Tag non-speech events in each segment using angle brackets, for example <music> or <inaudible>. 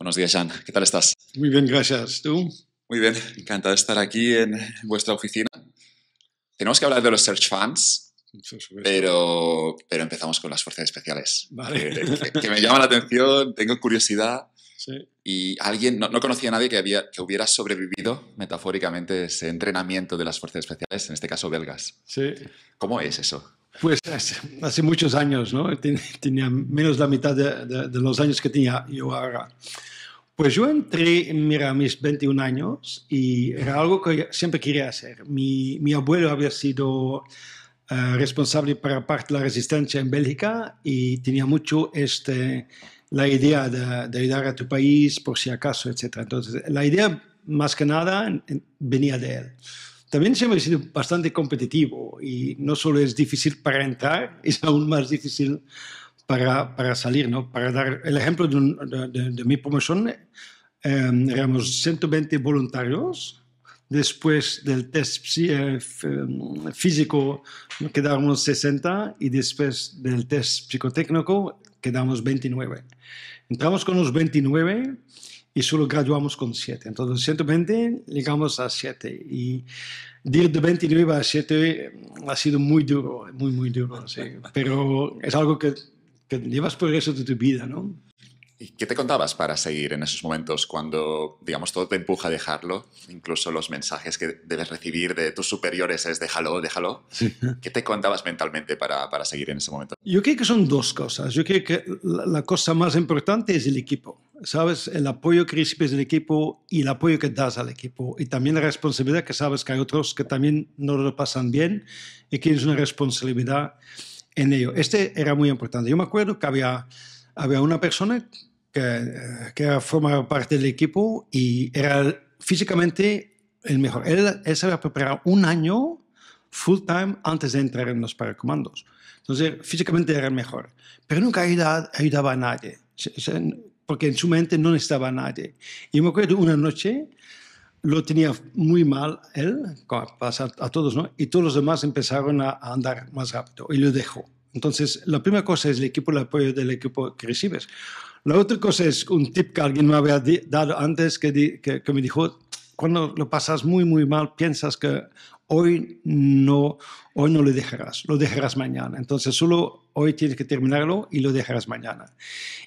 Buenos días, Jan. ¿Qué tal estás? Muy bien, gracias. ¿Tú? Muy bien, encantado de estar aquí en vuestra oficina. Tenemos que hablar de los search fans, pero, pero empezamos con las fuerzas especiales, vale. que, me llama la atención, tengo curiosidad. Sí. Y alguien, no, conocía a nadie que, había, que hubiera sobrevivido metafóricamente ese entrenamiento de las fuerzas especiales, en este caso belgas. Sí. ¿Cómo es eso? Pues hace, muchos años, ¿no? Tenía menos de la mitad de, los años que tenía yo ahora. Pues yo entré, mira, a mis 21 años y era algo que siempre quería hacer. Mi, abuelo había sido eh, responsable para parte de la resistencia en Bélgica y tenía mucho este, la idea de, de ayudar a tu país por si acaso, etc. Entonces, la idea más que nada venía de él también siempre ha sido bastante competitivo y no solo es difícil para entrar, <laughs> es aún más difícil para, para salir. ¿no? Para dar el ejemplo de, mi promoción, em, éramos 120 voluntarios. Después del test eh, em, físico quedamos 60 y después del test psicotécnico quedamos 29. Entramos con los 29 y solo graduamos con 7. Entonces, 120 llegamos a 7 y ir de 29 a 7 ha sido muy duro, muy, muy duro, pero es algo que, que llevas por el resto de tu vida, ¿no? ¿Y qué te contabas para seguir en esos momentos cuando, digamos, todo te empuja a dejarlo? Incluso los mensajes que debes recibir de tus superiores es déjalo, déjalo. ¿Qué te contabas mentalmente para, para, seguir en ese momento? Yo creo que son dos cosas. Yo creo que la, la cosa más importante es el equipo. ¿Sabes? El apoyo que recibes del equipo y el apoyo que das al equipo. Y también la responsabilidad que sabes que hay otros que también no lo pasan bien y que es una responsabilidad en ello. Este era muy importante. Yo me acuerdo que había, había una persona que, que formaba parte del equipo y era físicamente el mejor. Él, se había preparado un año full time antes de entrar en los paracomandos. Entonces, físicamente era el mejor, pero nunca ayudaba, ayudaba a nadie, porque en su mente no estaba nadie. Y me acuerdo una noche, lo tenía muy mal él, como pasa a todos, ¿no? Y todos los demás empezaron a, andar más rápido y lo dejó. Entonces, la primera cosa es el equipo, el apoyo del equipo que recibes. La otra cosa es un tip que alguien me había dado antes que, me dijo, cuando lo pasas muy, muy mal, piensas que hoy no, hoy no lo dejarás, lo dejarás mañana. Entonces solo hoy tienes que terminarlo y lo dejarás mañana.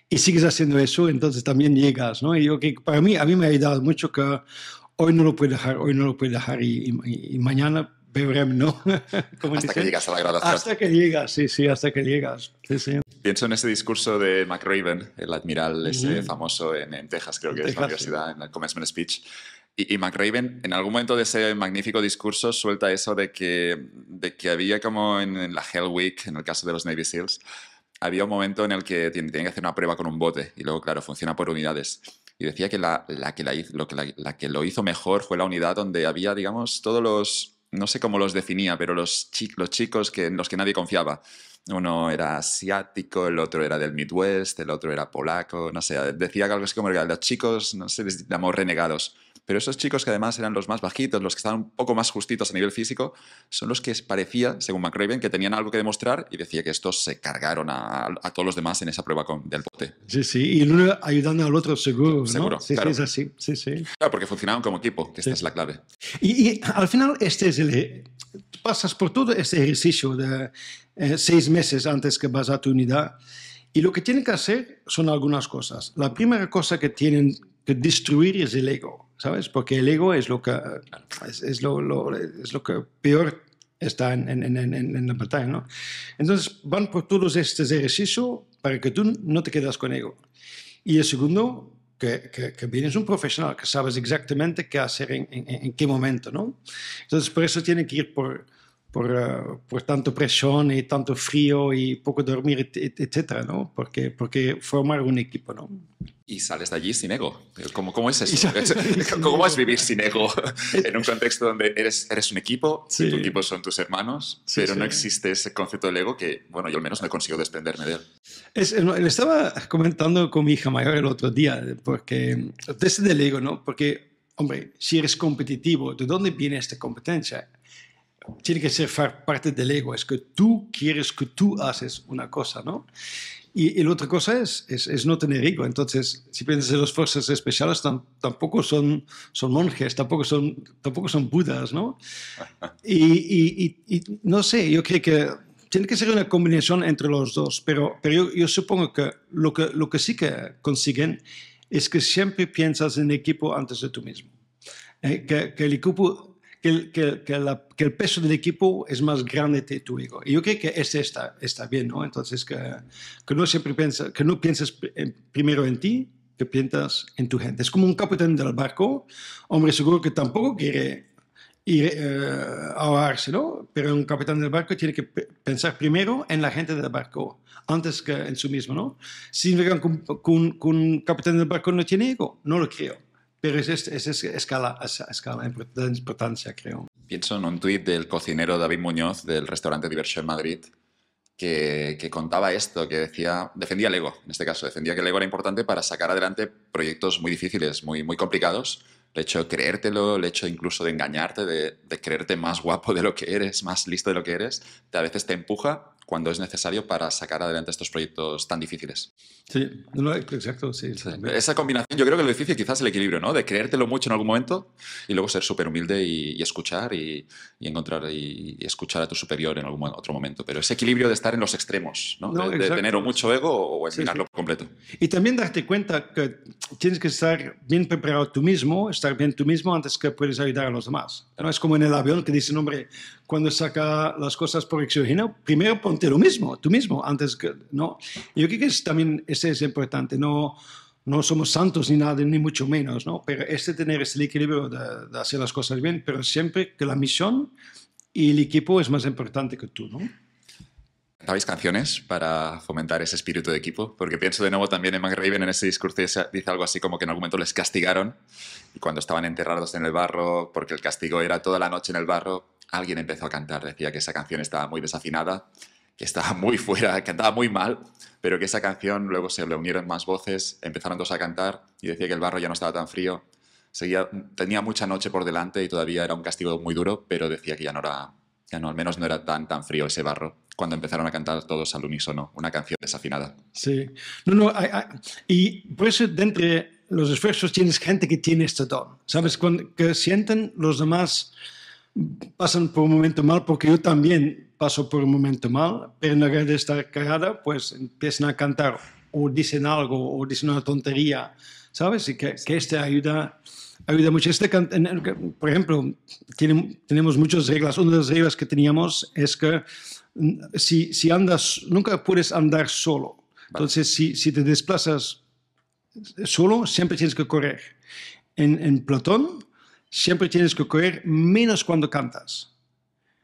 Y sigues haciendo eso, entonces también llegas, ¿no? yo que para mí, a mí me ha ayudado mucho que hoy no lo puedo dejar, hoy no lo puedo dejar y, mañana beberé, ¿no? <laughs> hasta que llegas a la graduación. Hasta que llegas, sí, sí, hasta que llegas. Sí, sí pienso en ese discurso de McRaven, el admiral ese famoso en, Texas, creo que es la universidad, en el Commencement Speech. Y, McRaven, en algún momento de ese magnífico discurso, suelta eso de que, de que había como en, la Hell Week, en el caso de los Navy SEALs, había un momento en el que tienen que hacer una prueba con un bote y luego, claro, funciona por unidades. Y decía que, la, la que, la que lo hizo mejor fue la unidad donde había, digamos, todos los no sé cómo los definía, pero los, los chicos que, en los que nadie confiaba. Uno era asiático, el otro era del Midwest, el otro era polaco, no sé, decía algo así como los chicos, no sé, les llamó renegados. Pero esos chicos que además eran los más bajitos, los que estaban un poco más justitos a nivel físico, son los que parecía, según McRaven, que tenían algo que demostrar y decía que estos se cargaron a, todos los demás en esa prueba del bote. Sí, sí, y uno ayudando al otro seguro. Sí, sí, es así. Sí, sí. Claro, porque funcionaban como equipo, que esta es la clave. Y, al final, este es el. Pasas por todo este ejercicio de eh, seis meses antes que vas a tu unidad. Y lo que tienen que hacer son algunas cosas. La primera cosa que tienen que destruir es el ego, ¿sabes? Porque el ego es lo que, es, lo, es lo, que peor está en, la batalla, ¿no? Entonces van por todos estos ejercicios para que tú no te quedes con ego. Y el segundo, que, que, que vienes un profesional, que sabes exactamente qué hacer en, qué momento, ¿no? Entonces por eso tiene que ir por eh, por, tanto presión y tanto frío y poco dormir, etcétera, ¿no? Porque, porque formar un equipo, ¿no? Y sales de allí sin ego. ¿Cómo, cómo es eso? ¿Cómo es vivir sin ego <laughs> en un contexto donde eres, eres un equipo, tu equipo son tus hermanos, pero no existe ese concepto del ego que, bueno, yo al menos no consigo desprenderme de él? Es, estaba comentando con mi hija mayor el otro día, porque desde el ego, ¿no? Porque, hombre, si eres competitivo, ¿de dónde viene esta competencia? tiene que ser parte del ego, es que tú quieres que tú haces una cosa, ¿no? Y, y la otra cosa es, es, no tener ego. Entonces, si piensas en las fuerzas especiales, tampoco son, son monjes, tampoco son, tampoco son budas, ¿no? Y, no sé, yo creo que tiene que ser una combinación entre los dos, pero, pero yo, supongo que lo, que lo que sí que consiguen es que siempre piensas en equipo antes de tú mismo. Eh, que, que el equipo que el, que, el, peso del equipo es más grande que tu ego. Y yo creo que eso está, está bien, ¿no? Entonces, que, no siempre piensa, que no pienses primero en ti, que piensas en tu gente. Es como un capitán del barco, hombre seguro que tampoco quiere ir eh, ahogarse, ¿no? Pero un capitán del barco tiene que pensar primero en la gente del barco, antes que en su mismo, ¿no? Si un capitán del barco no tiene ego, no lo creo pero es, es, escala, escala de importancia, creo. Pienso en un tuit del cocinero David Muñoz del restaurante Diverso en Madrid, que, contaba esto, que decía, defendía el ego, en este caso, defendía que el ego era importante para sacar adelante proyectos muy difíciles, muy, muy complicados. El hecho creértelo, el hecho incluso de engañarte, de, creerte más guapo de lo que eres, más listo de lo que eres, a veces te empuja cuando es necesario para sacar adelante estos proyectos tan difíciles. Sí, exacto, sí, Esa combinación, yo creo que lo difícil quizás es el equilibrio, ¿no? De creértelo mucho en algún momento y luego ser súper humilde y, escuchar y, encontrar y, escuchar a tu superior en algún otro momento. Pero ese equilibrio de estar en los extremos, ¿no? de, tener mucho ego o eliminarlo completo. Y también darte cuenta que tienes que estar bien preparado tú mismo, estar bien tú mismo antes que puedes ayudar a los demás. No es como en el avión que dicen, hombre, cuando saca las cosas por exógeno, primero ponte lo mismo, tú mismo, antes que, ¿no? Yo creo que es, también ese es importante, no, no somos santos ni nada, ni mucho menos, ¿no? Pero este tener ese equilibrio de, hacer las cosas bien, pero siempre que la misión y el equipo es más importante que tú, ¿no? ¿Sabéis canciones para fomentar ese espíritu de equipo? Porque pienso de nuevo también en McRaven, en ese discurso dice algo así como que en algún momento les castigaron y cuando estaban enterrados en el barro, porque el castigo era toda la noche en el barro, alguien empezó a cantar, decía que esa canción estaba muy desafinada, que estaba <laughs> muy fuera, que muy mal, pero que esa canción luego se le unieron más voces, empezaron todos a cantar y decía que el barro ya no estaba tan frío. Seguía, tenía mucha noche por delante y todavía era un castigo muy duro, pero decía que ya no era, ya no, al menos no era tan, tan frío ese barro cuando empezaron a cantar todos al unísono una canción desafinada. Sí, no, no, y por eso dentro los esfuerzos tienes gente que tiene este don, ¿sabes? que sienten los demás pasan por un momento mal, porque yo también paso por un momento mal, pero en lugar de estar cagada, pues empiezan a cantar o dicen algo o dicen una tontería, ¿sabes? Y que, que este ayuda, ayuda mucho. Este, por ejemplo, tenemos muchas reglas. Una de las reglas que teníamos es que mm, si, andas, nunca puedes andar solo. Entonces, si, si te desplazas solo, siempre tienes que correr. En, en Platón, siempre tienes que correr menos cuando cantas.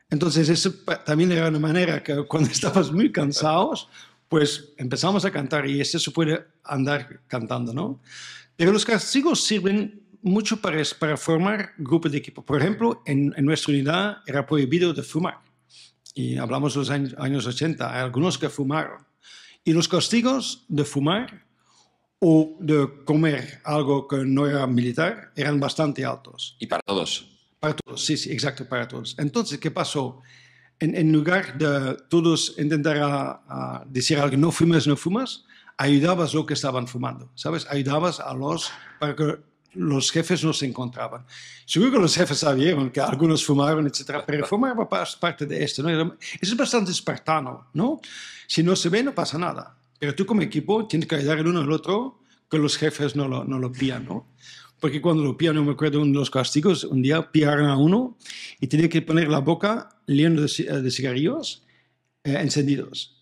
Entonces, eso también era una manera que <laughs> cuando estabas muy cansados, pues empezamos a cantar y eso se puede andar cantando, ¿no? Pero los castigos sirven mucho para, formar grupos de equipo. Por ejemplo, en, nuestra unidad era prohibido de fumar. Y hablamos de los años, años 80, algunos que fumaron. Y los castigos de fumar o de comer algo que no era militar eran bastante altos. Y para todos. Para todos, sí, sí, exacto, para todos. Entonces, ¿qué pasó? En, lugar de todos intentar a ah, ah, decir algo, no fumes, no fumas, ayudabas a los que estaban fumando, ¿sabes? Ayudabas a los para que los jefes no se encontraban. Seguro que los jefes sabían que algunos fumaron, etcétera, pero fumar parte de esto. ¿no? Eso es bastante espartano, ¿no? Si no se ve, no pasa nada. Pero tú como equipo tienes que ayudar el uno al otro que los jefes no lo, no lo pían, ¿no? Porque cuando lo pían, no me acuerdo, los castigos, un día pillaron a uno y tenía que poner la boca llena de, eh, cigarrillos eh, encendidos.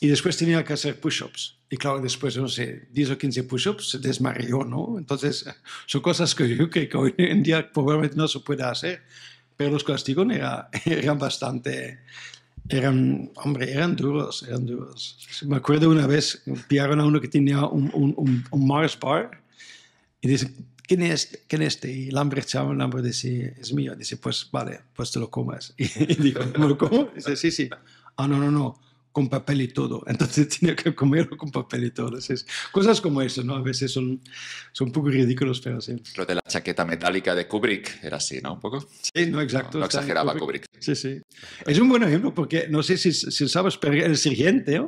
Y después tenía que hacer push-ups. Y claro, después, no sé, 10 o 15 push-ups se desmayó, ¿no? Entonces, <laughs> son cosas que yo creo que hoy en día probablemente no se pueda hacer, pero los castigos eran <laughs> bastante eran, hombre, eran duros, eran duros. Me acuerdo una vez, pillaron a uno que tenía un, un, un, Mars Bar y dice, ¿quién es, este? quién es este? Y Lambert llama, Lambert dice, es mío. Dice, pues vale, pues te lo comas. <laughs> Y, y digo, ¿me lo como? dice, sí, sí. Ah, no, no, no con papel y todo. Entonces <laughs> tenía que comerlo con papel y todo. cosas como eso, ¿no? A veces son, son un poco ridículos, pero sí. Lo de la chaqueta metálica de Kubrick era así, ¿no? Un poco. Sí, no, exacto. No, exageraba Kubrick. Sí, sí. Es un buen ejemplo porque no sé si, si sabes, pero el siguiente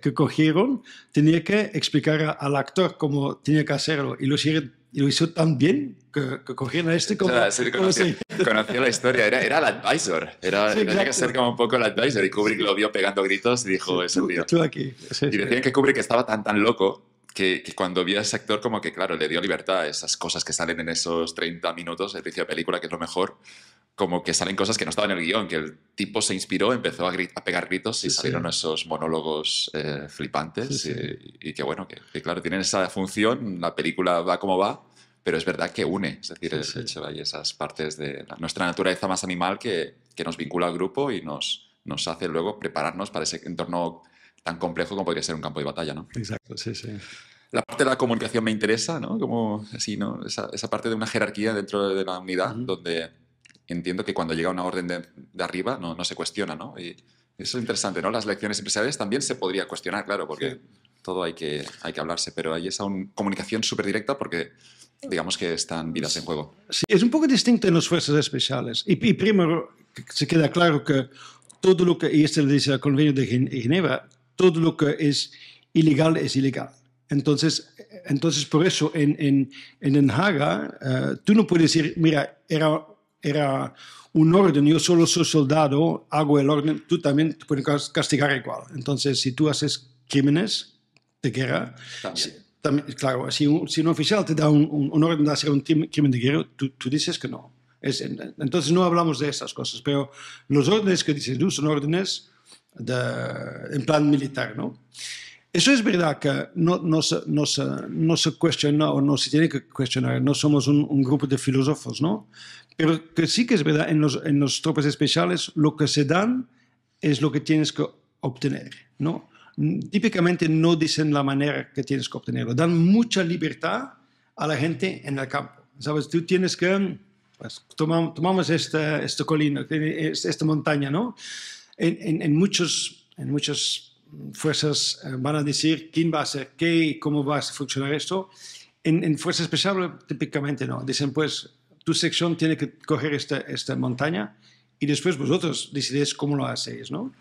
que cogieron tenía que explicar al actor cómo tenía que hacerlo y lo siguiente y lo hizo tan bien que, que cogieron a este como... O sea, <laughs> la historia, era, era el advisor, era, tenía que ser como un poco el advisor y Kubrick lo vio pegando gritos y dijo, sí, el tío. y decían que Kubrick estaba tan tan loco que, cuando vi a ese actor, como que, claro, le dio libertad a esas cosas que salen en esos 30 minutos, el principio de película, que es lo mejor, como que salen cosas que no estaban en el guión, que el tipo se inspiró, empezó a, a pegar gritos y salieron esos monólogos eh, flipantes. y, que bueno, que, claro, tienen esa función, la película va como va, pero es verdad que une, es decir, hay esas partes de nuestra naturaleza más animal que, que, nos vincula al grupo y nos, nos hace luego prepararnos para ese entorno tan complejo como podría ser un campo de batalla, ¿no? Exacto, sí, sí. La parte de la comunicación me interesa, ¿no? Como así, ¿no? Esa, parte de una jerarquía dentro de la unidad, donde entiendo que cuando llega una orden de, arriba no, no, se cuestiona, ¿no? Y eso es interesante, ¿no? Las lecciones empresariales también se podría cuestionar, claro, porque todo hay que, hay que hablarse, pero hay esa comunicación súper directa porque digamos que están vidas en juego. Sí, es un poco distinto en las fuerzas especiales. Y, primero se queda claro que todo lo que y este dice el convenio de Ginebra todo lo que es ilegal es ilegal. Entonces, entonces por eso en, en, en Haga eh, tú no puedes decir, mira, era, era un orden, yo solo soy soldado, hago el orden, tú también te puedes castigar igual. Entonces, si tú haces crímenes de guerra, también. claro, si un, si un, oficial te da un, un, orden de hacer un crimen de guerra, tú, tú dices que no. entonces no hablamos de esas cosas, pero los órdenes que dices tú son órdenes en plan militar, ¿no? Eso es verdad que no, no, se, cuestiona o no se tiene que cuestionar, no somos un, grupo de filósofos, ¿no? Pero que sí que es verdad, en los, en tropas especiales lo que se dan es lo que tienes que obtener, ¿no? Típicamente no dicen la manera que tienes que obtenerlo, dan mucha libertad a la gente en el campo, ¿sabes? Tú tienes que, pues, tomamos, este esta, esta colina, esta montaña, ¿no? en, muchos, en muchas fuerzas eh, van a decir quién va a hacer qué y cómo va a funcionar esto. En, fuerzas especiales, típicamente no. Dicen, pues, tu sección tiene que coger esta, esta montaña y después vosotros decidís cómo lo hacéis, ¿no?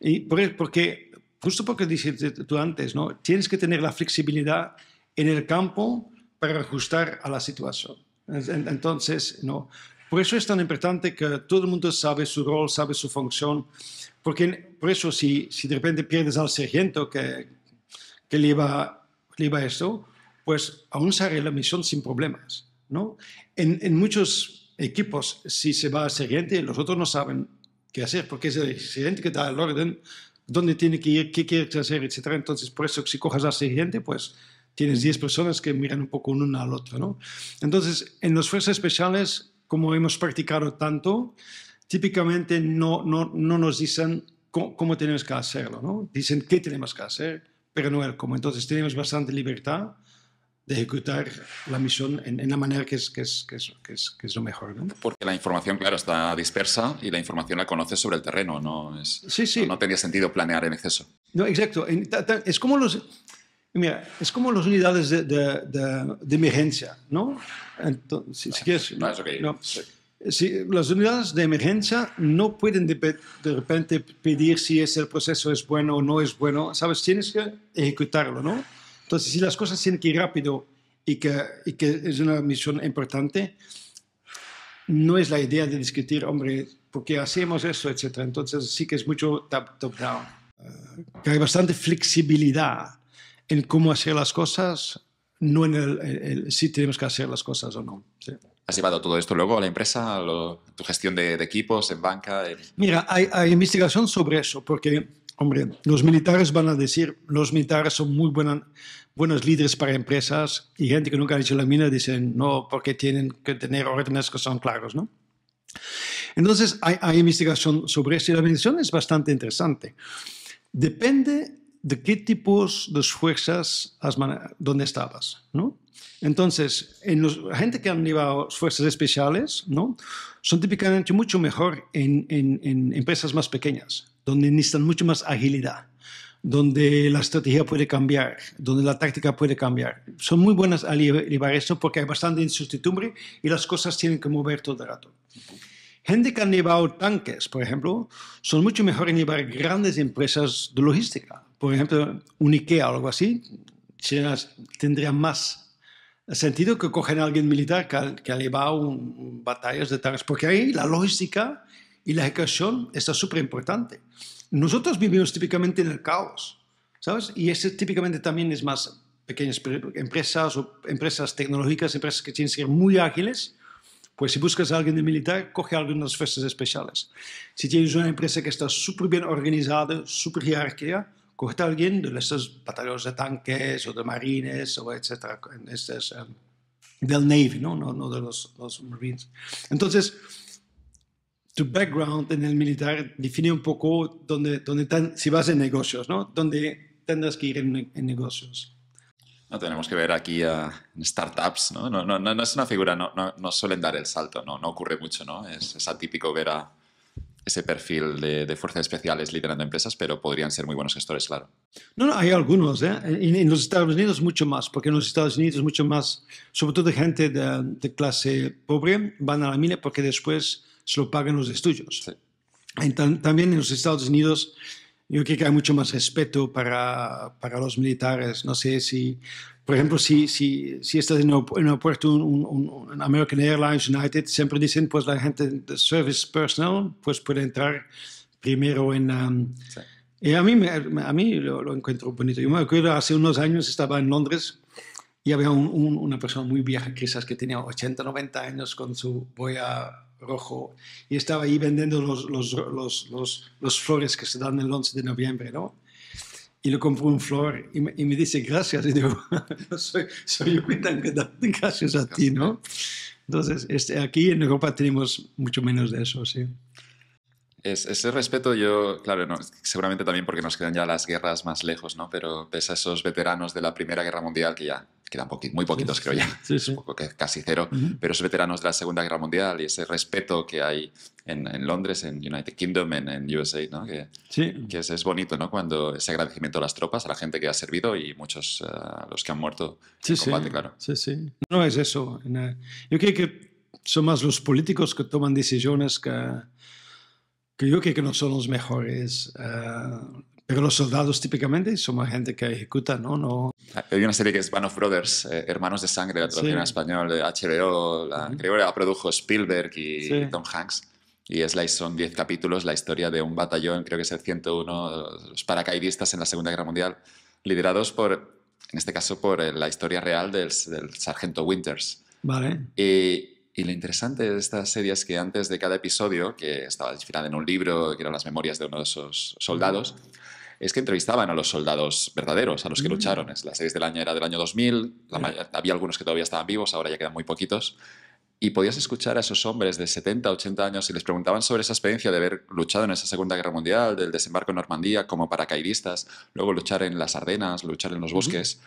Y e, porque, justo porque dijiste tú antes, ¿no? Tienes que tener la flexibilidad en el campo para ajustar a la situación. Entonces, ¿no? Por eso es tan importante que todo el mundo sabe su rol, sabe su función, porque por eso si, si de repente pierdes al sergente que, que lleva, lleva esto, pues aún sale la misión sin problemas. ¿no? En, en, muchos equipos, si se va al siguiente, los otros no saben qué hacer, porque es el siguiente que da el orden, dónde tiene que ir, qué quiere hacer, etc. Entonces, por eso, si cojas al sergente, pues tienes 10 personas que miran un poco uno al otro. ¿no? Entonces, en las fuerzas especiales como hemos practicado tanto, típicamente no, no, no nos dicen cómo, tenemos que hacerlo, ¿no? Dicen qué tenemos que hacer, pero no el cómo. Entonces tenemos bastante libertad de ejecutar la misión en, la manera que es, que es, que es, que es, lo mejor. ¿no? Porque la información, claro, está dispersa y la información la conoces sobre el terreno, ¿no? Es, sí, sí. No, tenía sentido planear en exceso. No, exacto. Es como los Mira, es como las unidades de, emergencia, ¿no? Entonces, si, ah, quieres, no, es ok. las unidades de emergencia no pueden de, repente pedir si ese el proceso es bueno o no es bueno, ¿sabes? Tienes que ejecutarlo, ¿no? Entonces, si las cosas tienen que ir rápido y que, es una misión importante, no es la idea de discutir, hombre, ¿por qué hacemos eso, etcétera? Entonces, sí que es mucho top-down. Ah, hay bastante flexibilidad en cómo hacer las cosas, no en el, si tenemos que hacer las cosas o no. ¿sí? ¿Has llevado todo esto luego a la empresa, a tu gestión de, equipos en banca? Mira, hay, investigación sobre eso, porque, hombre, los militares van a decir, los militares son muy buenos líderes para empresas y gente que nunca ha hecho la mina dicen, no, porque tienen que tener órdenes que son claros, ¿no? Entonces, hay, hay investigación sobre eso y la investigación es bastante interesante. Depende de qué tipos de fuerzas dónde estabas, ¿no? Entonces, en los, gente que han llevado fuerzas especiales, ¿no? Son típicamente mucho mejor en, empresas más pequeñas, donde necesitan mucho más agilidad, donde la estrategia puede cambiar, donde la táctica puede cambiar. Son muy buenas al llevar eso porque hay bastante incertidumbre y las cosas tienen que mover todo el rato. Gente que han llevado tanques, por ejemplo, son mucho mejor en llevar grandes empresas de logística, por ejemplo, un IKEA o algo así, tendría más sentido que cogen a alguien militar que, ha llevado batallas de tareas, porque ahí la logística y la ejecución está súper importante. Nosotros vivimos típicamente en el caos, ¿sabes? Y ese típicamente también es más pequeñas empresas o empresas tecnológicas, empresas que tienen que ser muy ágiles, pues si buscas a alguien de militar, coge alguien de las fuerzas especiales. Si tienes una empresa que está súper bien organizada, súper jerárquica, Coges a alguien de esos batallones de tanques o de marines o etcétera, estos, em, del Navy, ¿no? No, de los, los, Marines. Entonces, tu background en el militar define un poco dónde, dónde tan, si vas en negocios, ¿no? Dónde tendrás que ir en, negocios. No tenemos que ver aquí a ah, startups, ¿no? No, no es una figura, no, suelen dar el salto, no, no ocurre mucho, ¿no? es atípico ver a ese perfil de, fuerzas especiales liderando empresas, pero podrían ser muy buenos gestores, claro. No, no, hay algunos, ¿eh? en, los Estados Unidos mucho más, porque en los Estados Unidos mucho más, sobre todo gente de, clase pobre, van a la mina porque después se lo pagan los estudios. también en los Estados Unidos yo creo que hay mucho más respeto para, para los militares. No sé si, por ejemplo, si, si, si estás en un aeropuerto, un, American Airlines, United, siempre dicen, pues la gente de service Personnel pues puede entrar primero en... Y um, eh, a mí, a mí lo, encuentro bonito. Yo me acuerdo hace unos años estaba en Londres y había una persona muy vieja, quizás que tenía 80, 90 años, con su voy a rojo y estaba ahí vendiendo los, los, los, los flores que se dan el 11 de noviembre, ¿no? Y le compró un flor y me, dice gracias. Y digo, <laughs> soy, soy yo gracias a ti, ¿no? Entonces, este, aquí en Europa tenemos mucho menos de eso, sí ese respeto yo, claro, seguramente también porque nos quedan ya las guerras más lejos, ¿no? Pero pese a esos veteranos de la Primera Guerra Mundial que ya quedan muy poquitos, creo ya, <laughs> casi cero, pero esos veteranos de la Segunda Guerra Mundial y ese respeto que hay en, Londres, en United Kingdom, en, en USA, ¿no? Que, que es, bonito, ¿no? Cuando ese agradecimiento a las tropas, a la gente que ha servido y muchos eh, los que han muerto en combate, claro. Sí, sí. No es eso. Eh, yo creo que son más los políticos que toman decisiones que creo que no son los mejores. Eh, pero los soldados típicamente la gente que ejecuta, ¿no? no... Hay una serie que es Band of Brothers, eh, Hermanos de Sangre, la traducción en español de HBO, la, creo que la produjo Spielberg y Tom Hanks. Y es la, son 10 capítulos, la historia de un batallón, creo que es el 101, los paracaidistas en la Segunda Guerra Mundial, liderados por, en este caso, por eh, la historia real del, del sargento Winters. Vale. Y, y lo interesante de estas series es que antes de cada episodio, que estaba inspirada en un libro, que eran las memorias de uno de esos soldados, es que entrevistaban a los soldados verdaderos, a los que mm. lucharon lucharon. La serie del año era del año 2000, había algunos que todavía estaban vivos, ahora ya quedan muy poquitos. Y podías escuchar a esos hombres de 70, 80 años y les preguntaban sobre esa experiencia de haber luchado en esa Segunda Guerra Mundial, del desembarco en Normandía como paracaidistas, luego luchar en las Ardenas, luchar en los bosques.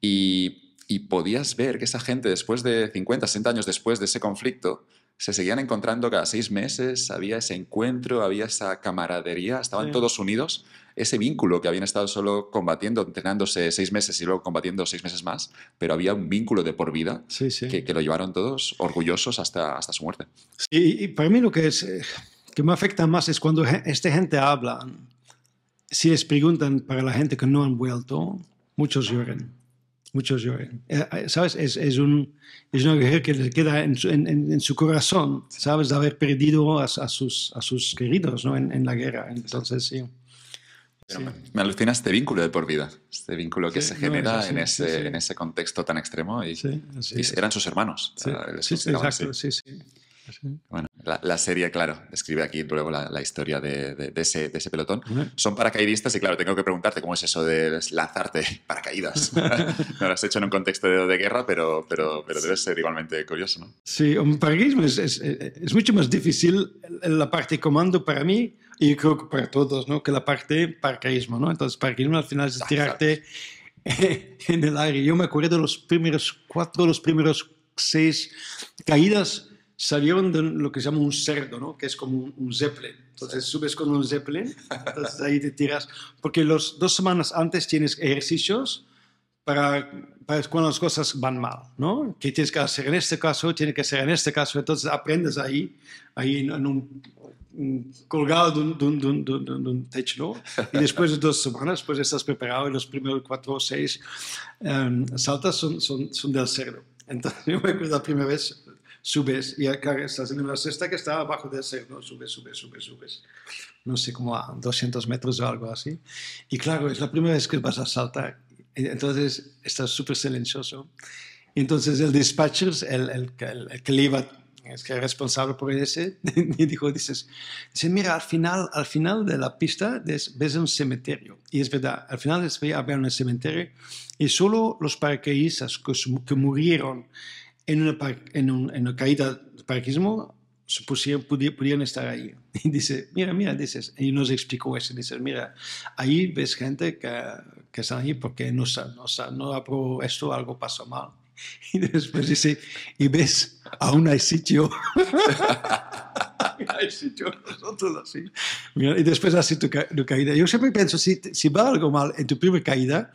Y y podías ver que esa gente, después de 50, 60 años después de ese conflicto, se seguían encontrando cada seis meses, había ese encuentro, había esa camaradería, estaban todos unidos. Ese vínculo que habían estado solo combatiendo, entrenándose seis meses y luego combatiendo seis meses más, pero había un vínculo de por vida Que, lo llevaron todos orgullosos hasta, hasta su muerte. Y, y para mí lo que, es, eh, que me afecta más es cuando esta gente habla, si les preguntan para la gente que no han vuelto, muchos lloran muchos lloran. Eh. Eh, eh, ¿Sabes? Es, un, es una mujer que le queda en su, corazón, ¿sabes? De haber perdido a, sus, a sus queridos ¿no? en, la guerra. Entonces, sí. me, alucina este vínculo de por vida, este vínculo que se genera en, ese, en ese contexto tan extremo y, eran sus hermanos. exacto, sí, sí. ¿Ah, bueno, la, serie, claro, describe aquí luego la, historia de, ese, de, ese, pelotón. Son paracaidistas y, claro, tengo que preguntarte cómo es eso de lanzarte <laughs> paracaídas. <laughs> no lo has hecho en un contexto de, guerra, pero, pero, pero debe ser igualmente curioso, ¿no? Sí, un paracaidismo es, es, mucho más difícil la parte de comando para mí y creo que para todos, ¿no? Que la parte paracaidismo, ¿no? Entonces, paracaidismo al final es ah, tirarte <laughs> en el aire. Yo me acuerdo de los primeros cuatro, los primeros seis caídas salieron de lo que se llama un cerdo, ¿no? que es como un, zeppelin. Entonces subes con un zeppelin, <laughs> entonces ahí te tiras. Porque los, dos semanas antes tienes ejercicios para, para, cuando las cosas van mal, ¿no? Que tienes que hacer en este caso, tiene que ser en este caso. Entonces aprendes ahí, ahí en, un, colgado de un, techo, Y después de dos semanas, pues estás preparado y los primeros cuatro o seis em, saltas son, son, son del cerdo. Entonces, <laughs> yo me acuerdo la primera vez, subes y acá estás en una cesta que está abajo de cerro, ¿no? subes, subes, subes, subes, no sé, como a 200 metros o algo así. Y claro, es la primera vez que vas a saltar, entonces estás súper silencioso. Entonces el dispatcher, el, el, que le iba es que es responsable por ese, <laughs> y dijo, dices, dice, mira, al final, al final de la pista ves un cementerio. Y es verdad, al final había un cementerio y solo los paracaidistas que, que murieron en una, en, una caída de parquismo pudieron estar ahí. <laughs> Y dice, mira, mira, dices, y nos explicó eso, dice, mira, ahí ves gente que, que está ahí porque no, no, no aprobó esto, algo pasó mal. <laughs> Y después dice, y ves, aún hay sitio. <laughs> hay sitio, nosotros así. y después así tu, caída. Yo siempre pienso, si, si va algo mal en tu primera caída,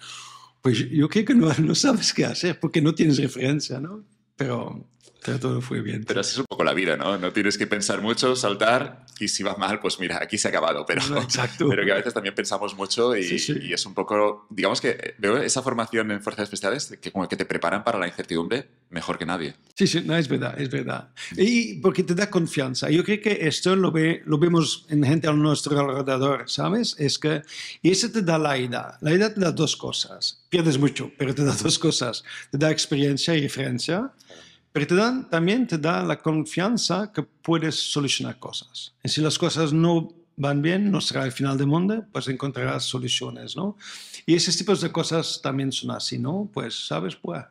pues yo creo que no, no sabes qué hacer porque no tienes referencia, ¿no? pero todo fue bien. Pero así es un poco la vida, ¿no? No tienes que pensar mucho, saltar y si va mal, pues mira, aquí se ha acabado. Pero, <laughs> Exacto. pero que a veces también pensamos mucho y, es un poco, digamos que eh, veo esa formación en fuerzas especiales que como que te preparan para la incertidumbre mejor que nadie. Sí, sí, no, es verdad, es verdad. Y porque te da confianza. Yo creo que esto lo, ve, lo vemos en gente a nuestro alrededor, ¿sabes? Es que, y eso te da la idea La edad te da dos cosas. Pierdes mucho, pero te da dos cosas. Te da experiencia y referencia. Pero te también te da la confianza que puedes solucionar cosas. Y si las cosas no van bien, no será el final del mundo, pues encontrarás soluciones, ¿no? Y esos tipos de cosas también son así, ¿no? Pues, ¿sabes? Pues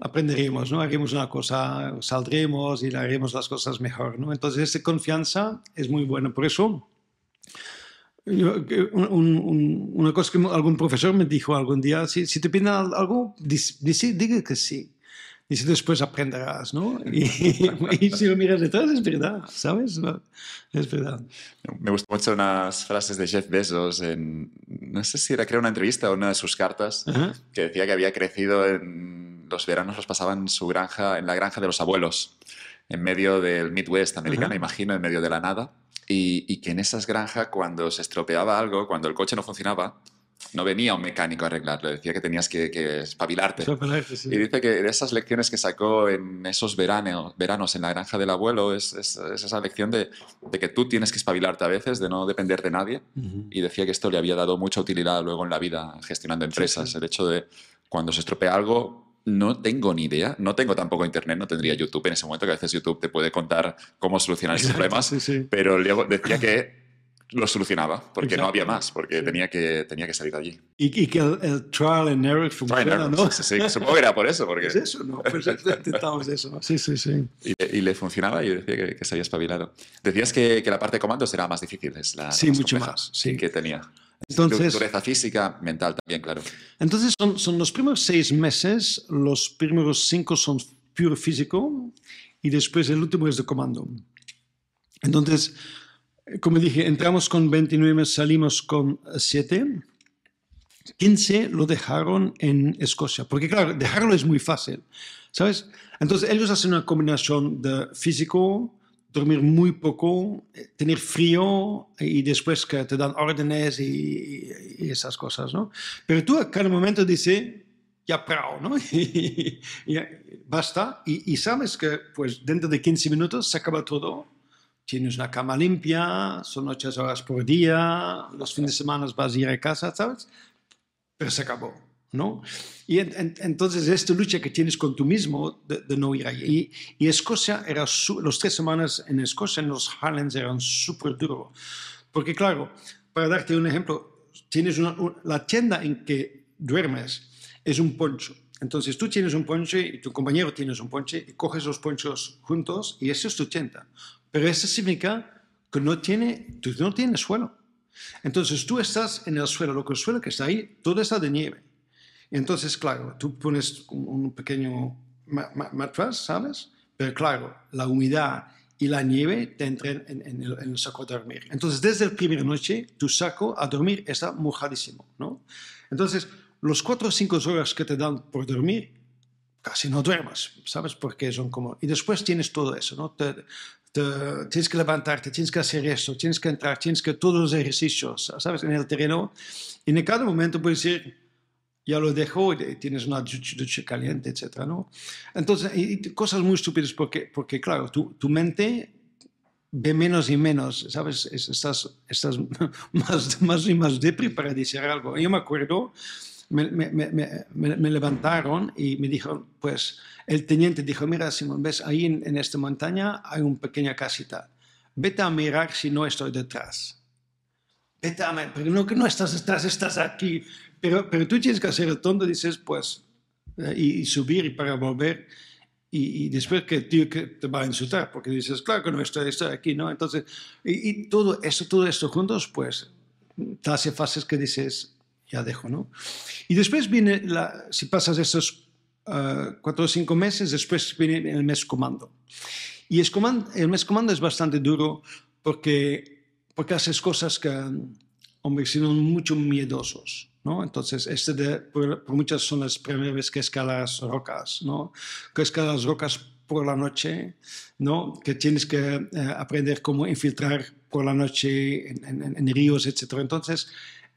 aprenderemos, ¿no? Haremos una cosa, saldremos y haremos las cosas mejor, ¿no? Entonces, esa confianza es muy buena. Por eso, una cosa que algún profesor me dijo algún día, si, si te piden algo, dice, diga que sí. Y si después aprenderás, ¿no? <laughs> <laughs> Y, si lo miras detrás, es verdad, ¿sabes? es verdad. Me gustan mucho unas frases de Jeff Bezos en, no sé si era creo una entrevista o una de sus cartas, que decía que había crecido en los veranos los pasaba en su granja, en la granja de los abuelos, en medio del Midwest americano, imagino, en medio de la nada. y, que en esas granjas, cuando se estropeaba algo, cuando el coche no funcionaba, no venía un mecánico a arreglarlo, decía que tenías que, espabilarte. Y dice que de esas lecciones que sacó en esos veranos en la granja del abuelo es, esa lección de, que tú tienes que espabilarte a veces, de no depender de nadie. Y decía que esto le había dado mucha utilidad luego en la vida gestionando empresas. El hecho de cuando se estropea algo, no tengo ni idea, no tengo tampoco internet, no tendría mm. YouTube en ese momento, que a veces YouTube te puede contar cómo solucionar esos problemas, pero luego decía que lo solucionaba, porque no había más, porque tenía, que, tenía que salir de allí. Y, y que el, trial and error funcionaba ¿no? supongo que era por eso. Porque... ¿Es eso? No, pues Sí, sí, sí. Y, y le funcionaba y decía que, se había espabilado. Decías que, que, la parte de comandos era más difícil, es la, sí, más mucho más, sí. que tenía. Entonces, dureza física, mental también, claro. Entonces, son, son los primeros seis meses, los primeros cinco son puro físico y después el último es de comando. Entonces, como dije, entramos con 29, salimos con 7. 15 lo dejaron en Escocia, porque claro, dejarlo es muy fácil, ¿sabes? Entonces ellos hacen una combinación de físico, dormir muy poco, eh, tener frío eh, y después que te dan órdenes y, esas cosas, ¿no? Pero tú a cada momento dices, ya prao, ¿no? <laughs> y, basta y, y, sabes que pues dentro de 15 minutos se acaba todo tienes una cama limpia, son ocho horas por día, los fines de semana vas a ir a casa, ¿sabes? Pero se acabó, ¿no? Y entonces esta lucha que tienes con tú mismo de, no ir allí. Y, y, Escocia era, los tres semanas en Escocia en los Highlands eran súper duros. Porque claro, para darte un ejemplo, tienes una, la tienda en que duermes es un poncho. Entonces tú tienes un poncho y tu compañero tienes un poncho, y coges los ponchos juntos y eso es tu tienda. Pero eso significa que no tiene, tú no tiene suelo. Entonces tú estás en el suelo, lo que el suelo que está ahí, todo está de nieve. Entonces, claro, tú pones un pequeño matraz, ¿sabes? Pero claro, la humedad y la nieve te entran en, el, saco de dormir. Entonces, desde la primera noche, tu saco a dormir está mojadísimo, ¿no? Entonces, los cuatro o cinco horas que te dan por dormir, casi no duermas, ¿sabes? Porque son como... Y después tienes todo eso, ¿no? Te, tienes que levantarte, tienes que hacer eso tienes que entrar, tienes que todos los ejercicios, ¿sabes? En el terreno. Y en cada momento puedes decir, ya lo dejo, tienes una ducha caliente, etcétera, ¿no? Entonces, y cosas muy estúpidas porque, porque claro, tu, tu mente ve menos y menos, ¿sabes? Estás, estás <laughs> más, más y más depre para decir algo. Yo me acuerdo me, levantaron y me dijo, pues el teniente dijo, mira Simón, ves, ahí en, esta montaña hay una pequeña casita. Vete a mirar si no estoy detrás. Vete a mirar, pero no que no estás detrás, estás aquí. Pero, pero tú tienes que hacer el tonto, dices, pues, eh, y, subir y para volver. Y, después que el tío que te va a insultar, porque dices, claro que no estoy, estoy aquí, ¿no? Entonces, y, todo esto, todo esto juntos, pues, te hace fases que dices, ya dejo, ¿no? Y después viene, la, si pasas esos ah, cuatro o cinco meses, después viene el mes comando. Y es comando, el mes comando es bastante duro porque, porque haces cosas que, hombre, son mucho miedosos. ¿No? Entonces, este de, por, muchas son las primeras veces que escalas rocas, ¿no? Que escalas rocas por la noche, ¿no? Que tienes que eh, aprender cómo infiltrar por la noche en, en ríos, etc. Entonces,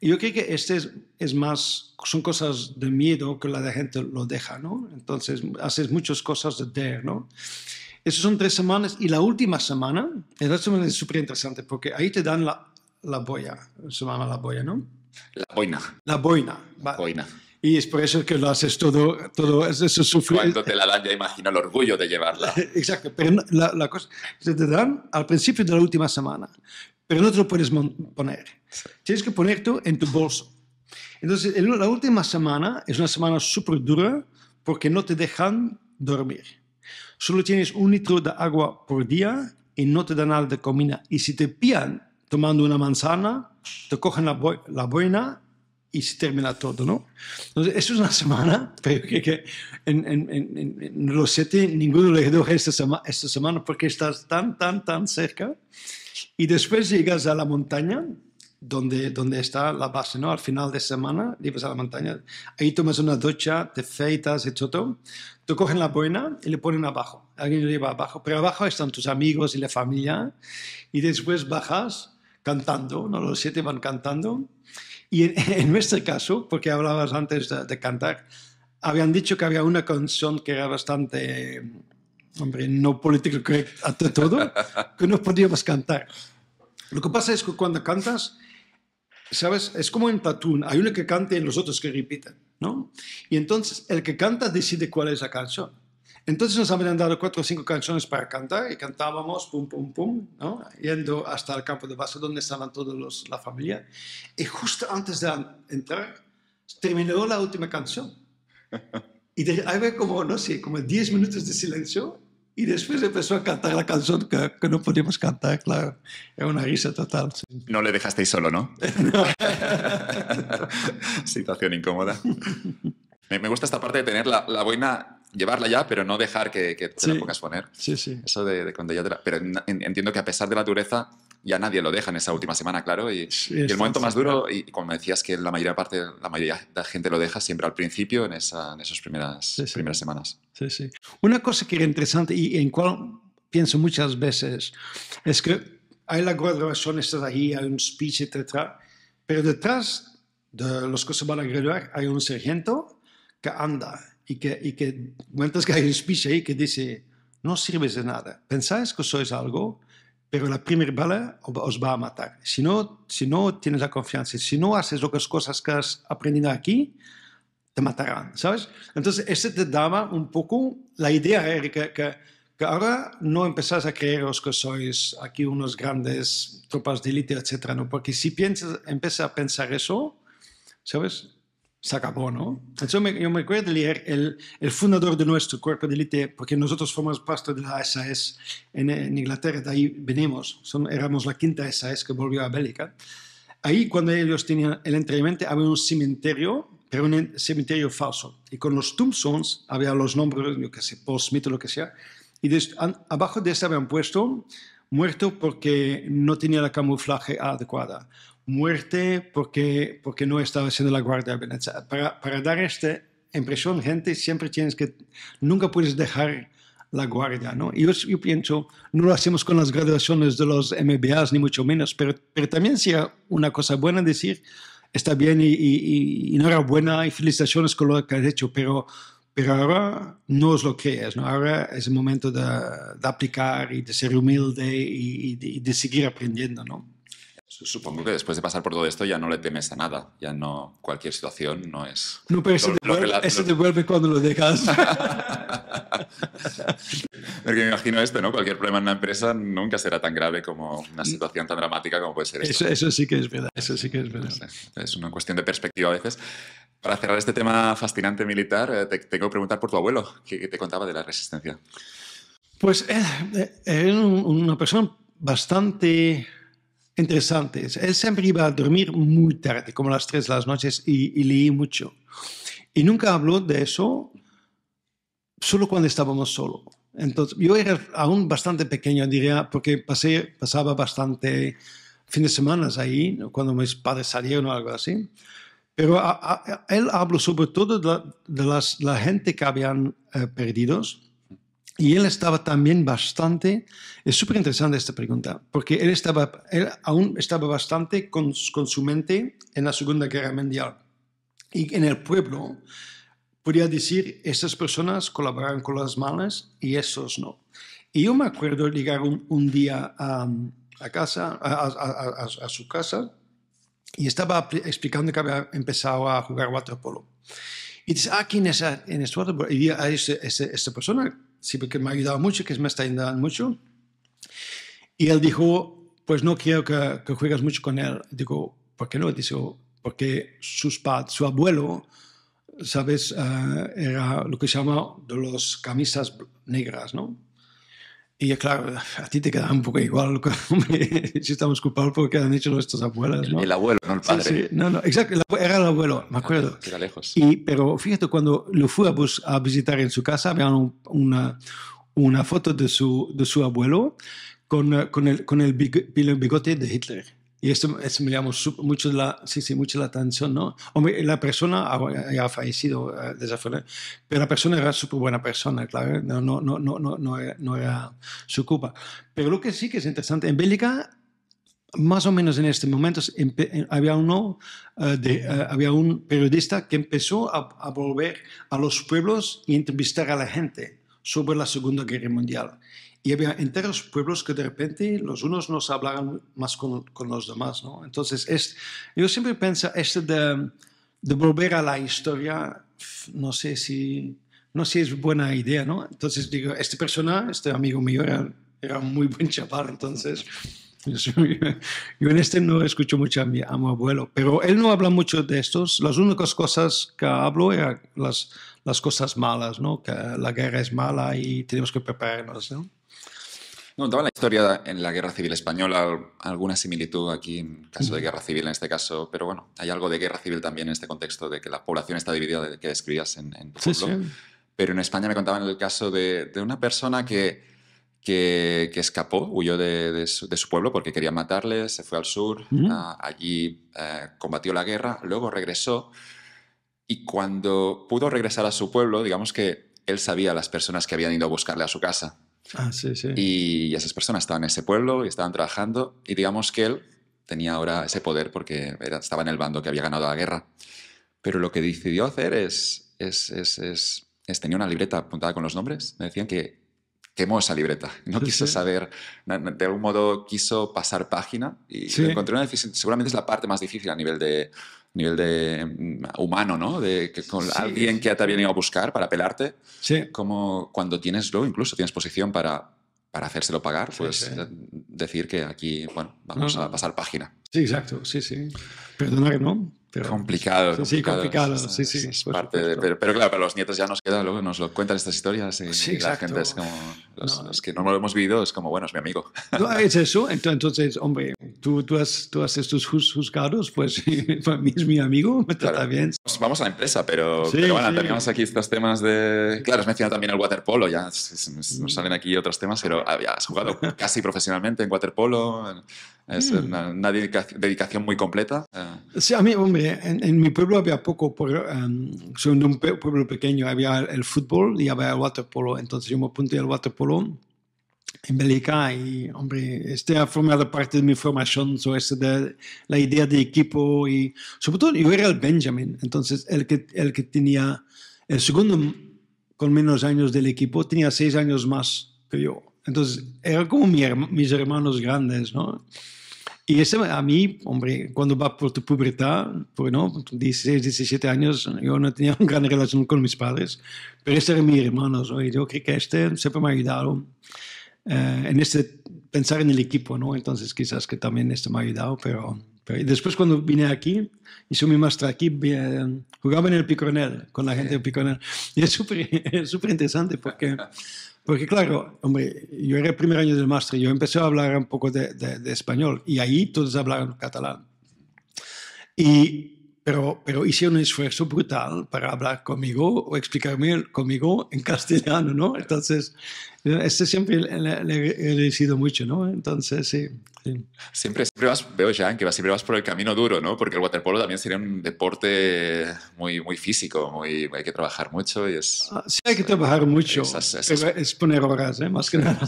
yo creo que este es, más, son cosas de miedo que la de gente lo deja, ¿no? Entonces, haces muchas cosas de dare, ¿no? Esas son tres semanas y la última semana, es súper interesante porque ahí te dan la, la boya, se llama la boya, ¿no? La boina. La boina. boina. Y es por eso que lo haces todo, todo eso sufrir. Cuando te la dan, ya imagino el orgullo de llevarla. <laughs> Exacto, pero la, la cosa, se te dan al principio de la última semana pero no te lo puedes poner. Tienes que ponerte en tu bolso. Entonces, la última semana es una semana súper dura porque no te dejan dormir. Solo tienes un litro de agua por día y no te dan nada de comida. Y si te pillan tomando una manzana, te cogen la, buena y se termina todo, ¿no? Entonces, eso es una semana, <laughs> pero que, que en, los siete ninguno le esta, esta semana porque estás tan, tan, tan cerca. Y después llegas a la montaña, donde, donde está la base, ¿no? Al final de semana, llegas a la montaña, ahí tomas una ducha, te feitas, y todo. Te cogen la buena y le ponen abajo. Alguien lo lleva abajo, pero abajo están tus amigos y la familia. Y después bajas cantando, ¿no? Los siete van cantando. Y en, <laughs> nuestro caso, porque hablabas antes de, cantar, habían dicho que había una canción que era bastante hombre, no político correcto todo, <laughs> que no podíamos cantar. Lo que pasa es que cuando cantas, ¿sabes? Es como en Tatún, hay uno que canta y los otros que repiten, ¿no? Y entonces el que canta decide cuál es la canción. Entonces nos habían dado cuatro o cinco canciones para cantar y cantábamos pum, pum, pum, ¿no? Yendo hasta el campo de base donde estaban todos la familia. Y justo antes de entrar, terminó la última canción. <laughs> Y de, había como, no sé, como 10 minutos de silencio y después empezó a cantar la canción que, no podíamos cantar, claro. Era una risa total. No le dejasteis solo, ¿no? <laughs> Situación incómoda. Me, gusta esta parte de tener la, la boina, llevarla ya, pero no dejar que, te la pongas poner. Sí, sí. Eso de, de cuando ya te la... Pero entiendo que a pesar de la dureza, ya nadie lo deja en esa última semana, claro. Y, el momento más duro, y, como decías que la mayoría, parte, la mayoría de la gente lo deja siempre al principio, en, en esas primeras, primeras semanas. Sí, sí. Una cosa que era interesante y en cual pienso muchas veces es que hay la graduación, estás ahí, hay un speech, etc. Pero detrás de los que se van a graduar hay un sargento que anda y que, y que cuentas que hay un speech ahí que dice, no sirves de nada, pensáis que sois algo, pero la primera bala os va a matar. Si no, si no tienes la confianza, si no haces otras cosas que has aprendido aquí, te matarán, ¿sabes? Entonces, ese te daba un poco la idea, Erika, que, que ahora no empezás a creeros que sois aquí unos grandes tropas de élite, etcétera, ¿no? Porque si piensas, empiezas a pensar eso, ¿sabes? se acabó, ¿no? Entonces me, yo me acuerdo de leer el, fundador de nuestro cuerpo de élite, porque nosotros fuimos parte de la SAS e en, Inglaterra, de ahí venimos, son, éramos la quinta SAS e que volvió a Bélgica. Ahí cuando ellos tenían el entrenamiento había un cementerio, pero un cementerio falso, y con los tombstones había los nombres, yo qué sé, Paul Smith o lo que sea, y abajo de ese habían puesto muerto porque no tenía la camuflaje adecuada muerte porque, porque no estaba haciendo la guardia de Para, para dar esta impresión, gente, siempre tienes que, nunca puedes dejar la guardia, ¿no? Y yo, pienso, no lo hacemos con las graduaciones de los MBAs, ni mucho menos, pero, pero también sea una cosa buena decir, está bien y, y, y enhorabuena y felicitaciones con lo que has hecho, pero, pero ahora no es lo que es, ¿no? Ahora es el momento de, aplicar y de ser humilde y, de seguir aprendiendo, ¿no? Supongo que después de pasar por todo esto ya no le temes a nada, ya no cualquier situación no es... No, pero eso te vuelve cuando lo dejas. <laughs> Porque me imagino esto, ¿no? Cualquier problema en una empresa nunca será tan grave como una mm. situación tan dramática como puede ser esto. Eso, eso sí que es verdad, eso sí que es verdad. Es una cuestión de perspectiva a veces. Para cerrar este tema fascinante militar, eh, te tengo que preguntar por tu abuelo, que te contaba de la resistencia. Pues es eh, eh, una persona bastante Interesante. Él siempre iba a dormir muy tarde, como las 3 de las noches, y, leía leí mucho. Y nunca habló de eso, solo cuando estábamos solos. Entonces, yo era aún bastante pequeño, diría, porque pasé, pasaba bastante fin de semana ahí, cuando mis padres salieron o algo así. Pero él habló sobre todo de la, las, la gente que habían eh, perdido. Y él estaba también bastante, es súper interesante esta pregunta, porque él, estaba, él aún estaba bastante con, con, su mente en la Segunda Guerra Mundial. Y en el pueblo podía decir, estas personas colaboraron con las malas y esos no. Y yo me acuerdo llegar un, un día a, casa, a, su casa y estaba explicando que había empezado a jugar waterpolo. Y dice, aquí ah, ¿quién es, en este waterpolo? Y ah, esta persona sí, porque me ha ayudado mucho, que me está ayudando mucho. Y él dijo, pues no quiero que, juegues mucho con él. Digo, ¿por qué no? Dice, porque sus pad su abuelo, ¿sabes? Ah, era lo que se llama de los camisas negras, ¿no? Y claro, a ti te queda un poco igual, <laughs> si estamos culpables porque han hecho nuestras abuelas. El, abuelo, no el padre. Sí, No, no, exacto, era el abuelo, me ah, acuerdo. era lejos. Y, pero fíjate, cuando lo fui a, a visitar en su casa, había una, una foto de su, de su abuelo con, con, el, con el bigote de Hitler. Y esto, es me llamó mucho la, sí, sí, mucho la atención, ¿no? la persona ya ha fallecido, eh, pero la persona era súper buena persona, claro, ¿eh? no, no, no, no, no, era, no era su culpa. Pero lo que sí que es interesante, en Bélgica más o menos en este momento había, uno, eh, de, había un periodista que empezó a, a, volver a los pueblos y entrevistar a la gente sobre la Segunda Guerra Mundial y había enteros pueblos que de repente los unos nos hablaban más con, los demás. ¿no? Entonces, es, yo siempre pienso este de, volver a la historia, no sé si, no sé si es buena idea. ¿no? Entonces digo, este persona, este amigo mío, era, era un muy buen chaval, entonces... <laughs> Yo, en este no escucho mucho a mi, abuelo, pero él no habla mucho de estos. Las únicas cosas que hablo eran las, las cosas malas, ¿no? que la guerra es mala y tenemos que prepararnos. ¿no? contaba la historia en la Guerra Civil Española, alguna similitud aquí en caso de Guerra Civil en este caso, pero bueno, hay algo de Guerra Civil también en este contexto de que la población está dividida de que describías en, tu pueblo. Pero en España me contaban el caso de, una persona que, que, escapó, huyó de, su, pueblo porque quería matarle, se fue al sur, allí eh, combatió la guerra, luego regresó y cuando pudo regresar a su pueblo, digamos que él sabía las personas que habían ido a buscarle a su casa. Ah, y esas personas estaban en ese pueblo y estaban trabajando y digamos que él tenía ahora ese poder porque estaba en el bando que había ganado la guerra. Pero lo que decidió hacer es, es, tenía una libreta apuntada con los nombres. Me decían que quemó esa libreta. <laughs> No quiso saber, de algún modo quiso pasar página y una seguramente es la parte más difícil a nivel de, nivel de mm, humano, ¿no? De que con alguien que te ha venido a buscar para pelarte, sí. como cuando tienes lo, incluso tienes posición para, para hacérselo pagar, pues eh, decir que aquí, bueno, vamos a pasar página. Sí, exacto, sí, sí. Perdona que no complicado, complicado. Sí, sí, parte pero, claro, para los nietos ya nos queda, luego nos lo cuentan estas historias y eh, la gente es como, los, eh. que no lo hemos vivido es como, bueno, es mi amigo. <laughs> es eso, entonces, hombre, tú, tú, has, tú estos juzgados, pues <laughs> para mí es mi amigo, me trata bien. Vamos a la empresa, pero, bueno, tenemos aquí estos temas de... Claro, has mencionado también el waterpolo, ya nos mm. salen aquí otros temas, pero ah, has jugado casi profesionalmente en waterpolo. Es mm. una, dedicación muy completa. Eh. Sí, a mí, hombre, en, mi pueblo había poco, por, em, soy un pueblo pequeño, había el, fútbol y había el waterpolo, entonces yo me apunté al waterpolo en Bélgica y, hombre, este ha formado parte de mi formación, sobre de la idea de equipo y, sobre todo, yo era el Benjamin, entonces el que, el que tenía, el segundo con menos años del equipo, tenía seis años más que yo. Entonces, eran como mis hermanos grandes, ¿no? Y ese a mí, hombre, cuando va por tu pubertad, pues, no, 16, 17 años, yo no tenía una <laughs> gran relación con mis padres, pero ese eran mis hermanos, ¿no? Y yo creo que este siempre me ha ayudado eh, en este pensar en el equipo, ¿no? Entonces quizás que también este me ha ayudado, pero, después cuando vine aquí, hice mi maestro aquí, eh, jugaba en el Picornel, con la gente del Picornel. Y <laughs> es súper interesante porque porque claro, hombre, yo era el primer año del máster, yo empecé a hablar un poco de, español y ahí todos hablaban catalán. Y, pero, pero hice un esfuerzo brutal para hablar conmigo o explicarme conmigo en castellano, ¿no? Entonces, este siempre le, he sido mucho, ¿no? Entonces, sí, Siempre, siempre vas, veo ya que siempre vas por el camino duro, ¿no? Porque el waterpolo también sería un deporte muy, muy físico, muy, hay que trabajar mucho y es... Ah, sí, hay que trabajar mucho, es poner horas, ¿eh? Más que nada.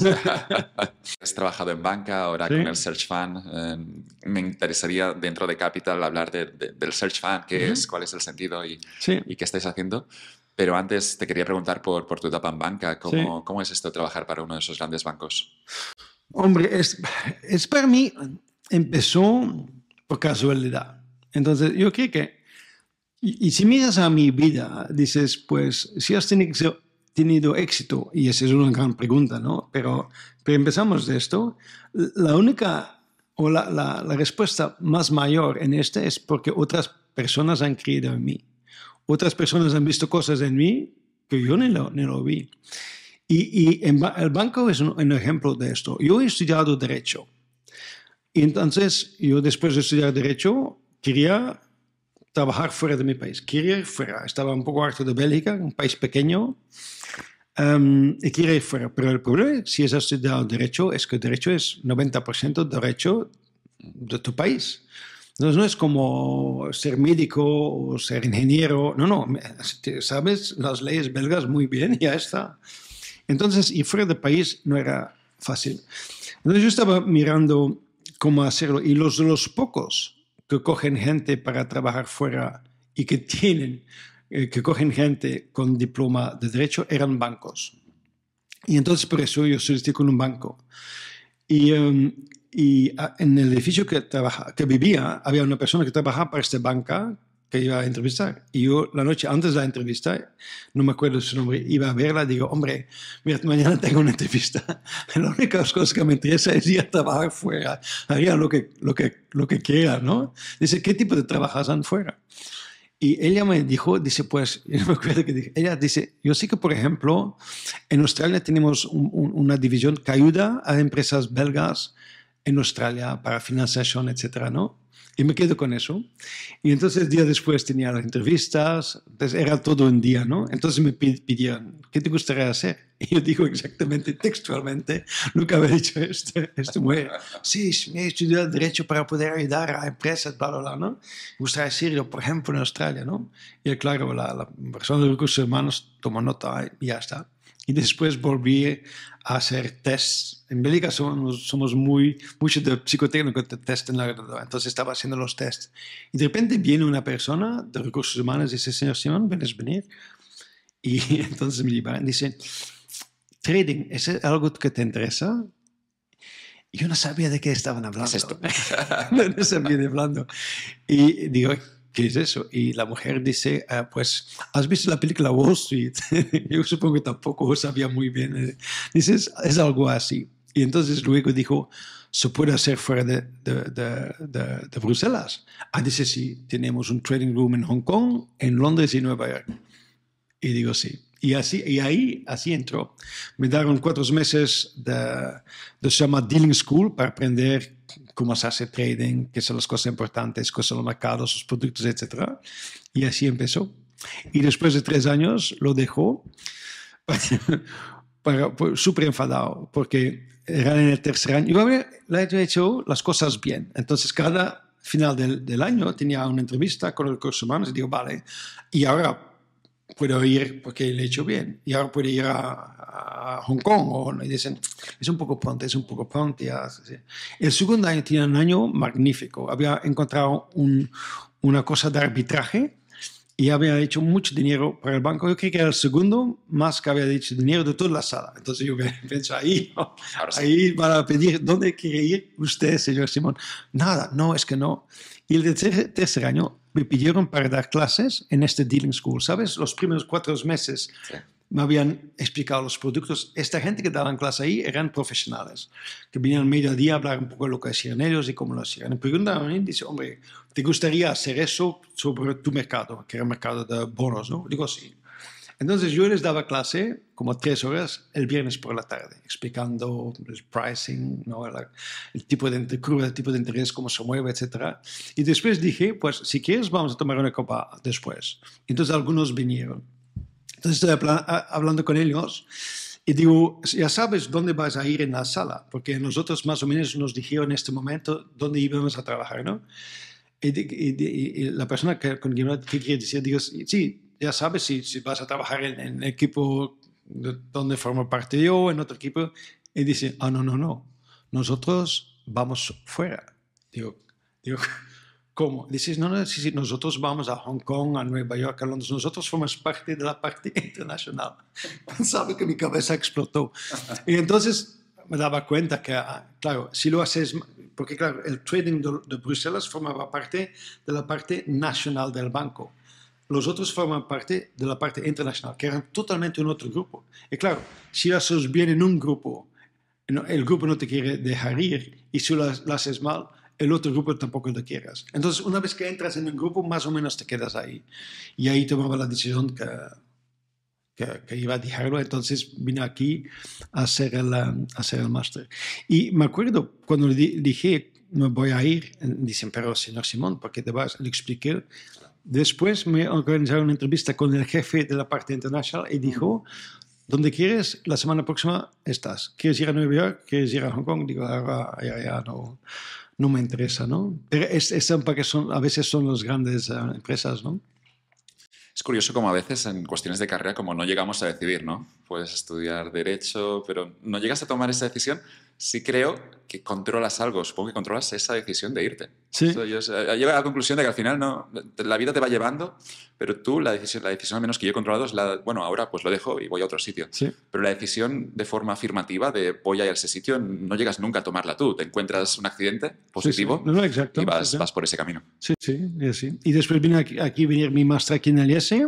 <laughs> Has trabajado en banca, ahora con el Search Fan. Em, me interesaría dentro de Capital hablar del Search Fan, qué es, cuál es el sentido y, y qué estáis haciendo. Pero antes te quería preguntar por, por tu etapa en banca. ¿Cómo, ¿Cómo, es esto trabajar para uno de esos grandes bancos? Hombre, es, para mí empezó por casualidad. Entonces, yo creo que, y, si miras a mi vida, dices, pues, si has tenido, tenido éxito, y esa es una gran pregunta, ¿no? Pero, empezamos de esto. La única, o la, la respuesta más mayor en este es porque otras personas han creído en mí. Otras personas han visto cosas en mí que yo ni lo, vi. Y, el banco es un, ejemplo de esto. Yo he estudiado derecho. Y entonces, yo después de estudiar derecho, quería trabajar fuera de mi país. Quería ir fuera. Estaba un poco harto de Bélgica, un país pequeño. Em, y quería ir fuera. Pero el problema, si has estudiado derecho, es que derecho es 90% derecho de tu país. Entonces no es como ser médico o ser ingeniero, no, no, sabes las leyes belgas muy bien, ya está. Entonces, y fuera de país no era fácil. Entonces yo estaba mirando cómo hacerlo y los los pocos que cogen gente para trabajar fuera y que tienen, eh, que cogen gente con diploma de derecho eran bancos. Y entonces por eso yo solicité con un banco. Y, em, y ah, en el edificio que, que vivía había una persona que trabajaba para esta banca que iba a entrevistar. Y yo la noche antes de la entrevista, no me acuerdo su nombre, iba a verla y digo, hombre, mira, mañana <laughs> tengo una entrevista. <laughs> La única cosa que me interesa es ir a trabajar fuera. Haría lo que, lo que, lo que quiera, ¿no? Dice, ¿qué tipo de trabajas fuera? Y ella me dijo, dice, pues, <laughs> yo me acuerdo que dije, ella dice, yo sé que, por ejemplo, en Australia tenemos una división que ayuda a empresas belgas en Australia para financiación, etcétera, ¿no? Y me quedo con eso. Y entonces, día después tenía las entrevistas, era todo un día, ¿no? Entonces me pidieron, ¿qué te gustaría hacer? <laughs> Y yo digo exactamente, textualmente, nunca había dicho esto, esto muy, Sí, he estudiado Derecho para poder ayudar a empresas, bla, bla, ¿no? Me gustaría decirlo, por ejemplo, en Australia, ¿no? Y claro, la, persona de recursos humanos tomó nota y ya está y después volví a hacer tests. En Bélgica somos, somos muy, mucho de psicotécnico, test en la verdad Entonces estaba haciendo los tests. Y de repente viene una persona de recursos humanos y dice, señor Simón, ¿vienes venir? Y <laughs> entonces me llevan y dice, trading, ¿es algo que te interesa? Yo no sabía de qué estaban hablando. <laughs> no sabía de hablando. Y digo, ¿qué es eso? Y la mujer dice, ah, pues, ¿has visto la película Wall Street? <laughs> Yo supongo que tampoco sabía muy bien. Eh. Dices, es, algo así. Y entonces luego dijo, se puede hacer fuera de, de, de, de, Bruselas. Ah, dice, sí, tenemos un trading room en Hong Kong, en Londres y Nueva York. Y digo, sí. Y, así, y ahí así entró. Me dieron cuatro meses de, de se llama Dealing School para aprender cómo se hace trading, qué son las cosas importantes, qué son los mercados, sus productos, etc. Y así empezó. Y después de tres años lo dejó <laughs> pues, súper enfadado porque era en el tercer año. Yo había hecho las cosas bien. Entonces cada final del, del año tenía una entrevista con el curso humano y digo, vale, y ahora puedo ir porque lo he hecho bien y ahora puedo ir a, Hong Kong. O, y dicen, es un poco pronto, es un poco pronto. El segundo año tiene un año magnífico. Había encontrado una cosa de arbitraje y había hecho mucho dinero para el banco. Yo creo que era el segundo más que había hecho dinero de toda la sala. Entonces yo <laughs> pienso, ahí, ahí van a pedir, ¿dónde quiere ir usted, señor Simón? Nada, no, es que no. Y el tercer año me pidieron para dar clases en este Dealing School, ¿sabes? Los primeros cuatro meses me habían explicado los productos. Esta gente que daban clase ahí eran profesionales, que venían medio día a hablar un poco de lo que hacían ellos y cómo lo hacían. Me preguntaron y dice, hombre, ¿te gustaría hacer eso sobre tu mercado? Que era el mercado de bonos, ¿no? Digo, sí. Entonces yo les daba clase como tres horas el viernes por la tarde, explicando el pricing, el, tipo de curva, el tipo de interés, cómo se mueve, etc. Y después dije, pues si quieres vamos a tomar una copa después. Entonces algunos vinieron. Entonces estoy hablando con ellos y digo, ya sabes dónde vas a ir en la sala, porque nosotros más o menos nos dijeron en este momento dónde íbamos a trabajar, ¿no? Y, la persona que, con quien ¿qué decir? Digo, sí, ya sabes, si, vas a trabajar en, el equipo donde formo parte yo, en otro equipo, y dice, ah, no, no, no, nosotros vamos fuera. Digo, digo <laughs> ¿cómo? Dices, no, no, sí, sí, nosotros vamos a Hong Kong, a Nueva York, a Londres, nosotros formamos parte de la parte <laughs> internacional. <laughs> sabe que mi cabeza explotó. Y entonces me daba cuenta que, ah, claro, si lo haces, porque claro, el trading de, de Bruselas formaba parte de la parte nacional del banco los otros forman parte de la parte internacional, que eran totalmente un otro grupo. Y claro, si lo haces bien en un grupo, el grupo no te quiere dejar ir, y si lo, haces mal, el otro grupo tampoco lo quieras. Entonces, una vez que entras en un grupo, más o menos te quedas ahí. Y ahí tomaba la decisión que, iba a dejarlo, entonces vine aquí a hacer el, a hacer el máster. Y me acuerdo cuando le dije, me voy a ir, dicen, pero señor Simón, porque qué te vas? Le expliqué Después me organizaron una entrevista con el jefe de la parte internacional y dijo, mm. ¿dónde quieres? La semana próxima estás. ¿Quieres ir a Nueva York? ¿Quieres ir a Hong Kong? Digo, ah, ya, ya, no, no me interesa, ¿no? Pero es, para que son, a veces son las grandes eh, empresas, ¿no? Es curioso como a veces en cuestiones de carrera como no llegamos a decidir, ¿no? Puedes estudiar derecho, pero no llegas a tomar esa decisión sí creo que controlas algo, supongo que controlas esa decisión de irte. Sí. Eh, llego a la conclusión de que al final no, la vida te va llevando, pero tú la decisión, la decisión al menos que yo he controlado es la, bueno, ahora pues lo dejo y voy a otro sitio. Pero la decisión de forma afirmativa de voy a ir a ese sitio, no llegas nunca a tomarla tú, te encuentras un accidente positivo y vas, por ese camino. Sí, sí, sí. Y después vine aquí, aquí venir mi máster aquí en el IES e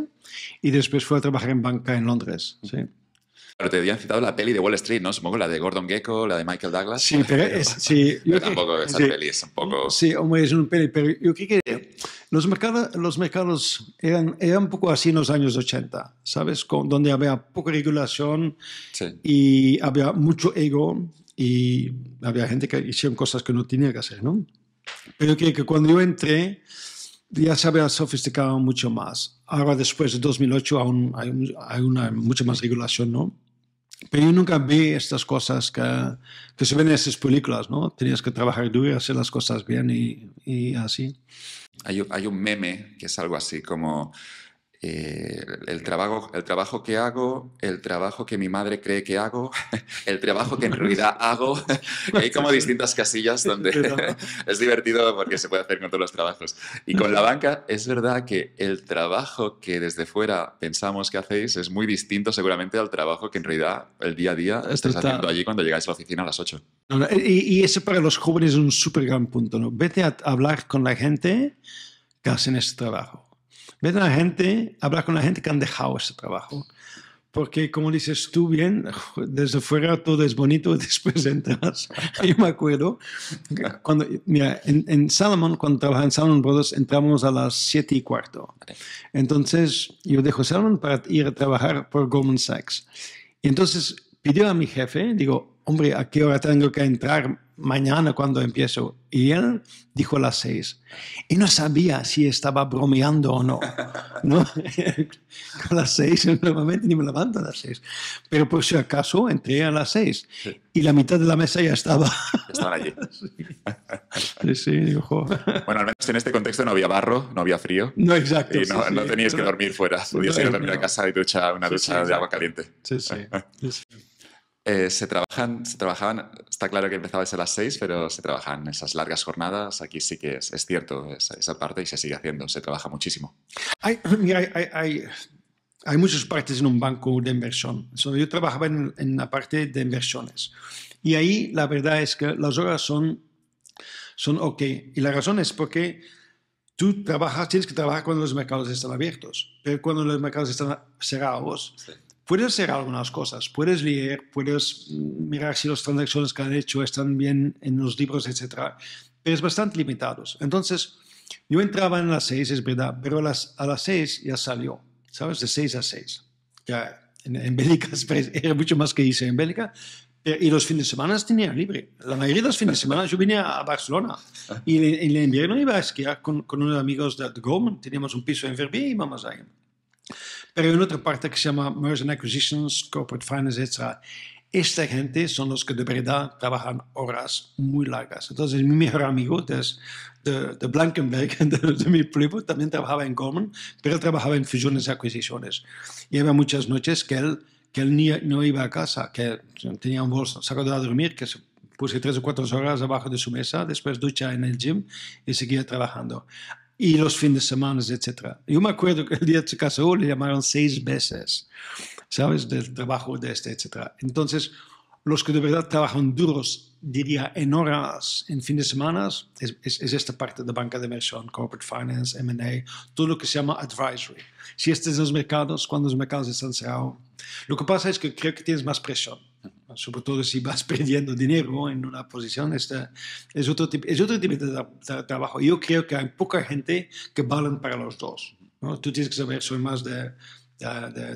y después fue a trabajar en banca en Londres. Sí. Pero te habían citado la peli de Wall Street, ¿no? Supongo la de Gordon Gecko, la de Michael Douglas. Sí, pero, es, sí, yo tampoco esa peli es un poco... Sí, hombre, es una peli, pero yo creo que los mercados, los mercados eran, eran un poco así en los años 80, ¿sabes? Con, donde había poca regulación y había mucho ego y había gente que hicieron cosas que no tenía que hacer, ¿no? Pero yo creo que cuando yo entré ya se había sofisticado mucho más. Ahora, después de 2008, aún hay, hay una, mucha más regulación, ¿no? Pero yo nunca vi estas cosas que, que, se ven en esas películas, ¿no? Tenías que trabajar duro y hacer las cosas bien y, y así. Hay, hay, un meme que es algo así como eh, el, trabajo, el trabajo que hago, el trabajo que mi madre cree que hago, <laughs> el trabajo que en realidad hago. <laughs> Hay como distintas casillas donde <laughs> es divertido porque se puede hacer con todos los trabajos. Y con la banca es verdad que el trabajo que desde fuera pensamos que hacéis es muy distinto seguramente al trabajo que en realidad el día a día estás haciendo allí cuando llegáis a la oficina a las 8. y, eso para los jóvenes es un súper gran punto. ¿no? Vete a hablar con la gente que hacen este trabajo Ves a la gente, habla con la gente que han dejado ese trabajo. Porque como dices tú bien, <laughs> desde fuera todo es bonito, <laughs> después entras. <laughs> Yo me acuerdo, cuando, mira, en, Salomon, cuando trabajaba en Salomon Brothers, entramos a las 7 y cuarto. Entonces yo dejo Salomon para ir a trabajar por Goldman Sachs. Y entonces pidió a mi jefe, digo, hombre, ¿a qué hora tengo que entrar mañana cuando empiezo? Y él dijo a las seis. Y no sabía si estaba bromeando o no. ¿no? <laughs> a las seis, normalmente ni me levanto a las seis. Pero por si acaso entré a las seis. Y la mitad de la mesa ya estaba. Estaban allí. <laughs> sí, sí, dijo. Bueno, al menos en este contexto no había barro, no había frío. No, exacto. Y no, tenías que dormir fuera. Podías ir a dormir a casa y ducha, una ducha de agua caliente. sí. sí. <laughs> Eh, se trabajan, se trabajaban, está claro que empezaba a las seis, pero se trabajan esas largas jornadas. Aquí sí que es, cierto esa, parte y se sigue haciendo, se trabaja muchísimo. Hay, <clears throat> mira, hay, muchas partes en un banco de inversión. yo trabajaba en, la parte de inversiones y ahí la verdad es que las horas son, son ok. Y la razón es porque tú trabajas, tienes que trabajar cuando los mercados están abiertos, pero cuando los mercados están cerrados. Puedes hacer algunas cosas, puedes leer, puedes mirar si las transacciones que han hecho están bien en los libros, etc. Pero es bastante limitado. Entonces, yo entraba en las seis, es verdad, pero a las, a las ya salió, ¿sabes? De seis a seis. Ya en, en Bélgica <laughs> era mucho más que hice en Bélgica, y los fines de semana tenía libre. La mayoría de los fines de semana yo venía a Barcelona y en el invierno iba a esquiar con, unos amigos de, de Teníamos un piso en Verbier y vamos ahí. Pero otra parte que se llama Mergers and Acquisitions, Corporate Finance, etc. Esta gente son los que de verdad trabajan horas muy largas. Entonces, mi mejor amigo es de, Blankenberg, <laughs> de, mi primo, también trabajaba en Goldman, pero él trabajaba en fusiones y adquisiciones. Y había muchas noches que él, que él no iba a casa, que tenía un bolso, sacado de dormir, que se puse tres o cuatro horas abajo de su mesa, después ducha en el gym y seguía trabajando y los fines de semana, etc. Yo me acuerdo que el día de le llamaron seis veces, ¿sabes? Del trabajo de este, etc. Entonces, los que de verdad trabajan duros, diría, en horas, en fines de semana, es, esta parte de banca de inversión, corporate finance, M&A, todo lo que se llama advisory. Si estás en los mercados, cuando los mercados están cerrados. Lo que pasa es que creo que tienes más presión sobre todo si vas <laughs> perdiendo dinero en una posición, es, otro, es otro tipo de trabajo. Yo creo que hay poca gente que valen para los dos. Tú tienes que saber, soy más de,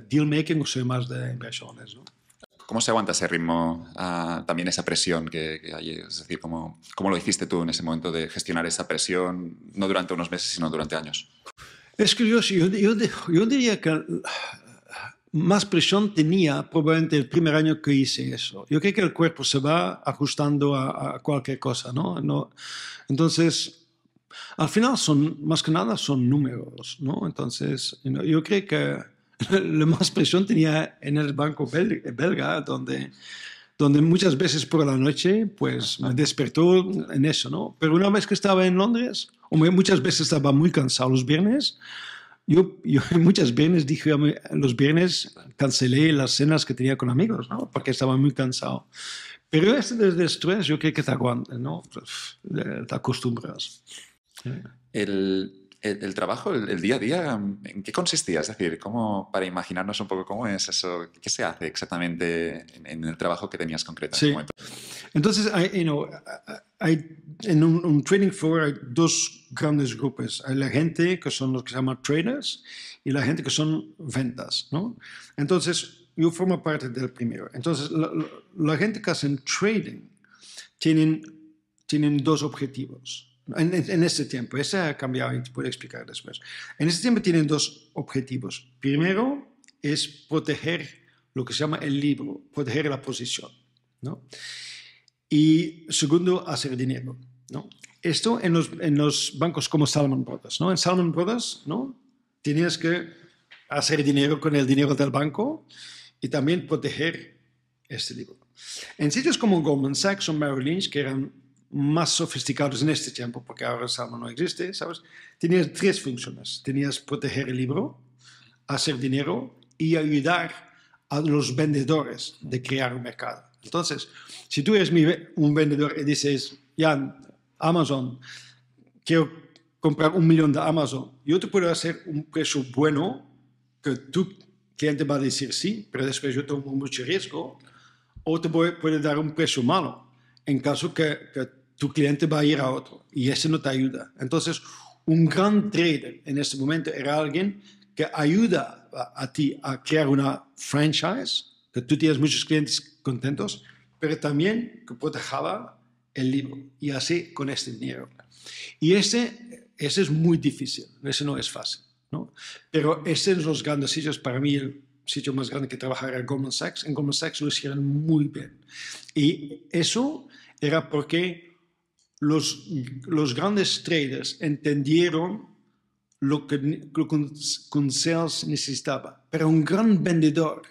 deal making o soy más de inversiones. ¿Cómo se aguanta ese ritmo, ah, también esa presión que, hay? Es decir, ¿cómo, ¿cómo lo hiciste tú en ese momento de gestionar esa presión, no durante unos meses, sino durante años? Es que yo, yo diría que más presión tenía probablemente el primer año que hice eso. Yo creo que el cuerpo se va ajustando a, cualquier cosa, ¿no? Entonces, al final son, más que nada, son números, ¿no? Entonces, yo creo que la <laughs> más presión tenía en el banco belga, donde, donde muchas veces por la noche, pues me despertó en eso, ¿no? Pero una vez que estaba en Londres, o muchas veces estaba muy cansado los viernes, yo, yo <laughs> muchas veces dije, los viernes cancelé las cenas que tenía con amigos, ¿no? Porque estaba muy cansado. Pero este estrés yo creo que te aguantas, ¿no? Pues, eh, te acostumbras. El, el, trabajo, el, día a día, ¿en qué consistía? Es decir, ¿cómo, para imaginarnos un poco cómo es eso, qué se hace exactamente en, el trabajo que tenías concreto en ese Entonces, I, you en un, trading floor hay dos grandes grupos. Hay la gente que son los que se llaman traders y la gente que son ventas, ¿no? Entonces, yo formo parte del primero. Entonces, la, gente que hacen trading tienen, tienen dos objetivos en, este tiempo, ese ha cambiado y te puedo explicar después. En este tiempo tienen dos objetivos. Primero es proteger lo que se llama el libro, proteger la posición. ¿no? Y segundo, hacer dinero. ¿no? Esto en los, bancos como Salomon Brothers. ¿no? En Salomon Brothers ¿no? tenías que hacer dinero con el dinero del banco y también proteger este libro. En sitios como Goldman Sachs o Merrill Lynch, que eran más sofisticados en este tiempo, porque ahora Salmo no existe, ¿sabes? Tenías tres funciones. Tenías proteger el libro, hacer dinero y ayudar a los vendedores de crear un mercado. Entonces, si tú eres un vendedor y dices, ya, Amazon, quiero comprar un millón de Amazon, yo te puedo hacer un precio bueno que tu cliente va a decir sí, pero después yo tomo mucho riesgo, o te puedo dar un precio malo en caso que, que tu cliente va a ir a otro y ese no te ayuda. Entonces, un gran trader en ese momento era alguien que ayuda a, ti a crear una franchise, que tú tienes muchos clientes contentos, pero también que protejaba el libro y así con este dinero. Y ese, ese es muy difícil, ese no es fácil. ¿no? Pero ese es los grandes sitios, para mí el sitio más grande que trabajar era Goldman Sachs. En Goldman Sachs lo hicieron muy bien. Y eso era porque los, grandes traders entendieron lo que, lo sales necesitaba, pero un gran vendedor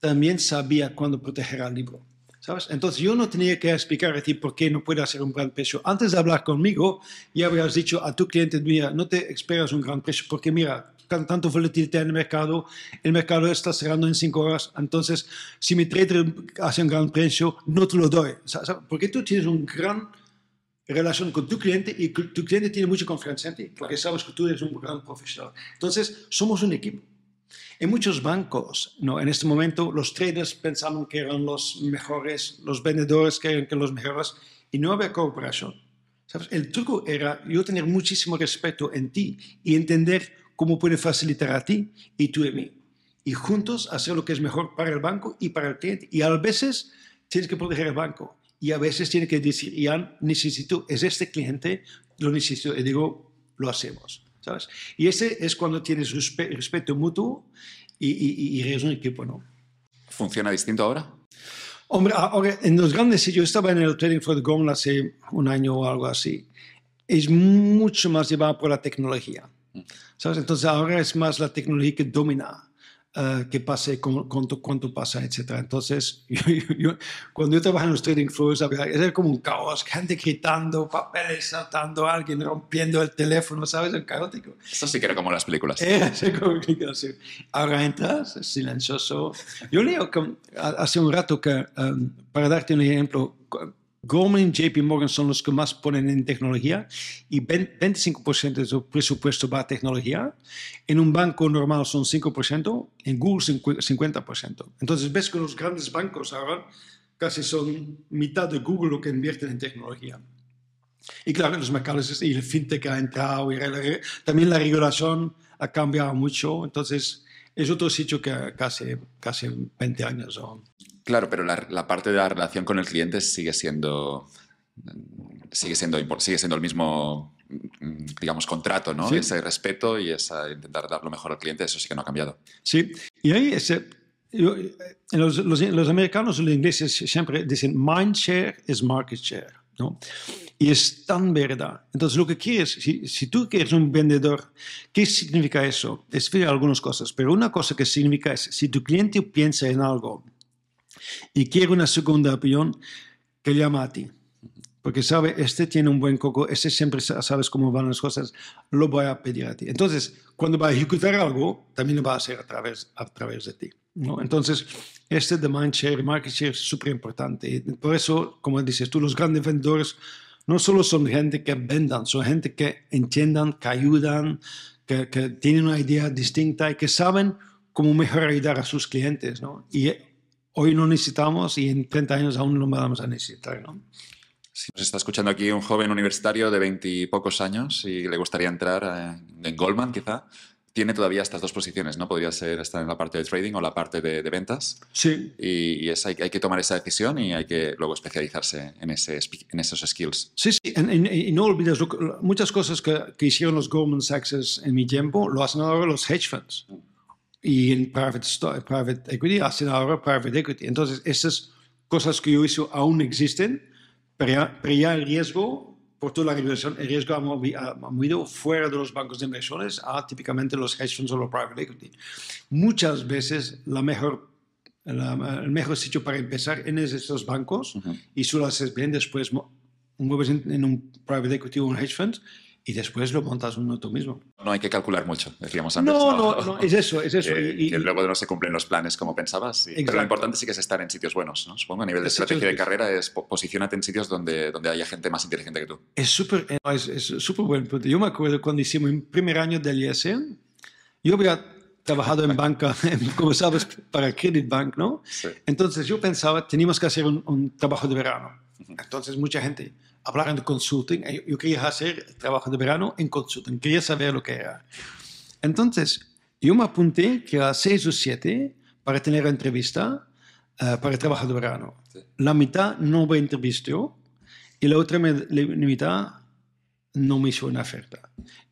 también sabía cuándo proteger al libro. ¿Sabes? Entonces yo no tenía que explicar a ti por qué no puede hacer un gran precio. Antes de hablar conmigo, ya habrías dicho a tu cliente, mira, no te esperas un gran precio porque mira, tanto volatilidad en el mercado, el mercado está cerrando en cinco horas, entonces si mi trader hace un gran precio, no te lo doy. ¿Sabes? Porque tú tienes un gran relación con tu cliente y tu cliente tiene mucha confianza en ti, porque sabes que tú eres un gran profesional. Entonces, somos un equipo. En muchos bancos, ¿no? en este momento, los traders pensaban que eran los mejores, los vendedores que eran los mejores, y no había cooperación. El truco era yo tener muchísimo respeto en ti y entender cómo puede facilitar a ti y tú a mí. Y juntos hacer lo que es mejor para el banco y para el cliente. Y a veces tienes que proteger el banco y a veces tiene que decir, Ian, necesito, es este cliente, lo necesito. Y digo, lo hacemos. ¿sabes? Y ese es cuando tienes respeto mutuo y, es un equipo, ¿no? ¿Funciona distinto ahora? Hombre, ahora, en los grandes, si yo estaba en el Trading for the Gold hace un año o algo así, es mucho más llevado por la tecnología. Mm. ¿Sabes? Entonces ahora es más la tecnología que domina. Ah, qué pase, con, cuánto, cuánto, pasa, etc. Entonces, <laughs> cuando yo trabajaba en los trading floors, era como un caos, gente gritando, papeles saltando, alguien rompiendo el teléfono, ¿sabes? El caótico. Eso sí que era como las películas. <laughs> Era así como Ahora entras, es silencioso. Yo leo hace un rato que, ah, para darte un ejemplo, Goldman y JP Morgan son los que más ponen en tecnología y 25% de su presupuesto va a tecnología. En un banco normal son 5%, en Google 50%. Entonces ves que los grandes bancos ahora casi son mitad de Google lo que invierten en tecnología. Y claro, los mercados y el fintech ha entrado y también la regulación ha cambiado mucho. Entonces es otro sitio que casi, casi 20 años. Claro, pero la, parte de la relación con el cliente sigue siendo, sigue siendo, sigue siendo el mismo, mm, digamos, contrato, ¿no? Es Ese respeto y esa intentar dar lo mejor al cliente, eso sí que no ha cambiado. Sí, y ahí ese, los, americanos y los ingleses siempre dicen mind share is market share, ¿no? Y es tan verdad. Entonces, lo que quieres, si, si tú eres un vendedor, ¿qué significa eso? Es algunas cosas, pero una cosa que significa es, si tu cliente piensa en algo, y quiero una segunda opinión que llama a ti. Porque sabe, este tiene un buen coco, este siempre sabes cómo van las cosas, lo voy a pedir a ti. Entonces, cuando va a ejecutar algo, también lo va a hacer a través, a través de ti. ¿no? Entonces, este demand share, market share es súper importante. Por eso, como dices tú, los grandes vendedores no solo son gente que vendan, son gente que entiendan, que ayudan, que, que tienen una idea distinta y que saben cómo mejor ayudar a sus clientes. ¿no? Y hoy no necesitamos y en 30 años aún no vamos a necesitar. ¿no? Nos está escuchando aquí un joven universitario de veintipocos años y le gustaría entrar eh, en Goldman, quizá. Tiene todavía estas dos posiciones, ¿no? Podría ser estar en la parte de trading o la parte de, ventas. Sí. Y, es, hay, que tomar esa decisión y hay que luego especializarse en, ese, en esos skills. Sí, sí. Y, no olvides, muchas cosas que, que, hicieron los Goldman Sachs en mi tiempo lo hacen ahora los hedge funds y en private, private equity hacen ahora private equity. Entonces, esas cosas que yo hice aún existen, pero ya, el riesgo, por toda la regulación, el riesgo ha movido, fuera de los bancos de inversiones a típicamente los hedge funds o los private equity. Muchas veces la mejor el mejor sitio para empezar en esos bancos y solo haces bien después mueves en, un private equity o un hedge fund y después lo montas uno tú mismo. No hay que calcular mucho, decíamos antes. No, no, es eso, es eso. <laughs> y, luego no se cumplen los planes como pensabas. Pero lo importante sí que es estar en sitios buenos, ¿no? Supongo, a nivel de estrategia de carrera es posicionarte en sitios donde, donde haya gente más inteligente que tú. Es súper eh, es, Yo me acuerdo cuando hicimos mi primer año del ISM, e, yo había trabajado en banca, <laughs> como sabes, para Credit Bank, ¿no? Entonces yo pensaba, teníamos que hacer un trabajo de verano. Entonces mucha gente, hablar de consulting. Eh, yo, quería hacer trabajo de verano en consulting, quería saber lo que era. Entonces, yo me apunté que a seis o siete para tener entrevista eh, para el trabajo de verano. La mitad no me entrevistó y la otra mitad no me hizo una oferta.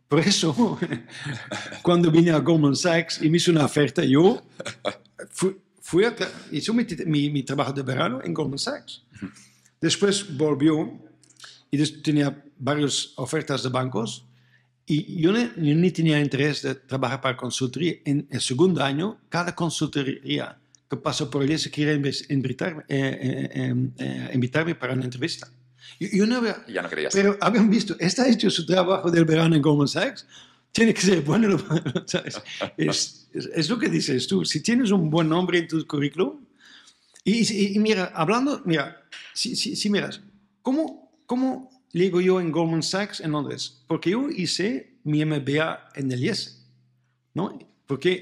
Por eso, <laughs> cuando vine a Goldman Sachs y me hizo una oferta, yo fui, a hizo mi, mi, trabajo de verano en Goldman Sachs. Después volvió y tenía varias ofertas de bancos y yo, ni, tenía interés de trabajar para consultoría. En el segundo año, cada consultoría que pasó por allí se quería eh, eh, em, eh, invitarme, para una entrevista. Yo, yo no había, ya no querías. Pero habían visto, está hecho su trabajo del verano en Goldman Sachs, tiene que ser bueno. <laughs> Es, lo que dices tú. Si tienes un buen nombre en tu currículum, y, mira, hablando, mira, si miras, ¿cómo ¿Cómo llego yo en Goldman Sachs en Londres? Porque yo hice mi MBA en el IES, ¿no? ¿Por qué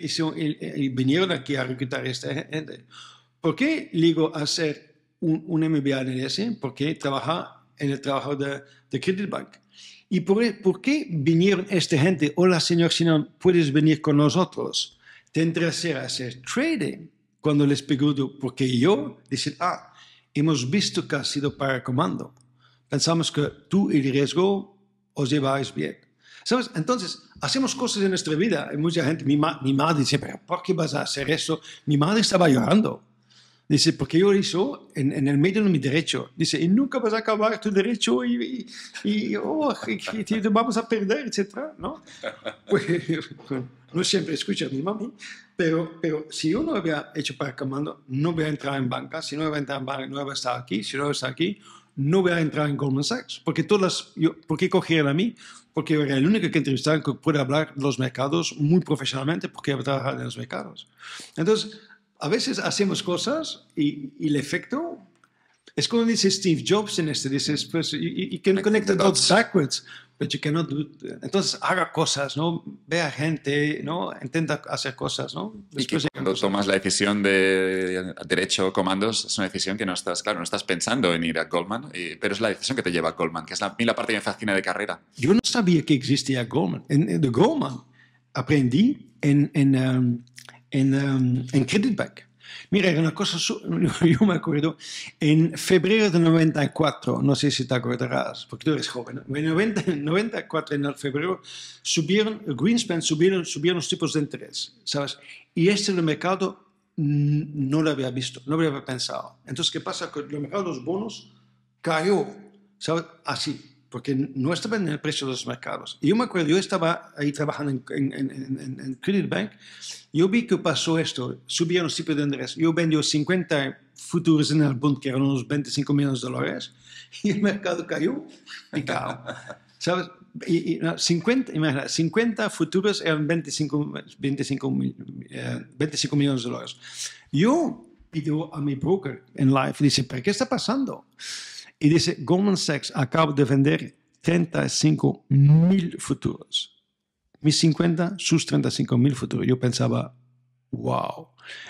vinieron aquí a reclutar a esta gente? ¿Por qué llego a hacer un, MBA en el IES? Porque trabaja en el trabajo de, Credit Bank. ¿Y por, por, qué vinieron esta gente? Hola, señor no puedes venir con nosotros. Te que hacer trading. Cuando les pregunto por qué yo, dicen, ah, hemos visto que ha sido para comando. Pensamos que tú y el riesgo os lleváis bien. ¿Sabes? Entonces, hacemos cosas en nuestra vida. Hay mucha gente, mi, madre dice, pero ¿por qué vas a hacer eso? Mi madre estaba llorando. Dice, porque yo hizo en, en el medio de mi derecho. Dice, y nunca vas a acabar tu derecho y, oh, vamos a perder, etc. ¿No? Pues, <laughs> no siempre escucha a mi mami, pero, pero si yo no había hecho para comando, no a entrar en banca, si no a entrar en banca, no a estado aquí, si no a estado aquí, no voy a entrar en Goldman Sachs, porque todas yo, ¿por qué cogieron a mí? Porque era el único que entrevistaron que puede hablar los mercados muy profesionalmente, porque había trabajado en los mercados. Entonces, a veces hacemos cosas y el efecto es como dice Steve Jobs en este, dice, pues, you, can connect the dots backwards, but you cannot Entonces, haga cosas, ¿no? Vea gente, ¿no? Intenta hacer cosas, ¿no? cuando tomas la decisión de derecho comandos, es una decisión que no estás, claro, no estás pensando en ir a Goldman, eh, pero es la decisión que te lleva a Goldman, que es la, mí la parte que me fascina de carrera. Yo no sabía que existía Goldman. En, Goldman aprendí en, en, um, um, en Credit Bank. Mira, una cosa, <laughs> yo me acuerdo, en febrero de 94, no sé si te acordarás, porque tú eres joven, en 90, 94, en el febrero, subieron, Greenspan subieron, subieron los tipos de interés, ¿sabes? Y este el mercado no lo había visto, no lo había pensado. Entonces, ¿qué pasa? Que el mercado de los bonos cayó, ¿sabes? Así, porque no estaba en el precio de los mercados. Y yo me acuerdo, yo estaba ahí trabajando en, Credit Bank, yo vi que pasó esto, subía los tipos de interés, yo vendió 50 futuros en el Bund, que eran unos 25 millones de dólares, y el mercado cayó picado. <laughs> ¿Sabes? 50, imagina, 50 futuros eran 25, 25, 25 millones de dólares. Yo pido a mi broker en live, dice, ¿pero qué está pasando? Y dice, Goldman Sachs acaba de vender 35 mil futuros. Mis 50, sus 35 mil futuros. Yo pensaba, wow.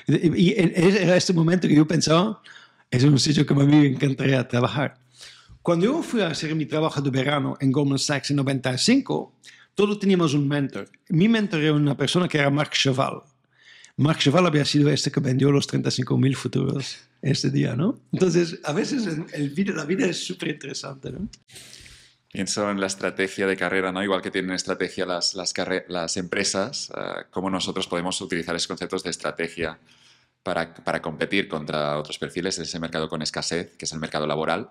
Y era este momento que yo pensaba, es un sitio que me encantaría trabajar. Cuando yo fui a hacer mi trabajo de verano en Goldman Sachs en 95, todos teníamos un mentor. Mi mentor era una persona que era Mark Cheval. Marc Cheval había sido este que vendió los 35 mil futuros ese día, ¿no? Entonces, a veces el, el la vida es súper interesante, ¿no? Pienso en la estrategia de carrera, ¿no? Igual que tienen estrategia las, las empresas, eh, cómo nosotros podemos utilizar esos conceptos de estrategia para, para, competir contra otros perfiles en ese mercado con escasez, que es el mercado laboral.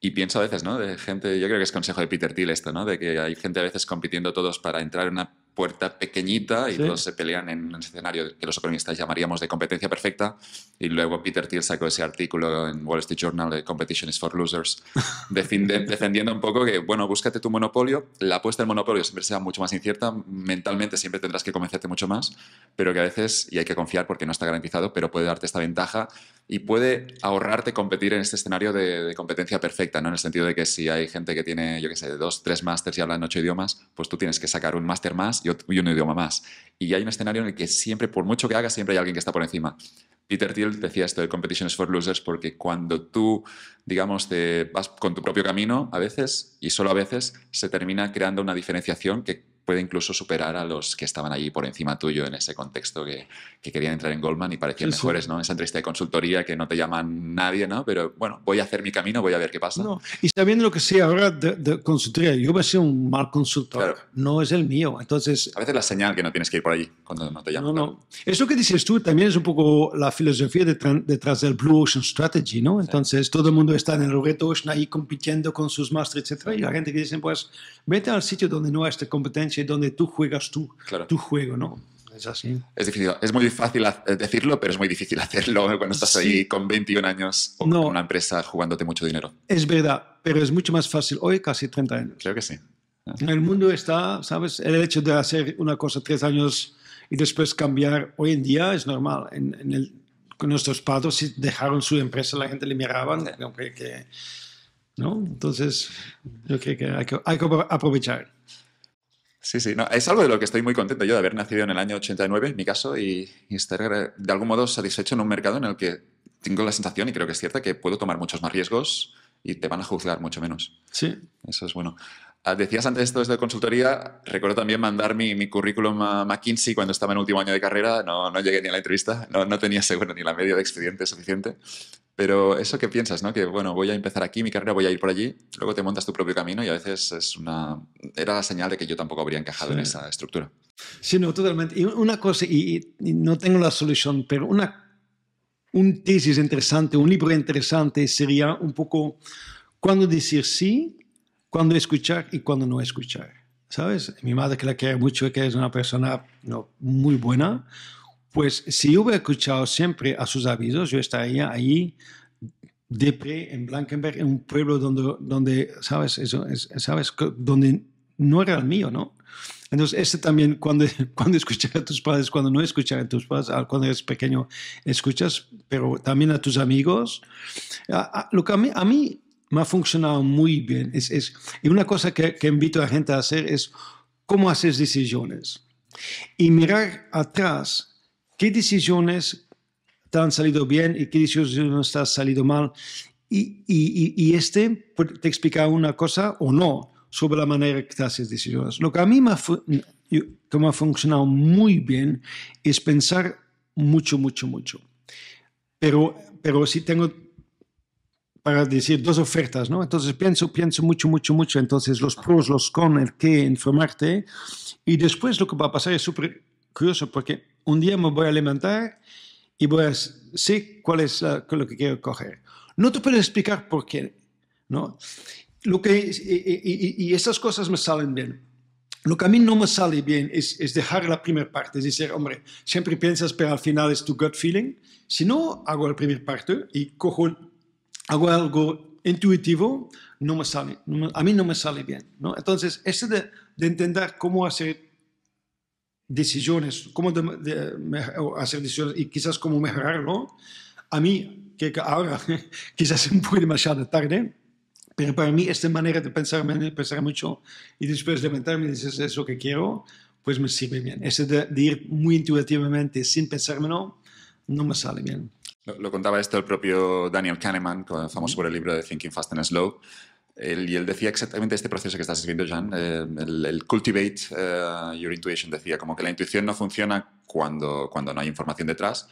Y pienso a veces, ¿no? De gente, yo creo que es consejo de Peter Thiel esto, ¿no? De que hay gente a veces compitiendo todos para entrar en una puerta pequeñita y todos se pelean en un escenario que los economistas llamaríamos de competencia perfecta. Y luego Peter Thiel sacó ese artículo en Wall Street Journal de Competition is for Losers, <laughs> defendiendo un poco que, bueno, búscate tu monopolio, la apuesta del monopolio siempre sea mucho más incierta, mentalmente siempre tendrás que convencerte mucho más, pero que a veces, y hay que confiar porque no está garantizado, pero puede darte esta ventaja y puede ahorrarte competir en este escenario de, competencia perfecta, ¿no? En el sentido de que si hay gente que tiene, yo qué sé, dos, tres másters y hablan ocho idiomas, pues tú tienes que sacar un máster más y, un idioma más. Y hay un escenario en el que siempre, por mucho que hagas, siempre hay alguien que está por encima. Peter Thiel decía esto de competitions for losers porque cuando tú, digamos, vas con tu propio camino, a veces, y solo a veces, se termina creando una diferenciación que puede incluso superar a los que estaban allí por encima tuyo en ese contexto que, querían entrar en Goldman y parecían mejores, ¿no? Esa entrevista de consultoría que no te llaman nadie, ¿no? Pero bueno, voy a hacer mi camino, voy a ver qué pasa. No, y sabiendo lo que sé ahora de, consultoría, yo voy a ser un mal consultor, no es el mío, entonces... A veces la señal que no tienes que ir por allí cuando no te llaman. No, no. Eso que dices tú también es un poco la filosofía detrás, del Blue Ocean Strategy, ¿no? Entonces todo el mundo está en el Red Ocean ahí compitiendo con sus masters, etcétera, y la gente que dice, pues, vete al sitio donde no hay esta competencia donde tú juegas tú, tu juego, ¿no? Es así. Es difícil, es muy fácil eh, decirlo, pero es muy difícil <laughs> hacerlo cuando estás ahí con 21 años o con una empresa jugándote mucho dinero. Es verdad, pero es mucho más fácil hoy, casi 30 años. Creo que sí. el mundo está, ¿sabes? El hecho de hacer una cosa tres años y después cambiar hoy en día es normal. En, el, con nuestros padres, si dejaron su empresa, la gente le miraban. que, ¿no? Entonces, yo creo que hay que, hay que aprovechar. Sí, sí, no, es algo de lo que estoy muy contento yo de haber nacido en el año 89, en mi caso, y, eh, de algún modo satisfecho en un mercado en el que tengo la sensación, y creo que es cierta, que puedo tomar muchos más riesgos y te van a juzgar mucho menos. Sí. Eso es bueno. Ah, decías antes esto de consultoría, recuerdo también mandar mi, currículum a McKinsey cuando estaba en último año de carrera, no, llegué ni a la entrevista, no, tenía seguro ni la media de expediente suficiente, pero eso que piensas, ¿no? que bueno, voy a empezar aquí mi carrera, voy a ir por allí, luego te montas tu propio camino y a veces es una, era la señal de que yo tampoco habría encajado en esa estructura. Sí, no, totalmente. Y una cosa, y, no tengo la solución, pero una un tesis interesante, un libro interesante sería un poco cuando decir sí cuándo escuchar y cuándo no escuchar. ¿Sabes? Mi madre, que la quiere mucho y que es una persona no, muy buena, pues si hubiera escuchado siempre a sus avisos, yo estaría allí de en Blankenberg, en un pueblo donde, donde ¿sabes? Eso ¿sabes? Donde no era el mío, ¿no? Entonces, este también, cuando, <laughs> cuando escuchas a tus padres, cuando no escuchas a tus padres, cuando eres pequeño, escuchas, pero también a tus amigos. lo a mí, a mí me ha funcionado muy bien. Es, es, y una cosa que, invito a la gente a hacer es cómo haces decisiones. Y mirar atrás qué decisiones te han salido bien y qué decisiones te han salido mal. Y, y, y este te explica una cosa o no sobre la manera que te haces decisiones. Lo que a mí me ha, ha funcionado muy bien es pensar mucho, mucho, mucho. Pero, pero si tengo para decir dos ofertas, ¿no? Entonces pienso, pienso mucho, mucho, mucho, entonces los pros, los con, el qué, informarte. Y después lo que va a pasar es súper curioso porque un día me voy a levantar y voy a sé cuál es lo que quiero coger. No te puedo explicar por qué, ¿no? Lo que, y, estas cosas me salen bien. Lo que a mí no me sale bien es, es, dejar la primera parte, es decir, hombre, siempre piensas, pero al final es tu gut feeling. Si no, hago la primera parte y cojo hago algo intuitivo, no me sale, a mí no me sale bien. ¿no? Entonces, ese de, entender cómo hacer decisiones, cómo hacer decisiones y quizás cómo mejorarlo, a mí, que ahora <laughs> quizás un poco demasiado tarde, pero para mí esta manera de pensar, pensar mucho y después levantarme y decir eso que quiero, pues me sirve bien. Ese de, de ir muy intuitivamente sin pensármelo, no me sale bien. Lo, contaba esto el propio Daniel Kahneman, famoso por el libro de Thinking Fast and Slow, y él decía exactamente este proceso que estás escribiendo, Jan, eh, el, cultivate eh, your intuition, decía, como que la intuición no funciona cuando, cuando no hay información detrás,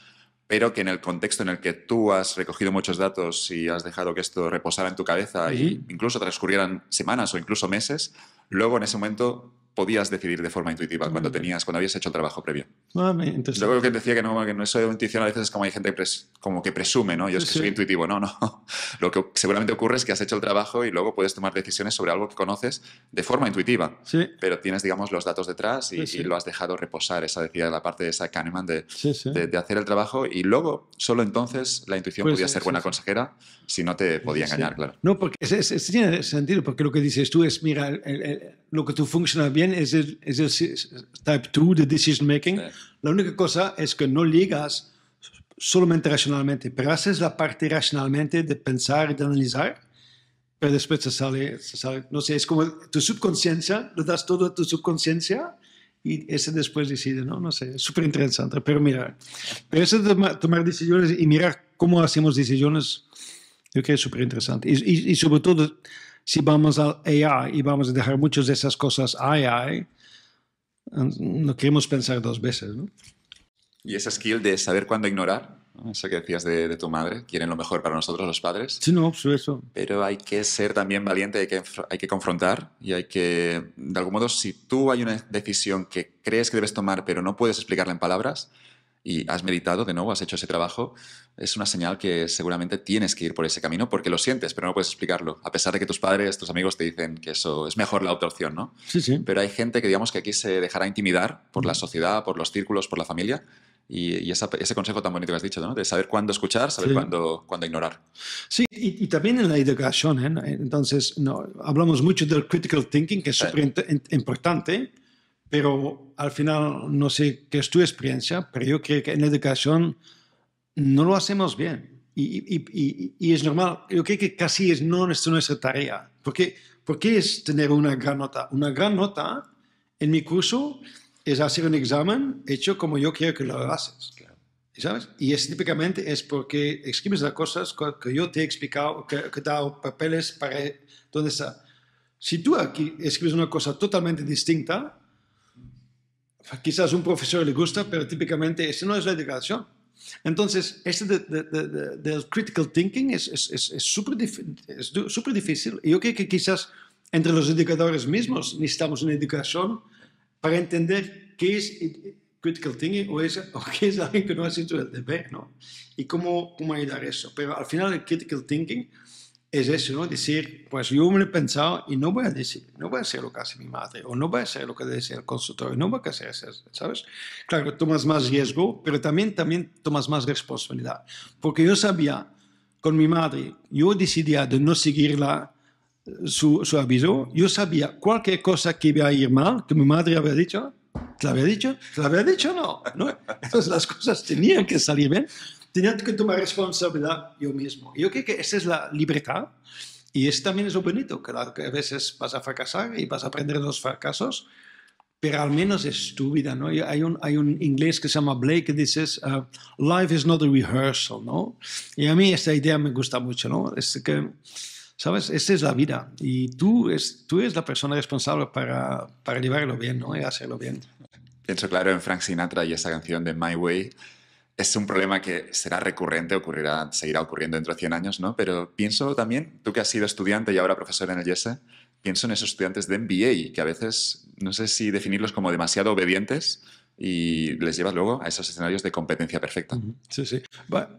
pero que en el contexto en el que tú has recogido muchos datos y has dejado que esto reposara en tu cabeza e y incluso transcurrieran semanas o incluso meses, luego en ese momento podías decidir de forma intuitiva cuando tenías, cuando habías hecho el trabajo previo. Ah, entonces, Yo creo que decía que no, que no soy de intuición a veces es como hay gente que, como que presume, ¿no? Yo es que soy intuitivo, no, no. <laughs> Lo que seguramente ocurre es que has hecho el trabajo y luego puedes tomar decisiones sobre algo que conoces de forma intuitiva, sí. pero tienes, digamos, los datos detrás y, lo has dejado reposar, esa decía la parte de esa Kahneman de, de, hacer el trabajo y luego, solo entonces, la intuición podría pues podía ser buena consejera si no te podía engañar, claro. No, porque es, tiene sentido, porque lo que dices tú es, mira, lo que tú funciona bien es el, es el type 2 de decision making la única cosa es que no ligas solamente racionalmente, pero haces la parte racionalmente de pensar y de analizar, pero después se sale, no sé, es como tu subconsciencia, lo das todo a tu subconsciencia y ese después decide, ¿no? No sé, es súper interesante, pero mirar. Pero eso de tomar, decisiones y mirar cómo hacemos decisiones, yo creo que es súper interesante. Y, y sobre todo, si vamos al AI y vamos a dejar muchas de esas cosas AI, no queremos pensar dos veces. ¿no? Y esa skill de saber cuándo ignorar, eso que decías de, tu madre, quieren lo mejor para nosotros los padres. Sí, no, eso. Pero hay que ser también valiente, hay que, hay que confrontar y hay que, de algún modo, si tú hay una decisión que crees que debes tomar pero no puedes explicarla en palabras, y has meditado de nuevo, has hecho ese trabajo, es una señal que seguramente tienes que ir por ese camino porque lo sientes, pero no puedes explicarlo, a pesar de que tus padres, tus amigos te dicen que eso es mejor la otra opción, ¿no? Sí, sí. Pero hay gente que digamos que aquí se dejará intimidar por la sociedad, por los círculos, por la familia y, ese consejo tan bonito que has dicho, ¿no? De saber cuándo escuchar, saber cuándo, cuándo, ignorar. Sí, y, también en la educación, ¿eh? Entonces, no, hablamos mucho del critical thinking, que es súper importante pero al final no sé qué es tu experiencia, pero yo creo que en educación no lo hacemos bien. Y, es normal, yo creo que casi es, no es nuestra tarea. Porque, ¿Por qué es tener una gran nota? Una gran nota en mi curso es hacer un examen hecho como yo quiero que lo haces. ¿Sabes? Y es típicamente es porque escribes las cosas que yo te he explicado, que, he dado papeles para donde está. Si tú aquí escribes una cosa totalmente distinta, quizás un profesor le gusta, pero típicamente ese no es la educación. Entonces, este del critical thinking es súper es, es, difícil. Yo creo que quizás entre los educadores mismos necesitamos una educación para entender qué es critical thinking o, es, o qué es alguien que no ha sido el deber, ¿no? Y cómo, cómo ayudar eso. Pero al final el critical thinking es eso, ¿no? Decir, pues yo me he pensado y no voy a decir, no voy a hacer lo que hace mi madre, o no voy a hacer lo que dice el consultorio, no voy a hacer eso, ¿sabes? Claro, tomas más riesgo, pero también, también tomas más responsabilidad. Porque yo sabía, con mi madre, yo decidía de no seguirla, eh, su, su aviso, yo sabía cualquier cosa que iba a ir mal, que mi madre había dicho, ¿te la había dicho? ¿Te la había dicho? No, no. Entonces las cosas tenían que salir bien, tenía que tomar responsabilidad yo mismo. Yo creo que esa es la libertad y eso también es lo bonito, que a veces vas a fracasar y vas a aprender los fracasos, pero al menos es tu vida, ¿no? Hay un, hay un inglés que se llama Blake que dice uh, life is not a rehearsal, ¿no? Y a mí esta idea me gusta mucho, ¿no? Es que, ¿sabes? Esta es la vida y tú, es, tú eres la persona responsable para, para llevarlo bien, ¿no? Y hacerlo bien. Pienso, claro, en Frank Sinatra y esa canción de My Way, es un problema que será recurrente, ocurrirá, seguirá ocurriendo dentro de 100 años, ¿no? Pero pienso también, tú que has sido estudiante y ahora profesor en el IESE, e, pienso en esos estudiantes de MBA, que a veces, no sé si definirlos como demasiado obedientes, y les llevas luego a esos escenarios de competencia perfecta. Sí, sí.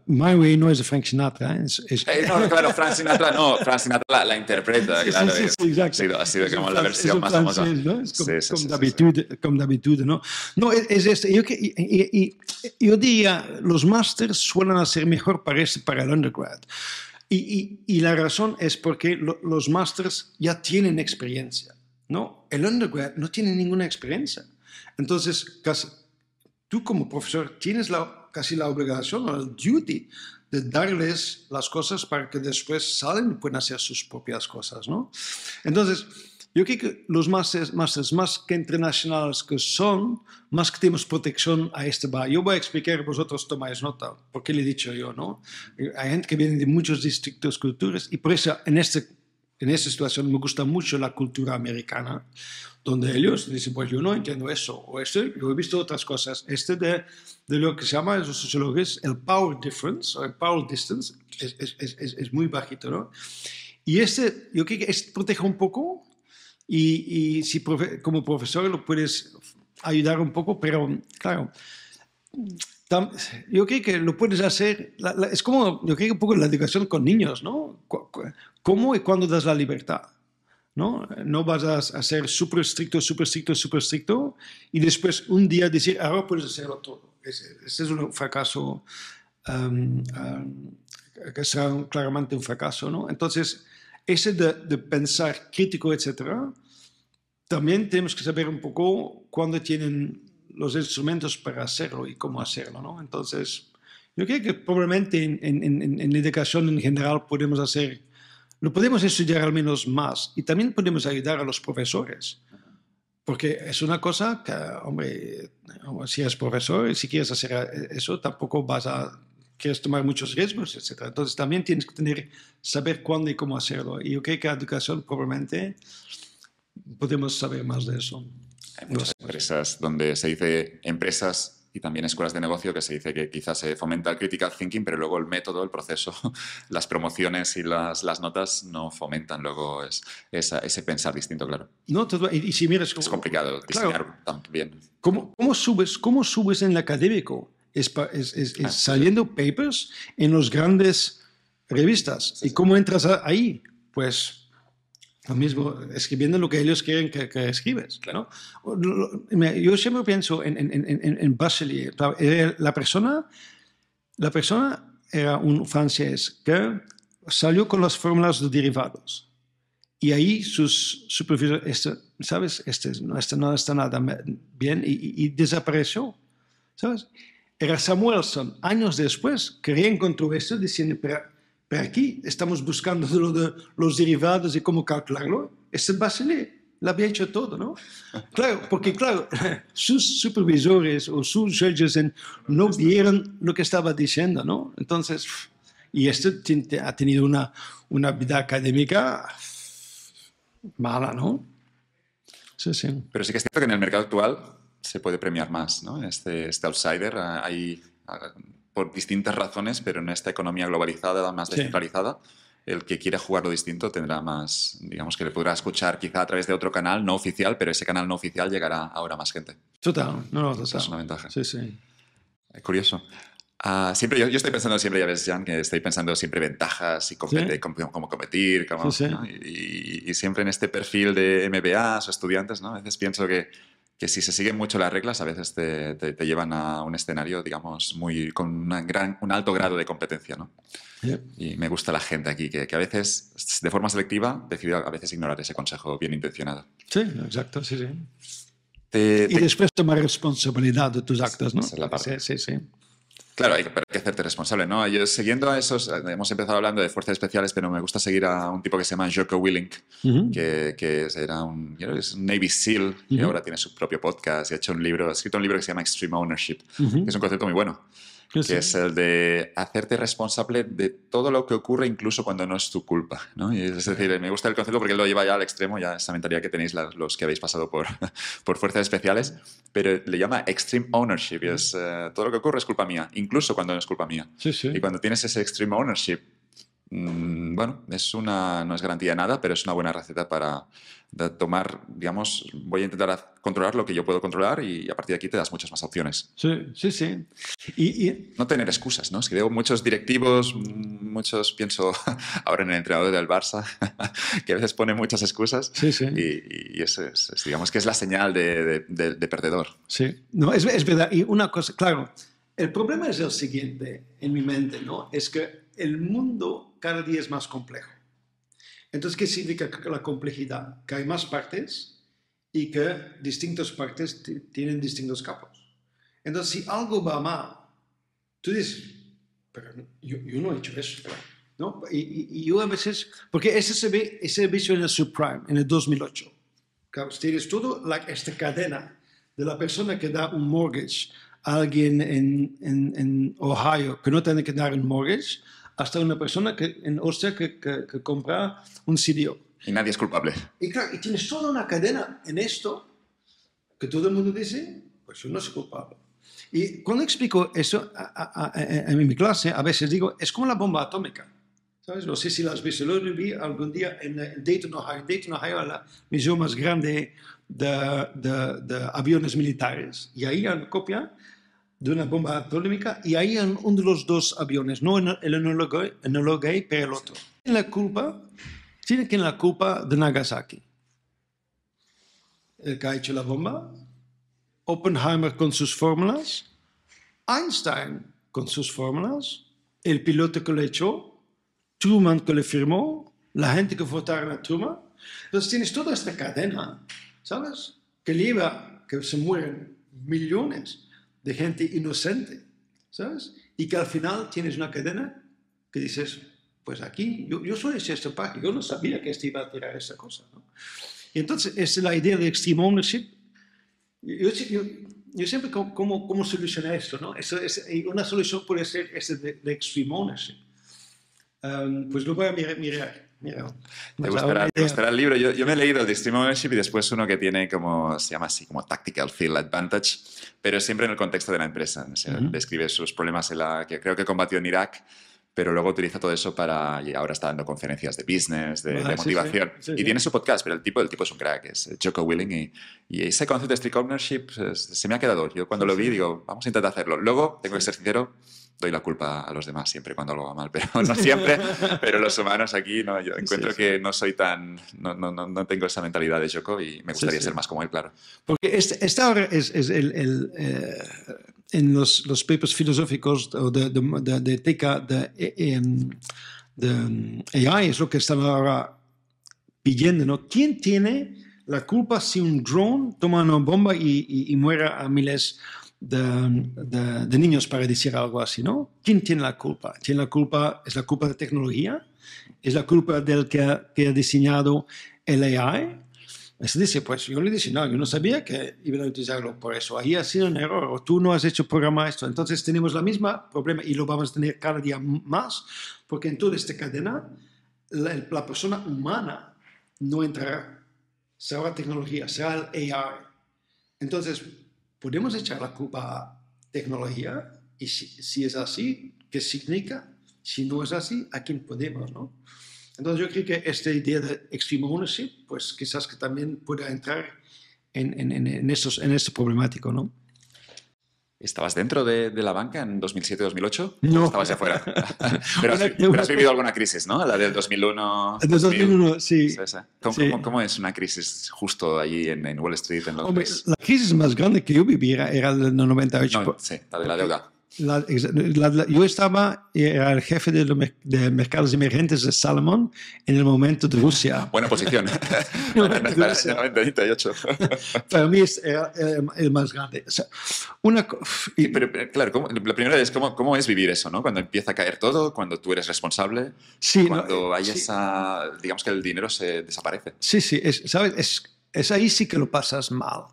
my Way no es Frank Sinatra. ¿eh? Eh, no, claro, Frank Sinatra no, Frank Sinatra la, interpreta, claro. Sí, sí, sí exacto. Ha sido, como la versión más famosa. como, de habitud ¿no? No, e-, es, este. Yo, yo diría, los masters suelen ser mejor este, para, el undergrad. Y, la razón es porque los masters ya tienen experiencia, ¿no? El undergrad no tiene ninguna experiencia. Entonces, casi, tú como profesor tienes la, casi la obligación el duty de darles las cosas para que después salen y puedan hacer sus propias cosas, ¿no? Entonces, yo creo que los másteres, más que internacionales que son, más que tenemos protección a este barrio. Yo voy a explicar, vosotros tomáis nota, porque le he dicho yo, ¿no? Hay gente que viene de muchos distritos, culturas, y por eso en, este, en esta situación me gusta mucho la cultura americana donde ellos dicen, pues yo no entiendo eso, o este yo he visto otras cosas. Este de, de lo que se llama en los sociólogos el power difference, o el power distance, es, es, es, es muy bajito, ¿no? Y este, yo creo que este protege un poco, y, y si como profesor lo puedes ayudar un poco, pero claro, yo creo que lo puedes hacer, es como, yo creo que un poco la educación con niños, ¿no? ¿Cómo y cuándo das la libertad? ¿no? No vas a, ser súper estricto, súper estricto, súper estricto y después un día decir, ahora puedes hacerlo todo. Ese, es un fracaso, que será claramente un fracaso, ¿no? Entonces, ese de, de, pensar crítico, etcétera, también tenemos que saber un poco cuándo tienen los instrumentos para hacerlo y cómo hacerlo, Entonces, yo creo que probablemente en, en la educación en general podemos hacer lo podemos estudiar al menos más y también podemos ayudar a los profesores. Porque es una cosa que, hombre, eh, si eres profesor y si quieres hacer eh, eso, tampoco vas a quieres tomar muchos riesgos, etc. Entonces también tienes que tener, saber cuándo y cómo hacerlo. Y yo creo que la educación probablemente podemos saber más de eso. Hay muchas pues, empresas donde se dice empresas y también escuelas de negocio que se dice que quizás se fomenta el critical thinking, pero luego el método, el proceso, <laughs> las promociones y las, las notas no fomentan luego es, ese pensar distinto, claro. No, todo, y, si miras... Es complicado diseñar también. ¿cómo, ¿Cómo subes, cómo subes en el académico? Ah, saliendo papers en las grandes revistas. ¿Y cómo entras ahí? Pues lo mismo, escribiendo lo que ellos quieren que, que escribes. Claro. Yo siempre pienso en, en, La persona, la persona era un francés que salió con las fórmulas de derivados. Y ahí sus superficies, este, ¿sabes? Este, este no, está nada bien y, desapareció. ¿Sabes? Era Samuelson, años después, que reencontró esto diciendo, pero aquí estamos buscando los derivados y cómo calcularlo. Es el lo había hecho todo, ¿no? Claro, porque claro, <laughs> sus supervisores o sus judges no vieron lo que estaba diciendo, ¿no? Entonces, y esto ha tenido una, una vida académica mala, ¿no? Sí, sí. Pero sí que es cierto que en el mercado actual se puede premiar más, ¿no? Este, este outsider, hay por distintas razones, pero en esta economía globalizada, más descentralizada, el que quiera jugar lo distinto tendrá más, digamos que le podrá escuchar quizá a través de otro canal no oficial, pero ese canal no oficial llegará ahora a más gente. Total, no lo no, Es una ventaja. Sí, sí. Eh, curioso. Ah, siempre, yo, estoy pensando siempre, ya ves, Jan, que estoy pensando siempre ventajas y cómo competir, cómo, ¿no? y, y, siempre en este perfil de MBAs o estudiantes, ¿no? A veces pienso que que si se siguen mucho las reglas, a veces te, te, llevan a un escenario, digamos, muy con una gran, un alto grado de competencia, ¿no? Y me gusta la gente aquí, que, que, a veces, de forma selectiva, decide a veces ignorar ese consejo bien intencionado. Sí, exacto, sí, sí. y después tomar responsabilidad de tus actos, ¿no? la Sí, sí, sí. Claro, hay que, hacerte responsable, ¿no? siguiendo a esos, eh, hemos empezado hablando de fuerzas especiales, pero me gusta seguir a un tipo que se llama Joko Willink, que, era un, es Navy SEAL, y ahora tiene su propio podcast y ha hecho un libro, ha escrito un libro que se llama Extreme Ownership, que es un concepto muy bueno que es el de hacerte responsable de todo lo que ocurre, incluso cuando no es tu culpa. ¿no? es decir, me gusta el concepto porque lo lleva ya al extremo, ya esa mentalidad que tenéis los que habéis pasado por, <laughs> por fuerzas especiales, pero le llama extreme ownership, y es eh, todo lo que ocurre es culpa mía, incluso cuando no es culpa mía. Y cuando tienes ese extreme ownership, mm, bueno, es una, no es garantía de nada, pero es una buena receta para tomar, digamos, voy a intentar controlar lo que yo puedo controlar y a partir de aquí te das muchas más opciones. Sí, sí, sí. Y, No tener excusas, ¿no? Es que veo muchos directivos, muchos, pienso <laughs> ahora en el entrenador del Barça, <laughs> que a veces pone muchas excusas. Y, eso es, digamos, que es la señal de, perdedor. Sí, no, es, es verdad. Y una cosa, claro, el problema es el siguiente en mi mente, ¿no? Es que el mundo cada día es más complejo. Entonces, ¿qué significa la complejidad? Que hay más partes y que distintas partes tienen distintos capos. Entonces, si algo va mal, tú dices, pero yo, no he hecho eso. ¿no? Y, yo a veces, porque ese se, ve, ese en el subprime, en el 2008. Claro, tienes todo esta cadena de la persona que da un mortgage a alguien en, en Ohio que no tiene que dar un mortgage, hasta una persona que, en Austria que, compra un CDO. Y nadie es culpable. Y claro, y tienes toda una cadena en esto que todo el mundo dice, pues yo no soy culpable. Y cuando explico eso en mi clase, a veces digo, es como la bomba atómica. No sé si las viste, Lo vi algún día en Dayton, Ohio. Dayton, Ohio la misión más grande de, aviones militares. Y ahí en copia de una bomba atómica y ahí en uno de los dos aviones, no en el pero el otro. ¿Tiene la culpa? ¿Tiene en la culpa de Nagasaki? ¿El que ha hecho la bomba? ¿Oppenheimer con sus fórmulas? ¿Einstein con sus fórmulas? ¿El piloto que lo echó? ¿Truman que le firmó? ¿La gente que votaron a Truman? Entonces tienes toda esta cadena, ¿sabes? Que lleva, que se mueren millones de gente inocente, ¿sabes? Y que al final tienes una cadena que dices, pues aquí, yo, yo soy ese paco, yo no sabía que este iba a tirar esa cosa, ¿no? Y entonces es la idea de extreme ownership. Yo, siempre, ¿cómo, ¿cómo solucionar esto? ¿no? Eso es, una solución puede ser esa de, extreme ownership. Em, pues lo voy a mirar. Te pues gustará, el libro. Yo, me he leído el de Ownership y después uno que tiene como, se llama así, como Tactical Field Advantage, pero siempre en el contexto de la empresa. Describe sus problemas en la que creo que combatió en Irak, pero luego utiliza todo eso para, y ahora está dando conferencias de business, de, ah, motivación. y tiene su podcast, pero el tipo, el tipo es un crack, es choco eh, Willing. Y, y ese concepto de Stream Ownership se me ha quedado. Yo cuando lo vi digo, vamos a intentar hacerlo. Luego, tengo que ser sincero, doy la culpa a los demás siempre cuando algo va mal, pero <laughs> no siempre, pero los humanos aquí, no, yo encuentro que no soy tan, no, no, no, tengo esa mentalidad de Joko y me gustaría ser más como él, claro. Porque esta ahora es, el, eh, en los, los, papers filosóficos de, de, de, de, AI, eh, em, em, es lo que están ahora pidiendo, ¿no? ¿Quién tiene la culpa si un drone toma una bomba y, y, y muera a miles de, niños para decir algo así, ¿no? ¿Quién tiene la culpa? ¿Tiene la culpa? ¿Es la culpa de tecnología? ¿Es la culpa del que, ha, diseñado el AI? se dice, pues yo le dije, no, yo no sabía que iban a utilizarlo por eso. Ahí ha sido un error, o tú no has hecho programar esto. Entonces tenemos la misma problema y lo vamos a tener cada día más, porque en toda esta cadena la, persona humana no entrará. Será tecnología, será el AI. Entonces, podemos echar la culpa a tecnología y si, es así, ¿qué significa? Si no es así, ¿a quién podemos? ¿no? Entonces yo creo que esta idea de extreme ownership, pues quizás que también pueda entrar en, en, en este problemático, ¿no? ¿Estabas dentro de, la banca en 2007-2008? No. ¿Estabas afuera? <laughs> pero, has, vivido alguna crisis, ¿no? La del 2001. 2001, sí. ¿Cómo, es una crisis justo allí en, Wall Street, en Londres? la crisis más grande que yo viviera era la del 98. sí, la de la deuda yo estaba, era eh, el jefe de, de, mercados emergentes de Salomón en el momento de Rusia. Buena posición. <laughs> <laughs> <laughs> para, mí es eh, eh, el más grande. una, pero, claro, la primera es cómo, cómo, es vivir eso, ¿no? Cuando empieza a caer todo, cuando tú eres responsable, sí, cuando hay esa, digamos que el dinero se desaparece. Sí, sí, es, ¿sabes? Es, es ahí sí que lo pasas mal.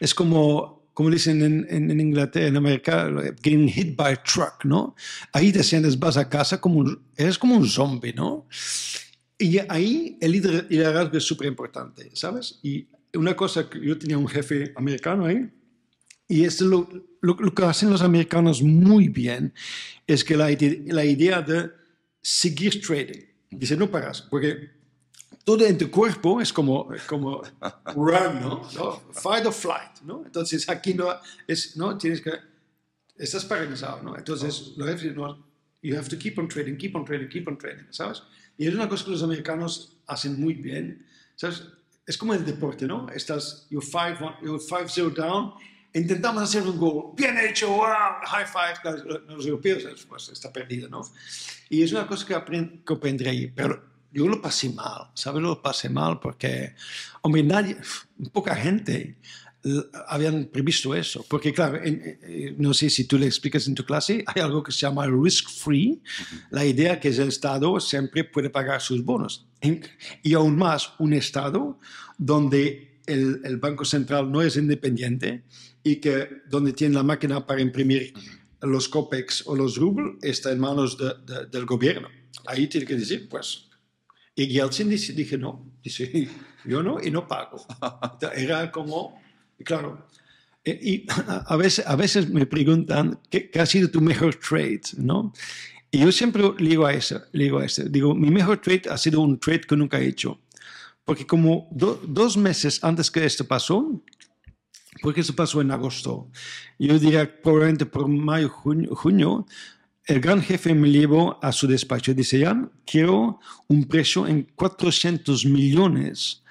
Es como como dicen en, en, Inglaterra, en América, getting hit by a truck, ¿no? Ahí te sientes, vas a casa como eres como un zombie, ¿no? Y ahí el liderazgo es súper importante, ¿sabes? Y una cosa que yo tenía un jefe americano ahí, y esto lo, lo, lo, que hacen los americanos muy bien es que la, la idea de seguir trading, dice, no paras, porque todo en tu cuerpo es como, como <laughs> run, ¿no? Fight or flight, ¿no? Entonces aquí no, es, no tienes que, estás paralizado, ¿no? Entonces, oh. lo que no, you have to keep on trading, keep on trading, keep on trading, ¿sabes? Y es una cosa que los americanos hacen muy bien, ¿sabes? Es como el deporte, ¿no? Estás, you're 5-0 down, intentamos hacer un gol, bien hecho, wow, high five, los, europeos, pues está perdido, ¿no? Y es una cosa que, que aprendí ahí, pero yo lo pasé mal, ¿sabes? Lo pasé mal porque, hombre, nadie, poca gente habían previsto eso. Porque, claro, no sé si tú le explicas en tu clase, hay algo que se llama risk-free, la idea que es el Estado siempre puede pagar sus bonos. Y, aún más, un Estado donde el, Banco Central no es independiente y que donde tiene la máquina para imprimir los COPEX o los rubles está en manos del gobierno. Ahí tiene que decir, pues, y Yeltsin dice, dije, no, dice, <laughs> yo no y no pago. Era como, claro, eh, y <laughs> a veces, a veces me preguntan ¿qué, ha sido tu mejor trade, ¿no? Y yo siempre digo a eso, digo a eso, digo, mi mejor trade ha sido un trade que nunca he hecho. Porque como dos meses antes que esto pasó, porque esto pasó en agosto, yo diría probablemente por mayo, junio el gran jefe me llevó a su despacho y dice, ya, quiero un precio en 400 millones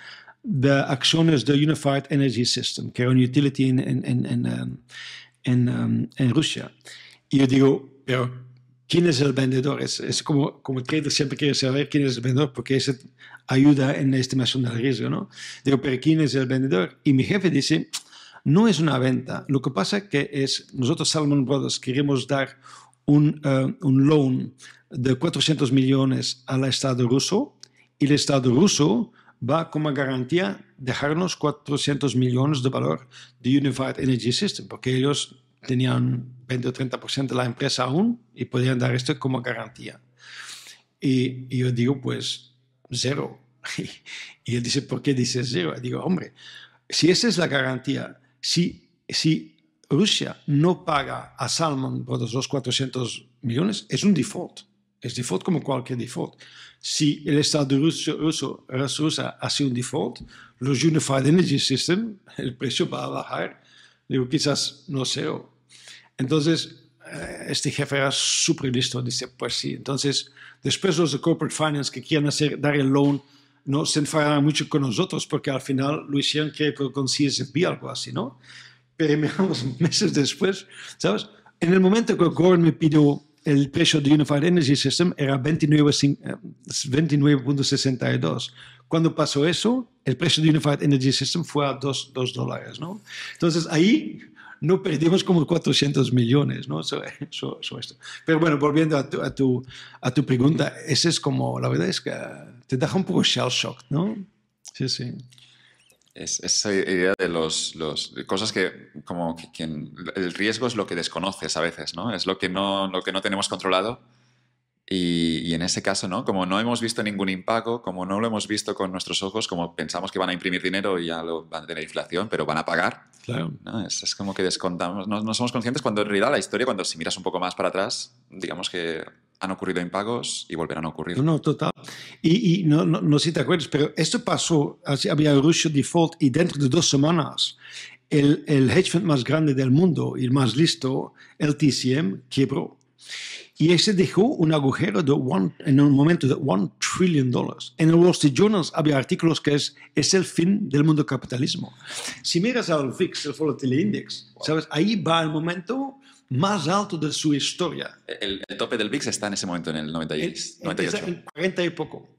de acciones de Unified Energy System, que era un utility en, um, um, Rusia. Y yo digo, pero ¿quién es el vendedor? Es, como, como trader siempre quiere saber quién es el vendedor porque eso ayuda en la estimación del riesgo, ¿no? Digo, pero ¿quién es el vendedor? Y mi jefe dice, no es una venta. Lo que pasa que es, nosotros Salmon Brothers queremos dar eh, un, loan de 400 millones al Estado ruso y el Estado ruso va como garantía dejarnos 400 millones de valor de Unified Energy System, porque ellos tenían 20 o 30% de la empresa aún y podían dar esto como garantía. Y, yo digo, pues cero. <laughs> Y él dice, ¿por qué dices cero? Y digo, hombre, si esa es la garantía, si, si Rusia no paga a Salmon por los 400 millones, es un default. Es default como cualquier default. Si el Estado ruso, hace un default, los Unified Energy System, el precio va a bajar. Digo, quizás no sé. Entonces, eh, este jefe era súper listo, dice, pues sí. Entonces, después los de Corporate Finance que quieren hacer, dar el loan, no se enfadarán mucho con nosotros porque al final lo hicieron creo que con algo así, ¿no? premiamos <laughs> meses después, ¿sabes? En el momento que Gordon me pidió el precio de Unified Energy System era 29.62. Eh, Cuando pasó eso, el precio de Unified Energy System fue a 2, dólares, ¿no? Entonces ahí no perdimos como 400 millones, ¿no? Eso <laughs> Pero bueno, volviendo a tu, a tu, pregunta, ese es como, la verdad es que te deja un poco shell shock, ¿no? Sí, sí es esa idea de los, cosas que como quien, el riesgo es lo que desconoces a veces, ¿no? Es lo que no, lo que no tenemos controlado. Y, en ese caso, ¿no? Como no hemos visto ningún impago, como no lo hemos visto con nuestros ojos, como pensamos que van a imprimir dinero y ya lo van a tener inflación, pero van a pagar. Claro. Es, como que descontamos, no, no somos conscientes cuando en realidad la historia, cuando si miras un poco más para atrás, digamos que han ocurrido impagos y volverán a ocurrir. No, total. Y, no, no, sé si te acuerdas, pero esto pasó, había Russia Default y dentro de dos semanas el, el hedge fund más grande del mundo y el más listo, el TCM, quebró. Y ese dejó un agujero de one, en un momento de one trillion dólares. En los Wall Street Journal había artículos que es, es el fin del mundo capitalismo. Si miras al VIX, el Volatility Index, ¿sabes? Ahí va el momento más alto de su historia. El, tope del VIX está en ese momento, en el 96, el, 98. 40 y poco.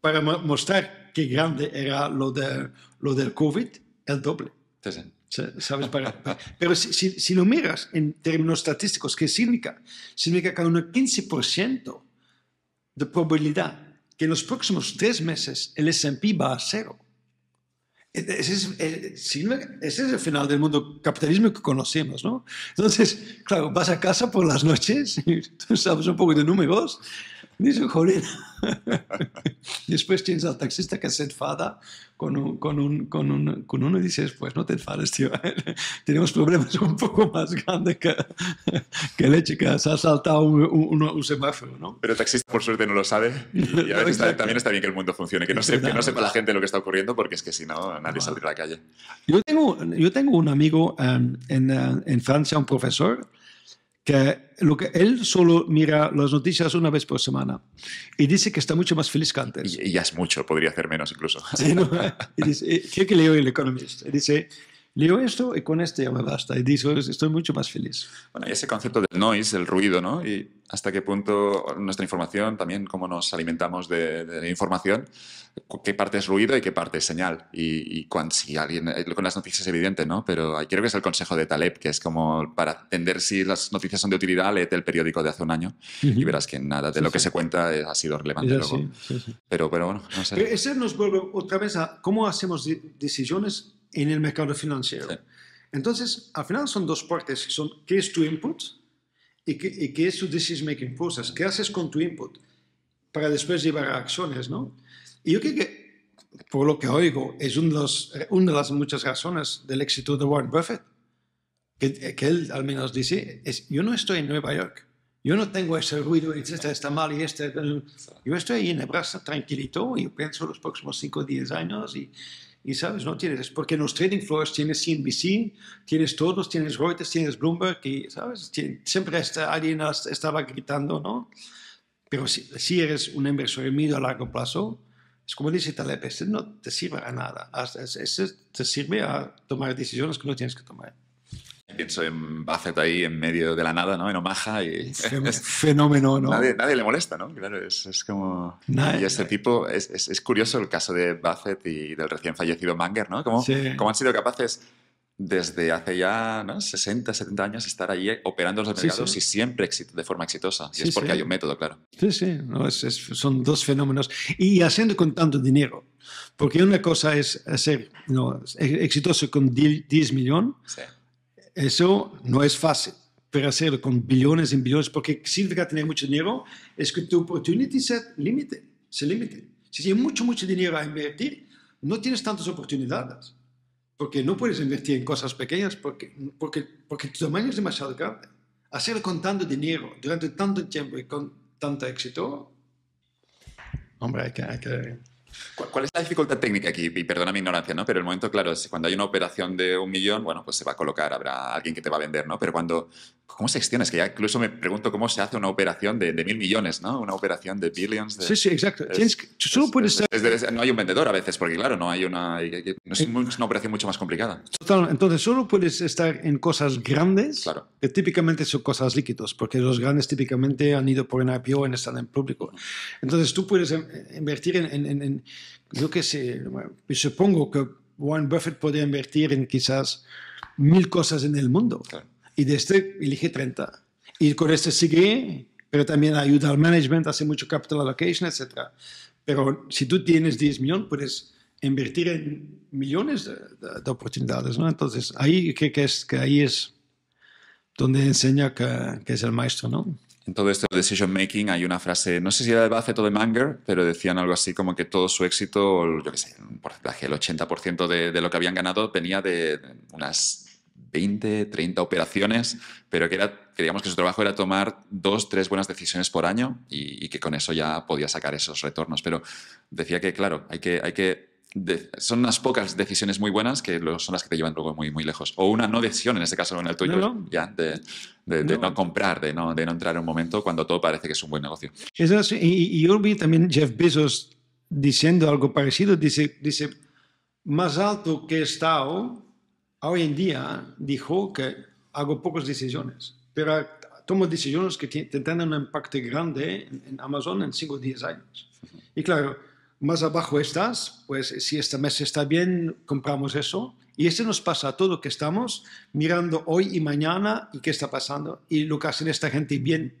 Para mostrar qué grande era lo, de, lo del COVID, el doble. ¿Sabes? pero si, si, lo miras en términos estadísticos, ¿qué significa? Significa que hay un 15% de probabilidad que en los próximos tres meses el S&P va a cero. Ese es, ese es, el final del mundo capitalismo que conocemos, ¿no? Entonces, claro, vas a casa por las noches, <laughs> tú sabes un poco de números, Dice joder. <laughs> Después tienes al taxista que se enfada con, un, con, un, con, un, con, uno y dices, pues no te enfades, tío. <laughs> Tenemos problemas un poco más grandes que, <laughs> que leche, que se ha saltado un, semáforo, ¿no? Pero el taxista, por suerte, no lo sabe. Y a veces también está bien que el mundo funcione, que no, sepa, no la gente lo que está ocurriendo, porque es que si no, nadie ah. saldrá a la calle. Yo tengo, yo tengo un amigo em, en, em, en Francia, un profesor, que, lo que él solo mira las noticias una vez por semana y dice que está mucho más feliz que antes. Y, ya es mucho, podría hacer menos incluso. Sí, no, dice, eh, que leo el Economist. dice, Leo esto y con esto ya me basta. Y digo, pues, estoy mucho más feliz. Bueno, y ese concepto del noise, el ruido, ¿no? Y hasta qué punto nuestra información, también cómo nos alimentamos de, información, qué parte es ruido y qué parte es señal. Y, si alguien, eh, con las noticias es evidente, ¿no? Pero creo que es el consejo de Taleb, que es como para entender si las noticias son de utilidad, léete el periódico de hace un año y verás que nada de lo que se cuenta eh, ha sido relevante. pero, pero bueno, no sé. Eh, ese nos vuelve otra vez a cómo hacemos decisiones en el mercado financiero. Entonces, al final son dos partes, son qué es tu input y qué, es tu decision making process, qué haces con tu input para después llevar a acciones, ¿no? Y yo creo que por lo que oigo, es una de las, una de las muchas razones del éxito de Warren Buffett, que, él al menos dice, es, yo no estoy en Nueva York, yo no tengo ese ruido, este está mal y este... Yo estoy en Nebraska tranquilito y pienso los próximos 5 o 10 años y, y sabes, no tienes, porque en los trading floors tienes CNBC, tienes todos, tienes Reuters, tienes Bloomberg, y sabes, siempre está, alguien estaba gritando, ¿no? Pero si, si eres un inversor en medio a largo plazo, es como dice Taleb, este no te sirve a nada, este te sirve a tomar decisiones que no tienes que tomar. Pienso en Buffett ahí en medio de la nada, ¿no? En Omaha y... Es <laughs> fenómeno, ¿no? Nadie, le molesta, ¿no? Claro, es, como... Nadie, y este tipo... Es, es, curioso el caso de Buffett y del recién fallecido Manger, ¿no? Cómo, sí. han sido capaces desde hace ya 60, 70 años estar allí operando los mercados y siempre de forma exitosa. Y es porque hay un método, claro. Sí, sí, son dos fenómenos. Y haciendo con tanto dinero, porque una cosa es ser no, exitoso con 10 millones eso no es fácil, pero hacerlo con billones y billones, porque significa tener mucho dinero, es que tu opportunity set límite, se limite. Si tienes mucho, mucho dinero a invertir, no tienes tantas oportunidades, porque no puedes invertir en cosas pequeñas, porque, porque, tu tamaño es demasiado grande. Hacerlo con tanto dinero, durante tanto tiempo y con tanto éxito, hombre, hay que, hay que ¿Cuál es la dificultad técnica aquí? Y perdona mi ignorancia, ¿no? Pero el momento, claro, es cuando hay una operación de un millón, bueno, pues se va a colocar, habrá alguien que te va a vender, ¿no? Pero cuando ¿Cómo se gestiona? Es que ya incluso me pregunto cómo se hace una operación de, mil millones, ¿no? Una operación de billions. De, sí, sí, exacto. solo puedes no hay un vendedor a veces, porque claro, no hay una... Eh, es una operación mucho más complicada. Total, entonces solo puedes estar en cosas grandes, que típicamente son cosas líquidos, porque los grandes típicamente han ido por un IPO en estado en público. Entonces tú puedes em, invertir en, en yo qué sé, supongo que Warren Buffett podría invertir en quizás mil cosas en el mundo. Claro y de este elige 30. Y con este sigue, pero también ayuda al management, hace mucho capital allocation, etc. Pero si tú tienes 10 millones, puedes invertir en millones de, oportunidades. ¿no? Entonces, ahí es, que ahí es donde enseña que, es el maestro. ¿no? en todo esto decision making hay una frase, no sé si era de Buffett o de Manger, pero decían algo así como que todo su éxito, yo qué sé, porcentaje, el 80% de, de, lo que habían ganado venía de unas 20, 30 operaciones, pero que, era, queríamos que su trabajo era tomar dos, tres buenas decisiones por año y, que con eso ya podía sacar esos retornos. Pero decía que, claro, hay que, hay que son unas pocas decisiones muy buenas que son las que te llevan luego muy, muy lejos. O una no decisión, en este caso, en el tuyo, ya, de, no. comprar, de no, de no entrar en un momento cuando todo parece que es un buen negocio. y, yo vi también Jeff Bezos diciendo algo parecido, dice, dice, más alto que he estado, hoy en día dijo que hago pocas decisiones, pero tomo decisiones que tendrán un impacto grande en, Amazon en 5 o 10 años. Y claro, más abajo estás, pues si este mes está bien, compramos eso. Y esto nos pasa a todo que estamos mirando hoy y mañana y qué está pasando. Y lo que hacen esta gente bien,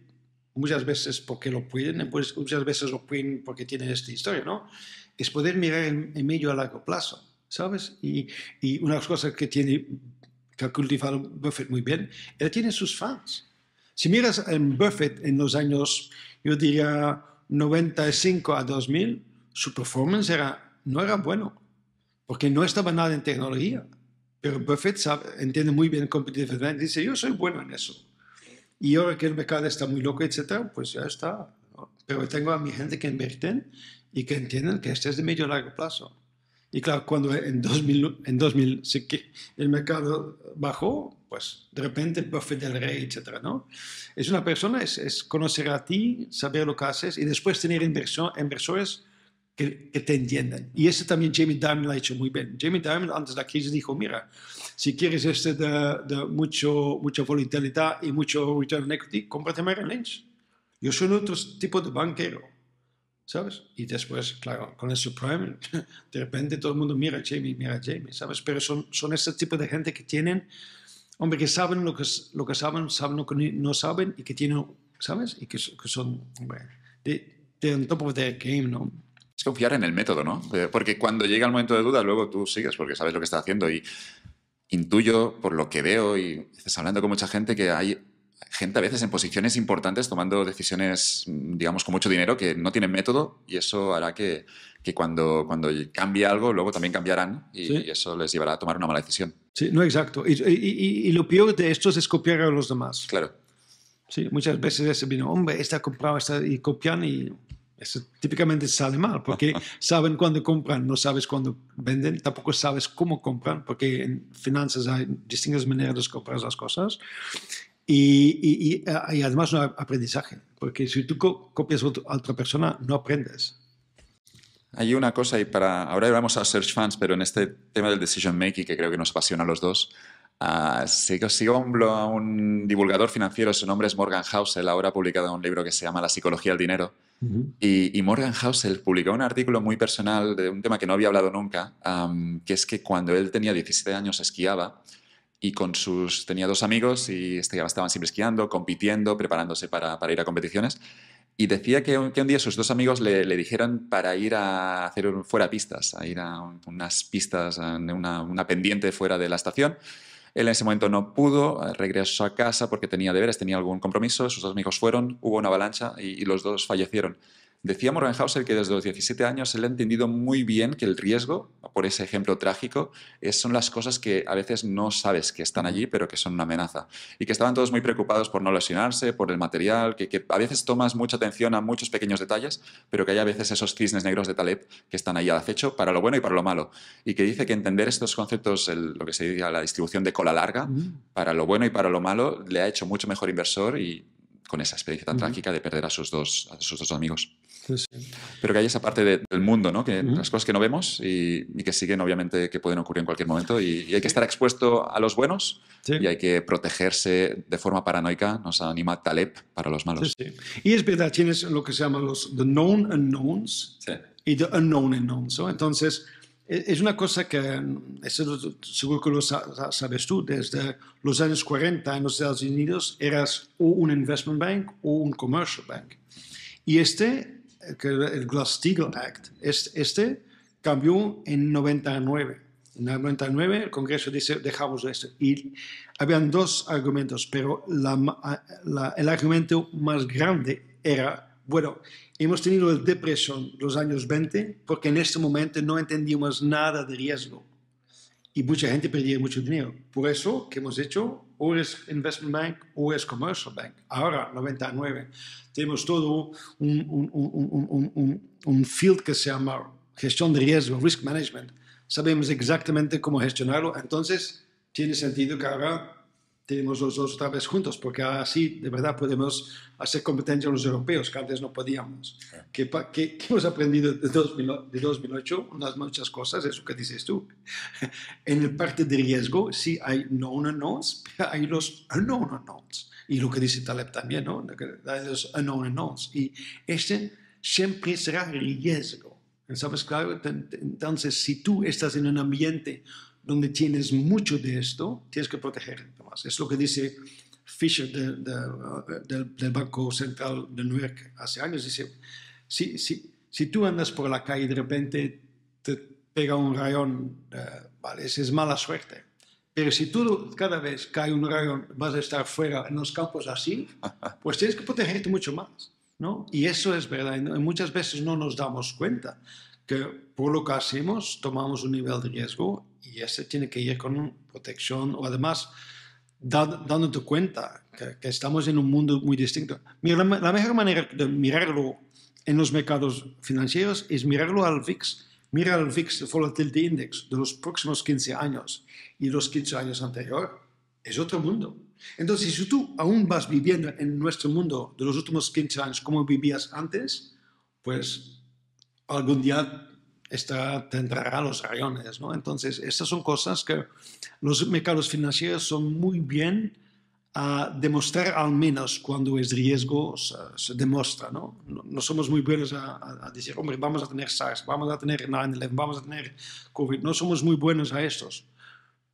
muchas veces porque lo pueden, pues muchas veces lo pueden porque tienen esta historia, ¿no? Es poder mirar en, en medio a largo plazo. ¿sabes? Y, y una cosa que tiene que ha cultivado Buffett muy bien, él tiene sus fans. Si miras en Buffett en los años, yo diría 95 a 2000, su performance era, no era bueno, porque no estaba nada en tecnología. Pero Buffett entiende muy bien competitividad y dice, yo soy bueno en eso. Y ahora que el mercado está muy loco, etcétera, pues ya está. Pero tengo a mi gente que invierten y que entienden que este es de medio largo plazo. Y claro, cuando en 2000, en 2000 el mercado bajó, pues de repente el Buffet del Rey, etcétera, ¿no? Es una persona, es, conocer a ti, saber lo que haces y después tener inversión, inversores que, te entiendan. Y eso también Jamie Dimon lo ha hecho muy bien. Jamie Dimon antes de la crisis dijo, mira, si quieres este de, mucho, mucha volatilidad y mucho return on equity, cómprate Merrill Lynch. Yo soy otro tipo de banquero ¿sabes? Y después, claro, con el Supreme, <laughs> de repente todo el mundo mira a Jamie, mira a Jamie, ¿sabes? Pero son, son ese tipo de gente que tienen, hombre, que saben lo que, lo que saben, saben lo que no saben y que tienen, ¿sabes? Y que, son, hombre, de, de on top of the game, ¿no? Es confiar en el método, ¿no? Porque cuando llega el momento de duda, luego tú sigues porque sabes lo que estás haciendo y intuyo por lo que veo y estás hablando con mucha gente que hay gente a veces en posiciones importantes tomando decisiones, mm, digamos, con mucho dinero que no tienen método y eso hará que, que cuando, cuando cambie algo, luego también cambiarán y, eso les llevará a tomar una mala decisión. Sí, no, exacto. Y, y, y lo peor de esto es copiar a los demás. Claro. Sí, muchas veces se vino, hombre, está comprado esta y copian y eso típicamente sale mal porque <laughs> saben cuándo compran, no sabes cuándo venden, tampoco sabes cómo compran porque en finanzas hay distintas maneras de comprar las cosas Ah, y, además no aprendizaje, porque si tú copias a otra persona, no aprendes. Hay una cosa, y para ahora vamos a Search fans pero en este tema del decision making, que creo que nos apasiona a los dos, ah, sigo, un, divulgador financiero, su nombre es Morgan Housel, ahora ha publicado un libro que se llama La psicología del dinero. y, Morgan Housel publicó un artículo muy personal de un tema que no había hablado nunca, que es que cuando él tenía 17 años esquiaba, y con sus, tenía dos amigos y este estaban siempre esquiando, compitiendo, preparándose para, ir a competiciones. Y decía que un, día sus dos amigos le, dijeron para ir a hacer fuera pistas, a ir a unas pistas, a una, pendiente fuera de la estación. Él en ese momento no pudo, regresó a casa porque tenía deberes, tenía algún compromiso, sus dos amigos fueron, hubo una avalancha y los dos fallecieron. Decía Morgenhauser que desde los 17 años él ha entendido muy bien que el riesgo, por ese ejemplo trágico, son las cosas que a veces no sabes que están allí, pero que son una amenaza. Y que estaban todos muy preocupados por no lesionarse, por el material, que, a veces tomas mucha atención a muchos pequeños detalles, pero que hay a veces esos cisnes negros de Taleb que están ahí al acecho para lo bueno y para lo malo. Y que dice que entender estos conceptos, lo que se dice la distribución de cola larga, mm. para lo bueno y para lo malo, le ha hecho mucho mejor inversor y con esa experiencia tan trágica de perder a sus dos amigos. Pero que hay esa parte del mundo, ¿no? Que las cosas que no vemos y, que siguen, obviamente, que pueden ocurrir en cualquier momento. Y, hay que estar expuesto a los buenos y hay que protegerse de forma paranoica, nos anima Taleb, para los malos. Y es verdad, tienes lo que se llama los the known unknowns y the unknown unknowns. Entonces, e, es una cosa que seguro que lo sabes tú, desde los años 40 en los Estados Unidos eras o un investment bank o un commercial bank. Y este el Glass-Steagall Act, este cambió en 99. En 99 el Congreso dice, dejamos esto. Y habían dos argumentos, pero el argumento más grande era, bueno, hemos tenido la depresión los años 20 porque en este momento no entendíamos nada de riesgo y mucha gente perdía mucho dinero. Por eso que hemos hecho, o es Investment Bank o es Commercial Bank. Ahora, 99, tenemos todo un, un, field que se llama gestión de riesgo, risk management. Sabemos exactamente cómo gestionarlo, entonces tiene sentido que ahora tenemos los dos otra vez juntos, porque así de verdad, podemos hacer competencia a los europeos, que antes no podíamos. Que, hemos aprendido de, 2008 unas muchas cosas, eso que dices tú. <laughs> En el parte de riesgo, sí hay no unknowns, pero hay los no unknowns. Y lo que dice Taleb también, ¿no? Hay los unknown unknowns. Y este siempre será riesgo. ¿Sabes? Claro, entonces si tú estás en un ambiente donde tienes mucho de esto, tienes que protegerte más. Es lo que dice Fisher uh, del Banco Central de Nueva York hace años. Dice, si, si, si tú andas por la calle y de repente te pega un rayón, eh, vale, es mala suerte. Pero si tú cada vez cae un rayón vas a estar fuera en los campos así, <laughs> pues tienes que protegerte mucho más. ¿no? Y eso es verdad. muchas veces no nos damos cuenta que por lo que hacemos tomamos un nivel de riesgo y ese tiene que ir con protección o además dándote cuenta que, estamos en un mundo muy distinto. Mira, la, mejor manera de mirarlo en los mercados financieros es mirarlo al VIX. Mira el VIX Volatility Index de los próximos 15 años y los 15 años anteriores. Es otro mundo. Entonces, si tú aún vas viviendo en nuestro mundo de los últimos 15 años como vivías antes, pues algún día esta tendrá los rayones, ¿no? Entonces, estas son cosas que los mercados financieros son muy bien a ah, demostrar al menos cuando es riesgo se, demuestra. ¿no? ¿no? somos muy buenos a, decir, hombre, vamos a tener SARS, vamos a tener 9-11, vamos a tener COVID. No somos muy buenos a estos,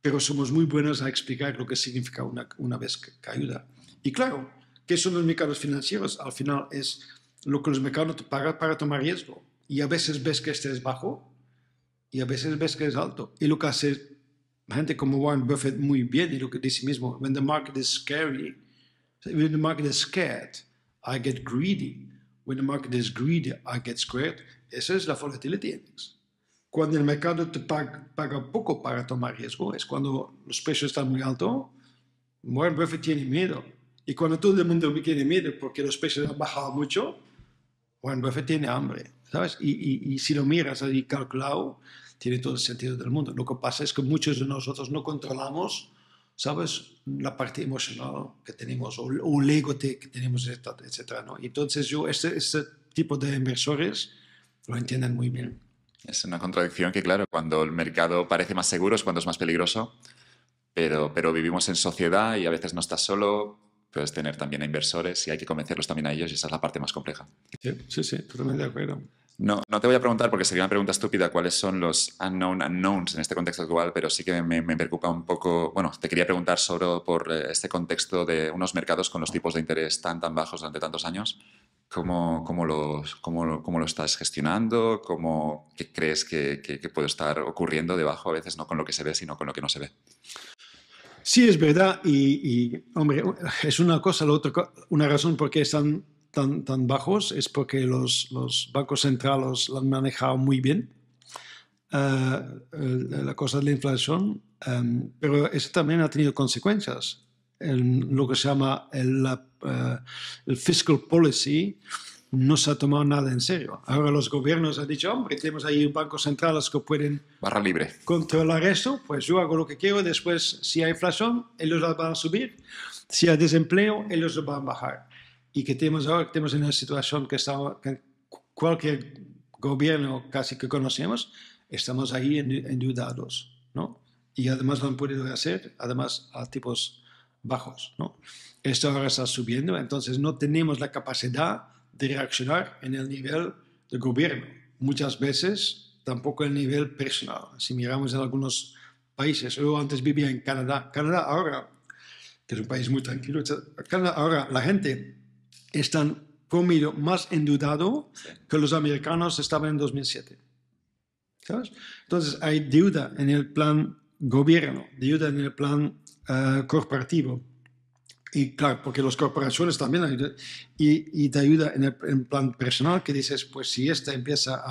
pero somos muy buenos a explicar lo que significa una, una vez que, ayuda. Y claro, ¿qué son los mercados financieros? Al final es lo que los mercados pagan para tomar riesgo y a veces ves que este es bajo y a veces ves que es alto. Y lo que hace gente como Warren Buffett muy bien y lo que dice mismo, when the market is scary, when the market is scared, I get greedy. When the market is greedy, I get scared. Esa es la volatility Cuando el mercado te paga, paga poco para tomar riesgo, es cuando los precios están muy altos, Warren Buffett tiene miedo. Y cuando todo el mundo tiene miedo porque los precios han bajado mucho, Warren Buffett tiene hambre. ¿sabes? Y, y, si lo miras ahí calculado, tiene todo el sentido del mundo. Lo que pasa es que muchos de nosotros no controlamos, ¿sabes? La parte emocional que tenemos o, o el ego que tenemos, etc. ¿no? Entonces yo, ese este tipo de inversores lo entienden muy bien. Es una contradicción que, claro, cuando el mercado parece más seguro es cuando es más peligroso, pero, pero vivimos en sociedad y a veces no estás solo, puedes tener también a inversores y hay que convencerlos también a ellos y esa es la parte más compleja. Sí, sí, sí totalmente de acuerdo. No, no te voy a preguntar, porque sería una pregunta estúpida, cuáles son los unknown unknowns en este contexto actual, pero sí que me, me preocupa un poco, bueno, te quería preguntar sobre por eh, este contexto de unos mercados con los tipos de interés tan, tan bajos durante tantos años. ¿Cómo, cómo, los, cómo, cómo lo estás gestionando? ¿Cómo, ¿Qué crees que, que puede estar ocurriendo debajo a veces, no con lo que se ve, sino con lo que no se ve? Sí, es verdad. Y, hombre, es una cosa, la otra, una razón por qué están tan, tan bajos es porque los, bancos centrales lo han manejado muy bien, eh, la cosa de la inflación, em, pero eso también ha tenido consecuencias en lo que se llama el, eh, el fiscal policy no se ha tomado nada en serio. Ahora los gobiernos han dicho, hombre, tenemos ahí bancos centrales que pueden Barra libre. controlar eso, pues yo hago lo que quiero, después si hay inflación, ellos la van a subir, si hay desempleo, ellos lo van a bajar. Y que tenemos ahora, tenemos en una situación que, está, cualquier gobierno casi que conocemos, estamos ahí endeudados, ¿no? Y además lo han podido hacer, además a tipos bajos, ¿no? Esto ahora está subiendo, entonces no tenemos la capacidad reaccionar en el nivel de gobierno, muchas veces tampoco el nivel personal. Si miramos en algunos países, yo antes vivía en Canadá, Canadá ahora, que es un país muy tranquilo, Canadá ahora la gente está comido más endeudado que los americanos estaban en 2007. ¿Sabes? Entonces hay deuda en el plan gobierno, deuda en el plan eh, corporativo, y claro, porque las corporaciones también y, te ayuda en el plan personal que dices, pues si esta empieza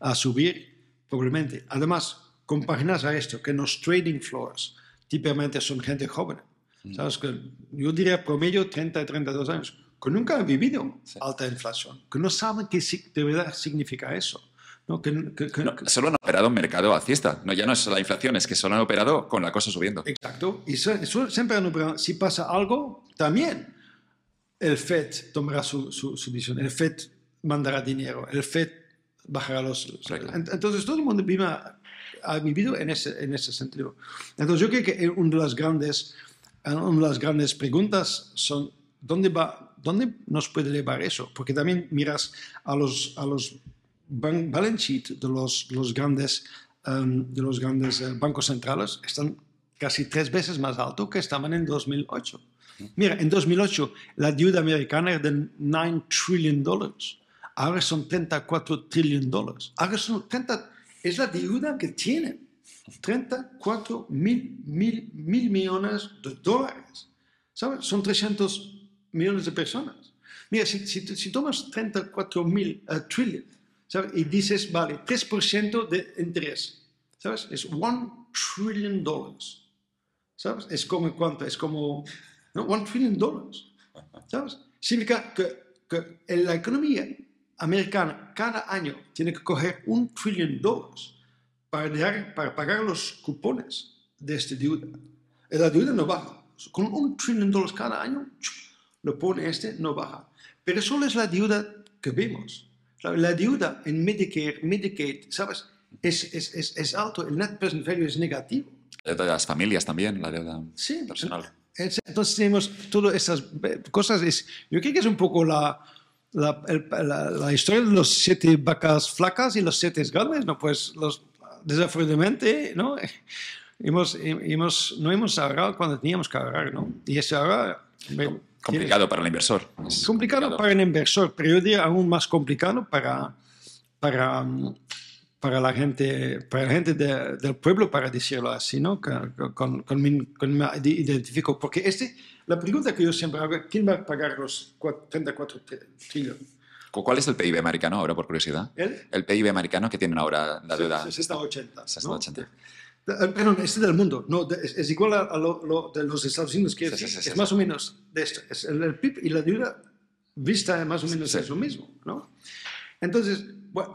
a, subir, probablemente. Además, compaginas a esto, que los trading floors típicamente son gente joven. Mm. ¿Sabes? Que yo diría promedio 30 y 32 años, que nunca han vivido alta inflación, que no saben qué de verdad significa eso solo han operado un mercado a No, ya no es la inflación, es que solo han operado con la cosa subiendo. Exacto. Y siempre Si pasa algo, también el FED tomará su, su, decisión. El FED mandará dinero. El FED bajará los... Entonces todo el mundo ha vivido en ese, en ese sentido. Entonces yo creo que eh, una de las grandes, eh, las grandes preguntas son ¿dónde, va, ¿dónde nos puede llevar eso? Porque también miras a los... A los balance sheet de los, grandes, em, de los grandes eh, bancos centrales están casi tres veces más alto que estaban en 2008. Mira, en 2008 la deuda americana era de 9 trillion dólares. Ahora son 34 trillion dólares. Ahora son 30, es la deuda que tienen. 34 mil, mil, mil millones de dólares. ¿Sabes? Son 300 millones de personas. Mira, si, tomas 34 mil eh, trillion, ¿sabes? Y dices, vale, 3% de interés, ¿sabes? Es 1 trillion dólares, ¿sabes? Es como, ¿cuánto? Es como, ¿no? 1 trillion dólares, ¿sabes? Significa que, que la economía americana cada año tiene que coger 1 trillion dólares para, para pagar los cupones de esta deuda. la deuda no baja. Con 1 trillion dólares cada año, lo pone este, no baja. Pero solo es la deuda que vemos. La deuda en Medicare, Medicaid, ¿sabes? Es, es, es, alto, el net present value es negativo. de las familias también, la deuda sí, personal. Entonces tenemos todas esas cosas. Es, yo creo que es un poco la, la, historia de los siete vacas flacas y los siete grandes, ¿no? Pues los, desafortunadamente, ¿no? <laughs> Hemos, hemos, no hemos agarrado cuando teníamos que agarrar ¿no? Y ese agarrar complicado para el inversor. Es complicado, para el inversor, pero yo diría aún más complicado para, para, um, para la gente, para gente del pueblo, para decirlo así, ¿no? Con, con, con, mi, identifico. Porque este, la pregunta que yo siempre hago, ¿quién va a pagar los 34 trillones? ¿Cuál es el PIB americano ahora, por curiosidad? ¿El? el PIB americano que tienen ahora la deuda. 60-80. está 80 Ah, perdón, este del mundo, no, es, igual a, lo, de los Estados Unidos, que es, más o menos de esto. Es el, PIB y la deuda vista más o menos es lo mismo, ¿no? Entonces,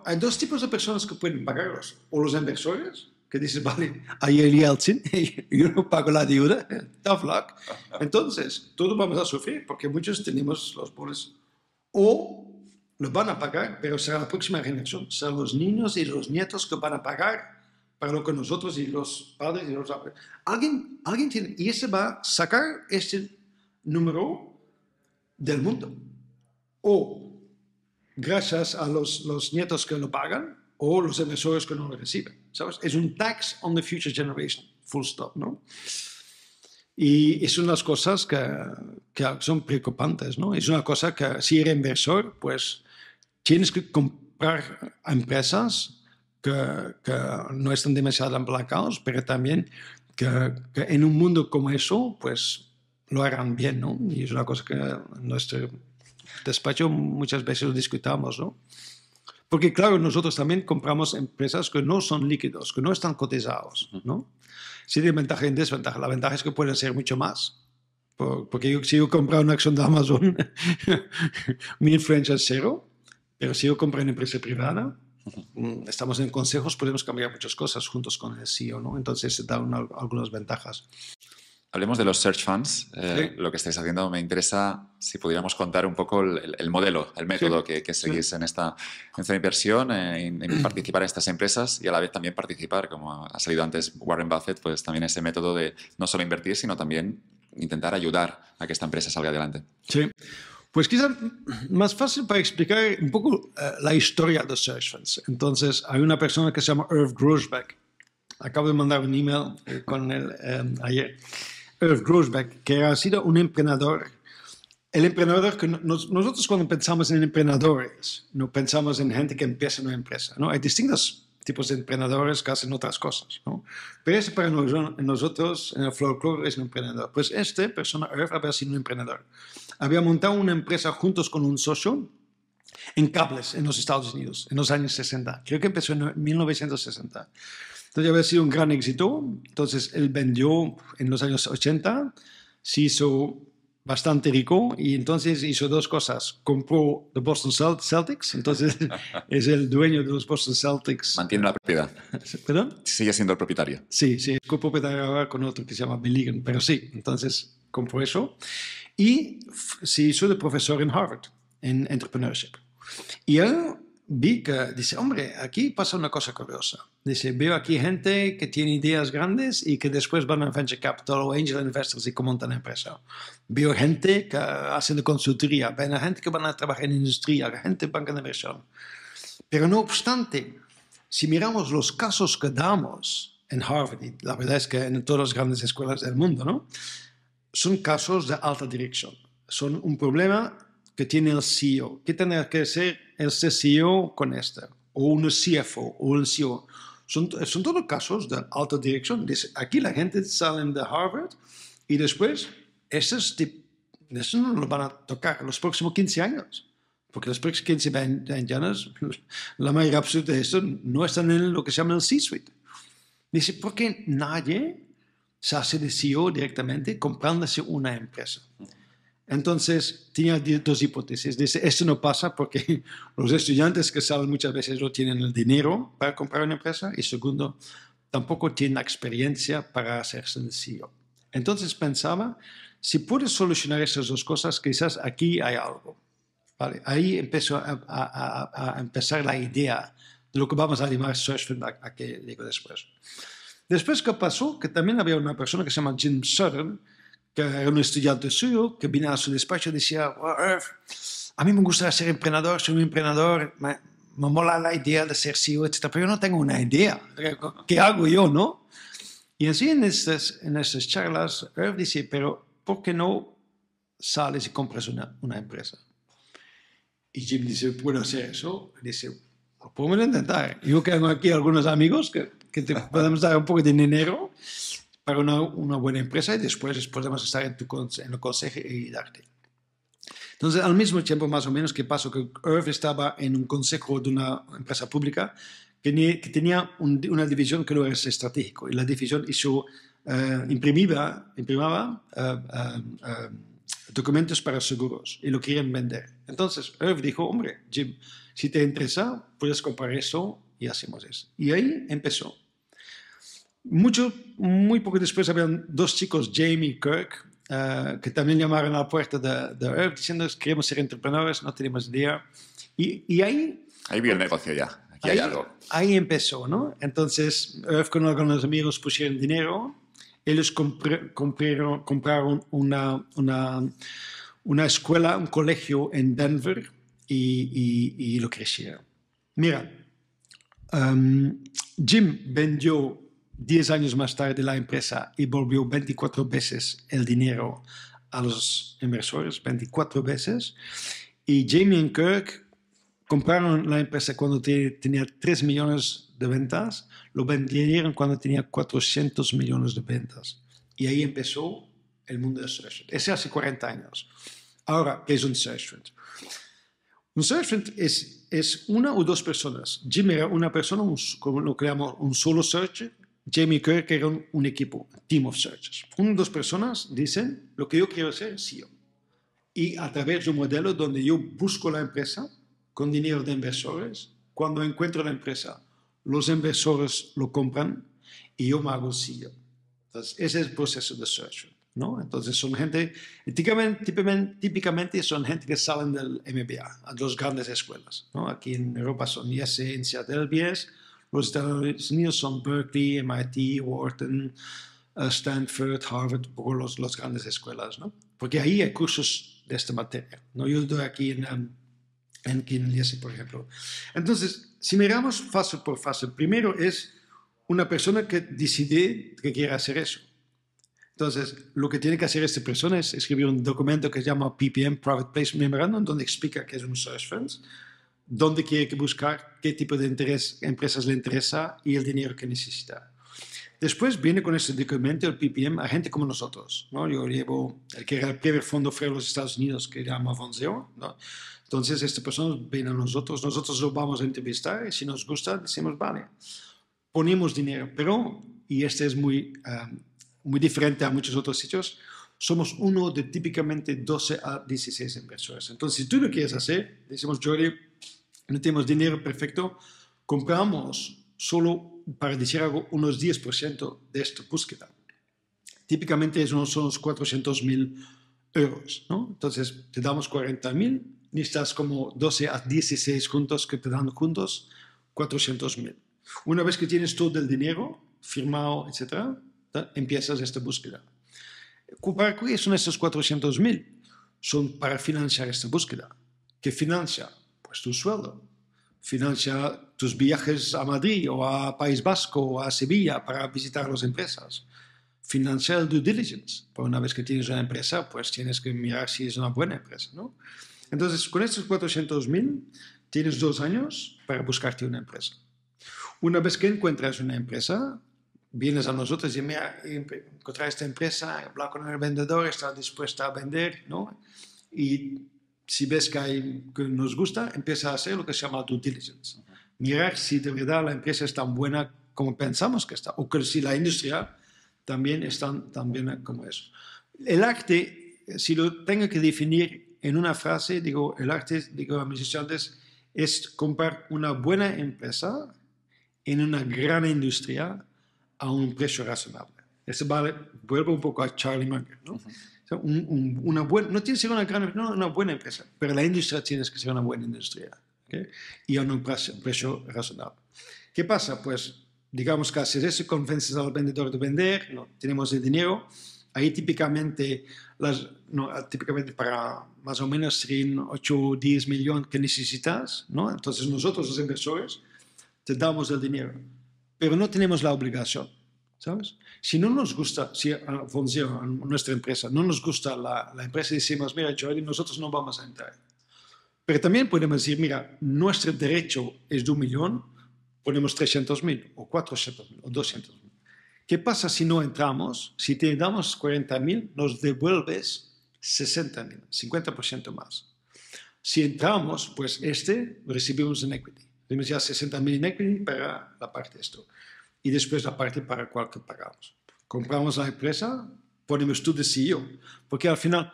hay dos tipos de personas que pueden pagarlos, o los inversores, que dices, vale, ayer Yeltsin, <laughs> yo no pago la deuda, <laughs> tough luck. Entonces, todos vamos a sufrir porque muchos tenemos los pobres. O los van a pagar, pero será la próxima generación, serán los niños y los nietos que van a pagar para lo que nosotros y los padres y los alguien, alguien tiene, y ese va a sacar este número del mundo. O gracias a los, los nietos que lo pagan o los inversores que no lo reciben. ¿Sabes? Es un tax on the future generation, full stop, ¿no? Y es unas cosas que, que son preocupantes, ¿no? Es una cosa que si eres inversor, pues tienes que comprar empresas que, no están demasiado emplacados, pero también que, en un mundo como eso, pues lo harán bien, ¿no? Y es una cosa que en nuestro despacho muchas veces lo discutamos, ¿no? Porque claro, nosotros también compramos empresas que no son líquidos, que no están cotizados, ¿no? Sí tiene ventaja y desventaja. La ventaja es que pueden ser mucho más. Porque yo, si yo compro una acción de Amazon, <laughs> mi influencia es cero. Pero si yo compro una empresa privada, Mm, estamos en consejos, podemos cambiar muchas cosas juntos con el CEO, ¿no? Entonces da dan algunas ventajas. Hablemos de los search funds. Eh, lo que estáis haciendo me interesa si pudiéramos contar un poco el, modelo, el método que, seguís en, esta, inversión, eh, en, en, <clears throat> participar en estas empresas y a la vez también participar, como ha salido antes Warren Buffett, pues también ese método de no solo invertir, sino también intentar ayudar a que esta empresa salga adelante. Sí. Pues quizá más fácil para explicar un poco eh, la historia de Search Entonces, hay una persona que se llama Irv Grosbeck. Acabo de mandar un email eh, con él eh, ayer. Irv Grosbeck, que ha sido un emprendedor. El emprendedor que nosotros cuando pensamos en emprendedores, no pensamos en gente que empieza una empresa. ¿no? Hay distintos tipos de emprendedores que hacen otras cosas. Pero ese para nosotros, en el Club, es un emprendedor. Pues este persona, Irv, había sido un emprendedor había montado una empresa juntos con un socio en cables en los Estados Unidos en los años 60. Creo que empezó en 1960. Entonces había sido un gran éxito. Entonces él vendió en los años 80, se hizo bastante rico y entonces hizo dos cosas. Compró los Boston Celtics, entonces <laughs> es el dueño de los Boston Celtics. Mantiene la propiedad. ¿Perdón? Sigue siendo el propietario. Sí, sí, es copropietario ahora con otro que se llama Billigan. pero sí, entonces compró eso y se hizo de profesor en Harvard, en entrepreneurship. Y él vi que, dice, hombre, aquí pasa una cosa curiosa. Dice, veo aquí gente que tiene ideas grandes y que después van a venture capital o angel investors y que montan empresa. Veo gente que hace de consultoría, ven gente que van a trabajar en industria, gente en banca de inversión. Pero no obstante, si miramos los casos que damos en Harvard, la verdad es que en todas las grandes escuelas del mundo, ¿no? son casos de alta dirección. Son un problema que tiene el CEO. ¿Qué tiene que hacer el este CEO con este? O un CFO o un CEO. Son, son todos casos de alta dirección. Aquí la gente sale de Harvard y después esos, esos no los van a tocar los próximos 15 años. Porque los próximos 15, años, la mayoría absoluta de estos no están en lo que se llama el C-suite. Dice, ¿por qué nadie se hace de CEO directamente comprándose una empresa. Entonces, tenía dos hipótesis. Dice, esto no pasa porque <laughs> los estudiantes que salen muchas veces no tienen el dinero para comprar una empresa y segundo, tampoco tienen la experiencia para hacerse de CEO. Entonces pensaba, si puedes solucionar esas dos cosas, quizás aquí hay algo. Vale, ahí empezó a, empezar la idea de lo que vamos a llamar a, que digo después. Después, que pasó? Que también había una persona que se llama Jim Sutton, que era un estudiante suyo, que vino a su despacho y decía, a mí me gusta ser emprendedor, soy un emprendedor, me, mola la idea de ser CEO, etc. Pero yo no tengo una idea. ¿Qué hago yo, no? Y así en esas en charlas, Earth dice, pero ¿por qué no sales y compras una, una empresa? Y Jim dice, ¿puedo hacer eso? Y dice, podemos intentar. Yo tengo aquí algunos amigos que que te podamos dar un poco de dinero para una, buena empresa y después podemos estar en, tu en el consejo y darte. Entonces, al mismo tiempo, más o menos, que pasó que Irv estaba en un consejo de una empresa pública que, tenía una división que no era estratégico y la división hizo, eh, imprimía, imprimaba eh, eh, documentos para seguros y lo querían vender. Entonces, Irv dijo, hombre, Jim, si te interesa, puedes comprar eso y hacemos eso. Y ahí empezó. Mucho, muy poco después habían dos chicos, Jamie y Kirk, ah, que también llamaron a la puerta de, de diciendo queremos ser entrepreneurs, no tenemos idea. Y, ahí... Ahí vio el negocio ya. Aquí hay algo. ahí empezó, ¿no? Entonces, Earth con algunos amigos pusieron dinero, ellos compraron, una, una, escuela, un colegio en Denver y, lo crecieron. Mira, Jim vendió 10 años más tarde la empresa y volvió 24 veces el dinero a los inversores, 24 veces. Y Jamie y Kirk compraron la empresa cuando tenía 3 millones de ventas, lo vendieron cuando tenía 400 millones de ventas. Y ahí empezó el mundo de search. Ese hace 40 años. Ahora es un search. Un search es, es una o dos personas. Jim era una persona, como lo creamos, un solo search Jamie Kirk, era un, equipo, Team of Searchers. Unas dos personas dicen, lo que yo quiero hacer es yo. E y a través de un modelo donde yo busco la empresa con dinero de inversores, cuando encuentro la empresa, los inversores lo compran y yo me hago CEO. Entonces, ese es el proceso de search. ¿no? Entonces, son gente, típicamente, son gente que salen del MBA, a las grandes escuelas. Aquí en Europa son IES, INSEAD, del los Estados son Berkeley, MIT, Wharton, eh, Stanford, Harvard, por las grandes escuelas, ¿no? Porque ahí hay cursos de esta materia, ¿no? Yo doy aquí en, um, por ejemplo. Entonces, si miramos paso por fase, primero es una persona que decide que quiere hacer eso. Entonces, lo que tiene que hacer esta persona es escribir un documento que se llama PPM, Private Placement Memorandum, donde explica que es un search funds dónde quiere que buscar, qué tipo de interés, empresas le interesa y el dinero que necesita. Después viene con ese documento el PPM a gente como nosotros. ¿no? Yo llevo el que era el primer fondo fue de los Estados Unidos, que llama Von ¿no? Entonces, esta persona viene a nosotros, nosotros lo vamos a entrevistar y si nos gusta, decimos, vale, ponemos dinero. Pero, y este es muy, ah, muy diferente a muchos otros sitios, somos uno de típicamente 12 a 16 inversores. Entonces, si tú lo quieres hacer, decimos, Jordi, no tenemos dinero perfecto, compramos solo, para decir algo, unos 10% de esta búsqueda. Típicamente son unos 400.000 mil euros, ¿no? Entonces, te damos 40.000, mil, estás como 12 a 16 juntos que te dan juntos 400.000. Una vez que tienes todo el dinero firmado, etcétera, empiezas esta búsqueda. ¿Para qué son esos 400.000? Son para financiar esta búsqueda. ¿Qué financia? Pues tu sueldo. Financia tus viajes a Madrid o a País Vasco o a Sevilla para visitar las empresas. Financia el due diligence. Pues una vez que tienes una empresa, pues tienes que mirar si es una buena empresa, ¿no? Entonces, con estos 400.000 tienes dos años para buscarte una empresa. Una vez que encuentras una empresa, vienes a nosotros y mira, encontrar esta empresa, hablar con el vendedor, está dispuesta a vender, ¿no? Y si ves que, hay, que nos gusta, empieza a hacer lo que se llama due diligence. Mirar si de verdad la empresa es tan buena como pensamos que está, o que si la industria también es tan, buena como eso. El arte, si lo tengo que definir en una frase, digo, el arte, digo a mis estudiantes, es comprar una buena empresa en una gran industria a un precio razonable. Ese vale, vuelvo un poco a Charlie Munger, ¿no? una buena, no tiene que ser una no, buena empresa, pero la industria tiene que ser una buena industria, Y a un precio, razonable. ¿Qué pasa? Pues, digamos que haces eso, convences al vendedor de vender, no tenemos el dinero, ahí típicamente, las, no, típicamente para más o menos serían 8 o 10 millones que necesitas, ¿no? Entonces nosotros los inversores te damos el dinero pero no tenemos la obligación. ¿Sabes? Si no nos gusta, si ah, funciona ah, nuestra empresa, no nos gusta la, la empresa, decimos, mira, Jordi, nosotros no vamos a entrar. Pero también podemos decir, mira, nuestro derecho es de un millón, ponemos 300.000 o 400.000 o 200.000. ¿Qué pasa si no entramos? Si te damos 40.000, nos devuelves 60.000, 50% más. Si entramos, pues este recibimos en equity. Tenemos ya 60 mil equity para la parte de esto. Y después la parte para cual que pagamos. Compramos la empresa, ponemos tú de CEO. Porque al final,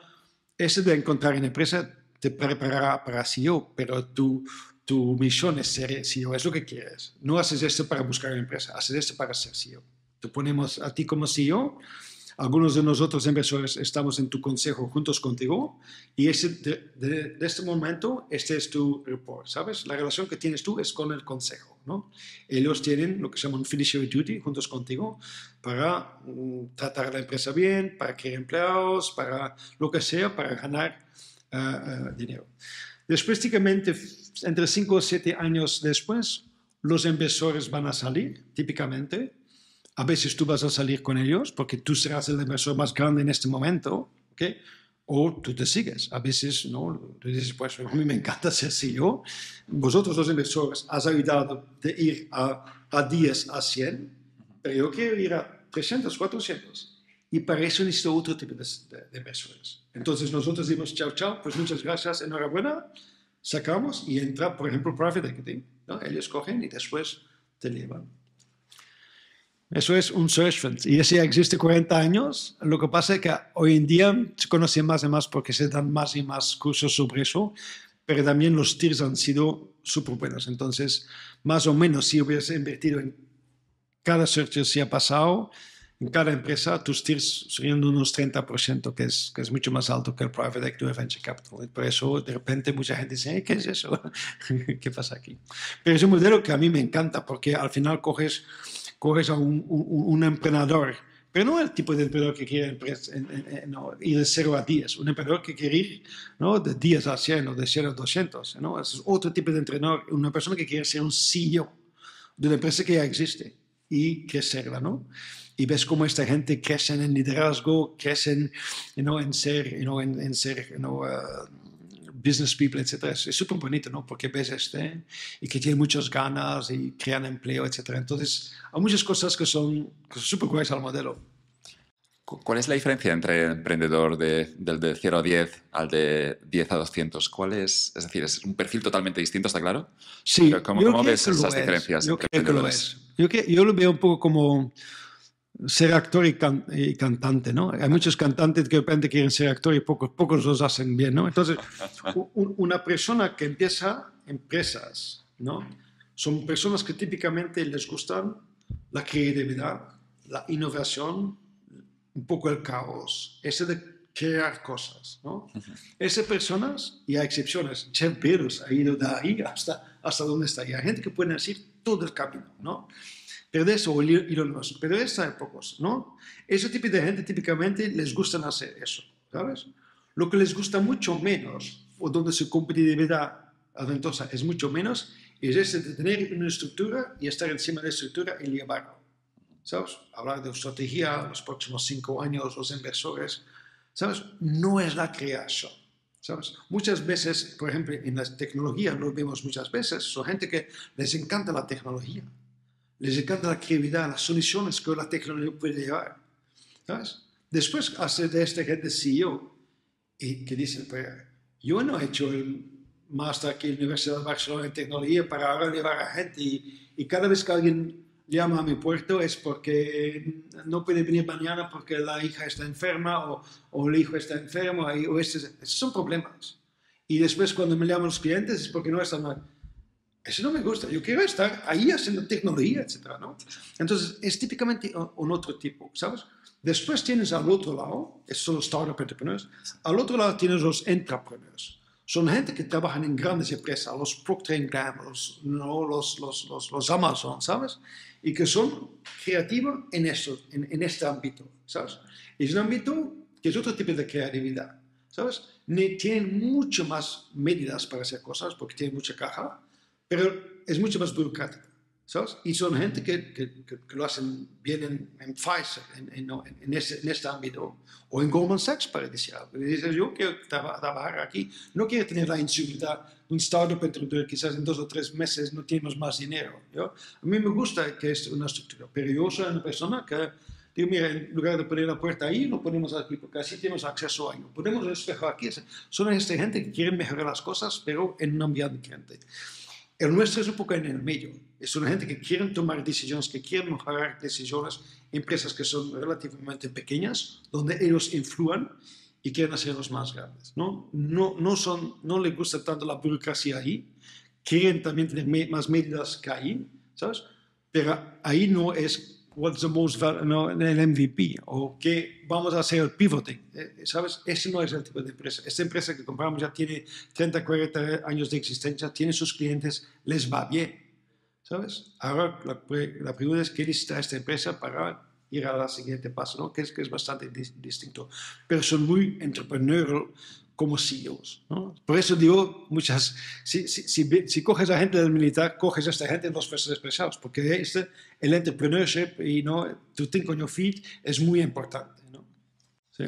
ese de encontrar una empresa te preparará para CEO, pero tu, tu misión es ser CEO, es lo que quieres. No haces esto para buscar una empresa, haces esto para ser CEO. Te ponemos a ti como CEO algunos de nosotros inversores estamos en tu consejo juntos contigo y ese, de, este momento este es tu report, ¿sabes? La relación que tienes tú es con el consejo, ¿no? Ellos tienen lo que se llama un fiduciary duty juntos contigo para mm, tratar la empresa bien, para crear empleados, para lo que sea, para ganar eh, eh, dinero. Después, típicamente, entre 5 o 7 años después, los inversores van a salir, típicamente, a veces tú vas a salir con ellos porque tú serás el inversor más grande en este momento, ¿ok? O tú te sigues. A veces, ¿no? Tú dices, pues a mí me encanta ser CEO. Vosotros los inversores has ayudado de ir a, a 10, a 100, pero yo quiero ir a 300, 400. Y para eso necesito otro tipo de, inversores. Entonces nosotros dimos, chao, chao, pues muchas gracias, enhorabuena. Sacamos y entra, por ejemplo, Private Equity. ¿no? Ellos cogen y después te llevan. Eso es un search fund. Y ese ya existe 40 años. Lo que pasa es que hoy en día se conoce más y más porque se dan más y más cursos sobre eso, pero también los tiers han sido súper buenos. Entonces, más o menos, si hubieses invertido en cada search si ha pasado, en cada empresa, tus tiers serían unos 30%, que es, que es mucho más alto que el private equity o venture capital. por eso, de repente, mucha gente dice, ¿qué es eso? <laughs> ¿Qué pasa aquí? Pero es un modelo que a mí me encanta porque al final coges coges a un, un, un emprendedor, pero no el tipo de emprendedor que quiere empresa, en, en, no, ir de 0 a 10, un emprendedor que quiere ir ¿no? de 10 a 100 o de 100 a 200, ¿no? es otro tipo de entrenador, una persona que quiere ser un CEO de una empresa que ya existe y crecerla, ¿no? y ves cómo esta gente crece en liderazgo, crece en, en ser, no en, en, ser no ah, business people, etcétera. Es súper bonito, ¿no? Porque ves este y que tiene muchas ganas y crean empleo, etcétera. Entonces, hay muchas cosas que son súper guays al modelo. ¿Cuál es la diferencia entre el emprendedor de, del de 0 a 10 al de 10 a 200? ¿Cuál es? Es decir, ¿es un perfil totalmente distinto, está claro? Sí. ¿Cómo, ves esas diferencias? Yo creo que lo yo lo veo un poco como ser actor y, cantante, ¿no? Hay muchos cantantes que de repente quieren ser actor y pocos, pocos los hacen bien, ¿no? Entonces, una persona que empieza empresas, ¿no? Son personas que típicamente les gustan la creatividad, la innovación, un poco el caos, ese de crear cosas, ¿no? Esas personas, y hay excepciones, Jeff ha ido de ahí hasta, hasta donde está, y hay gente que puede decir todo el camino, ¿no? Pero o Elon hay pocos, ¿no? Ese tipo de gente típicamente les gusta hacer eso, ¿sabes? Lo que les gusta mucho menos, o donde su competitividad aventosa es mucho menos, es ese de tener una estructura y estar encima de la estructura y llevarlo. ¿Sabes? Hablar de estrategia, los próximos cinco años, los inversores, ¿sabes? No es la creación. ¿Sabes? Muchas veces, por ejemplo, en las tecnologías lo vemos muchas veces, son gente que les encanta la tecnología, les encanta la actividad, las soluciones que la tecnología puede llevar. ¿Sabes? Después hace de esta gente CEO y que dice, pero pues, yo no he hecho el máster aquí en la Universidad de Barcelona en tecnología para ahora llevar a gente y, cada vez que alguien llama a mi puerto es porque no puede venir mañana porque la hija está enferma o, o el hijo está enfermo. o este, son problemas. Y después cuando me llaman los clientes es porque no están mal. Eso no me gusta, yo quiero estar ahí haciendo tecnología, etc. ¿no? Entonces, es típicamente un otro tipo, ¿sabes? Después tienes al otro lado, es solo startup entrepreneurs, al otro lado tienes los entrepreneurs. Son gente que trabajan en grandes empresas, los Procter Gamble, los, no, los, los, Amazon, ¿sabes? Y que son creativos en, eso en, en este ámbito, ¿sabes? Es un ámbito que es otro tipo de creatividad, ¿sabes? Tienen mucho más medidas para hacer cosas porque tienen mucha caja, pero es mucho más burocrático. ¿sabes? Y son gente que, que, que, lo hacen bien en, Pfizer, en, en, en este ámbito, o en Goldman Sachs, para decir algo. Dices, yo quiero trabajar aquí, no quiero tener la inseguridad de un startup entre quizás en dos o tres meses no tenemos más dinero. ¿yo? A mí me gusta que es una estructura, pero yo soy una persona que digo, mira, en lugar de poner la puerta ahí, lo ponemos aquí, porque así tenemos acceso a ello. Podemos el espejo aquí. Son esta gente que quieren mejorar las cosas, pero en un ambiente diferente. El nuestro es un poco en el medio. Es una gente que quiere tomar decisiones, que quiere mejorar decisiones, empresas que son relativamente pequeñas, donde ellos influyen y quieren hacerlos más grandes. No, no, no, son, no les gusta tanto la burocracia ahí, quieren también tener más medidas que ahí, ¿sabes? Pero ahí no es what's the most no, el MVP o qué vamos a hacer el pivoting. Eh, eh, ¿Sabes? Ese no es el tipo de empresa. Esta empresa que compramos ya tiene 30, 40 años de existencia, tiene sus clientes, les va bien. ¿Sabes? Ahora pues, la, pregunta es qué necesita esta empresa para ir a la siguiente paso, que, es, que es bastante distinto. Pero son muy entrepreneurial como CEOs. ¿no? Por eso digo muchas, si, coges a gente del militar, coges a esta gente en dos Fuerzas expresados, porque este, el entrepreneurship y no tu think on your feet es muy importante. ¿no? Sí.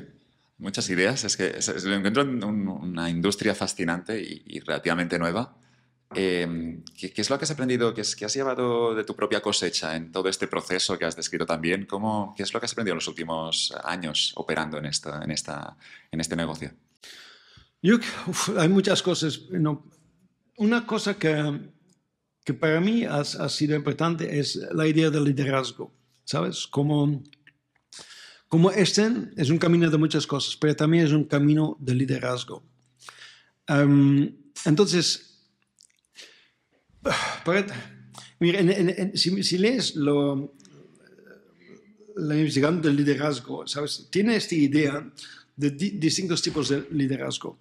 Muchas ideas, es que lo encuentro en una industria fascinante y, relativamente nueva. Em, ¿qué, es lo que has aprendido, qué, es, qué has llevado de tu propia cosecha en todo este proceso que has descrito también? ¿Cómo, ¿Qué es lo que has aprendido en los últimos años operando en, esta, en, esta, en este negocio? hay muchas cosas. una cosa que, que para mí ha, sido importante es la idea del liderazgo, ¿sabes? Como, como este es un camino de muchas cosas, pero también es un camino de liderazgo. entonces, si, lees lo, la investigación del liderazgo, ¿sabes? Tiene esta idea de distintos tipos de liderazgo.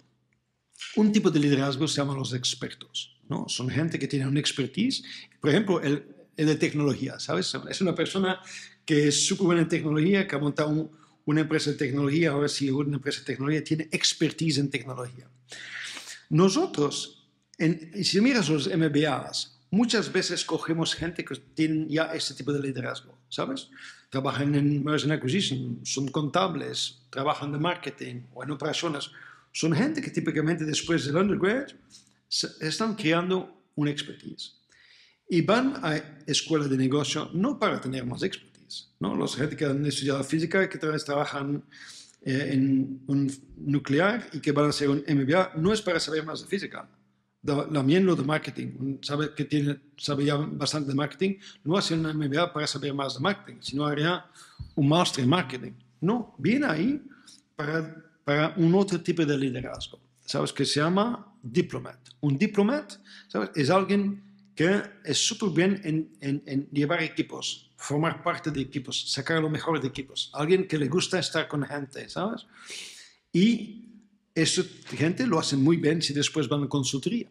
Un tipo de liderazgo se llama los expertos, ¿no? Son gente que tiene un expertise, por ejemplo, el, de tecnología, ¿sabes? Es una persona que es súper buena en tecnología, que ha montado una empresa de tecnología, ahora si una empresa de tecnología tiene expertise en tecnología. Nosotros, en, si miras los MBAs, muchas veces cogemos gente que tiene ya este tipo de liderazgo, ¿sabes? Trabajan en and Acquisition, son contables, trabajan de marketing o en operaciones son gente que típicamente después del undergrad están creando una expertise. Y van a escuelas de negocio no para tener más expertise. ¿no? Los gente que han estudiado física, que tal vez trabajan eh, en un nuclear y que van a hacer un MBA, no es para saber más de física. También lo de marketing. Sabe que tiene, sabe ya bastante de marketing, no hace un MBA para saber más de marketing, sino haría un máster en marketing. No, viene ahí para para un otro tipo de liderazgo, ¿sabes? Que se llama diplomat. Un diplomat, ¿sabes? Es alguien que es súper bien en, llevar equipos, formar parte de equipos, sacar lo mejor de equipos. Alguien que le gusta estar con gente, ¿sabes? Y eso, gente lo hace muy bien si después van a consultoría,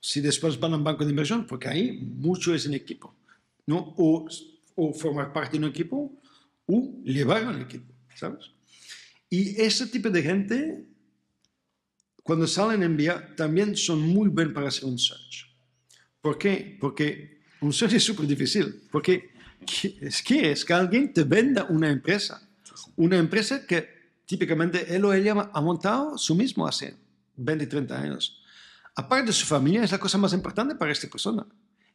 si después van a un banco de inversión, porque ahí mucho es en equipo, ¿no? O, formar parte de un equipo o llevar un equipo, ¿sabes? Y ese tipo de gente, cuando salen en vía también son muy buenos para hacer un search. ¿Por qué? Porque un search es súper difícil. Porque es que es que alguien te venda una empresa. Una empresa que típicamente él o ella ha montado su mismo hace 20, 30 años. Aparte de su familia, es la cosa más importante para esta persona.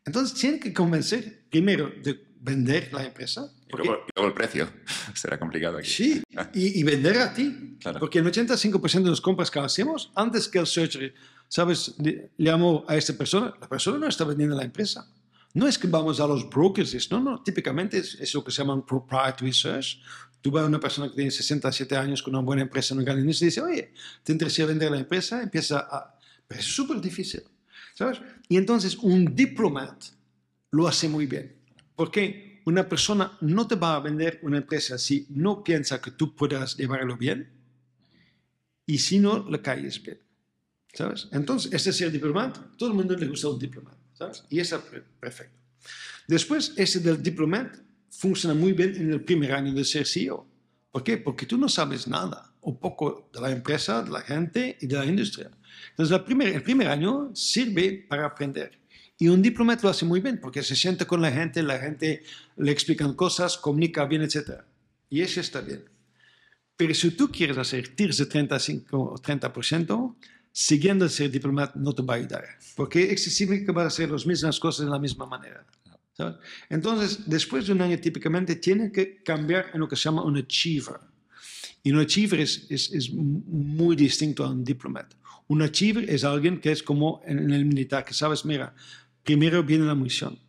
Entonces tiene que convencer primero de vender la empresa. Y, luego, el precio. <laughs> Será complicado aquí. Sí, ah. y, vender a ti. Porque el 85% de las compras que hacemos, antes que el search, ¿sabes? le Llamo a esta persona, la persona no está vendiendo la empresa. No es que vamos a los brokers, no, no, típicamente es, que se llama proprietary search. Tú vas a una persona que tiene 67 años con una buena empresa en inicio y dice, oye, ¿te interesa vender la empresa? Empieza a... Pero es súper difícil, ¿sabes? Y entonces un diplomat lo hace muy bien qué una persona no te va a vender una empresa si no piensa que tú puedas llevarlo bien y si no le caes bien. ¿Sabes? Entonces, este es el Todo el mundo le gusta un diplomático. ¿sabes? Y es perfecto. Después, ese del diplomático funciona muy bien en el primer año de ser CEO. ¿Por qué? Porque tú no sabes nada o poco de la empresa, de la gente y de la industria. Entonces, el primer año sirve para aprender. Y un diplomático lo hace muy bien porque se sienta con la gente, la gente le explican cosas, comunica bien, etc. Y eso está bien. Pero si tú quieres hacer tirs de 35 o 30%, siguiendo ese ser diplomata no te va a ayudar, porque excesivo que va a hacer las mismas cosas de la misma manera. Entonces, después de un año, típicamente tiene que cambiar en lo que se llama un achiever. Y un achiever es, es muy distinto a un diplomata. Un achiever es alguien que es como en el militar, que sabes, mira, primero viene la munición,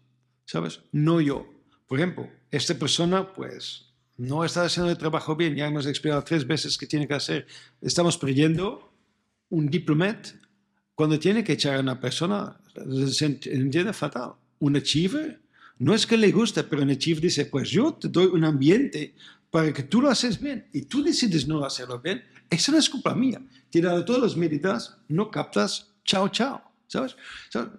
¿sabes? No yo. Por ejemplo, esta persona, pues, no está haciendo el trabajo bien, ya hemos explicado tres veces que tiene que hacer. Estamos perdiendo un diplomat cuando tiene que echar a una persona, se entiende fatal. Un achiever, no es que le guste, pero un achiever dice, pues yo te doy un ambiente para que tú lo haces bien y tú decides no hacerlo bien, esa no es culpa mía. Tirado todas las medidas, no captas, chao, chao. ¿Sabes?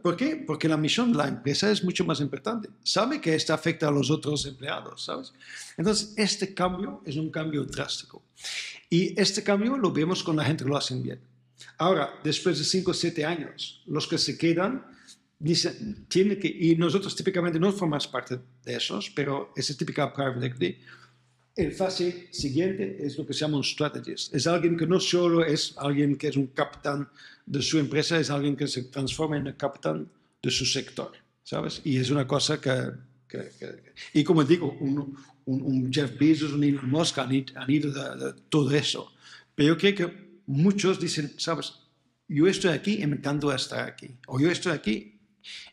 ¿Por qué? Porque la misión de la empresa es mucho más importante. Sabe que esto afecta a los otros empleados, ¿sabes? Entonces, este cambio es un cambio drástico. Y este cambio lo vemos con la gente que lo hacen bien. Ahora, después de 5 o 7 años, los que se quedan dicen, tiene que, y nosotros típicamente no formamos parte de esos, pero es típico private equity, el fase siguiente es lo que se llama un strategist. Es alguien que no solo es alguien que es un capitán de su empresa, es alguien que se transforma en el capitán de su sector, ¿sabes? Y es una cosa que... y como digo, un, Jeff Bezos, un Elon Musk han, ido de, todo eso. Pero yo creo que muchos dicen, ¿sabes? Yo estoy aquí y me encanta estar aquí. O yo estoy aquí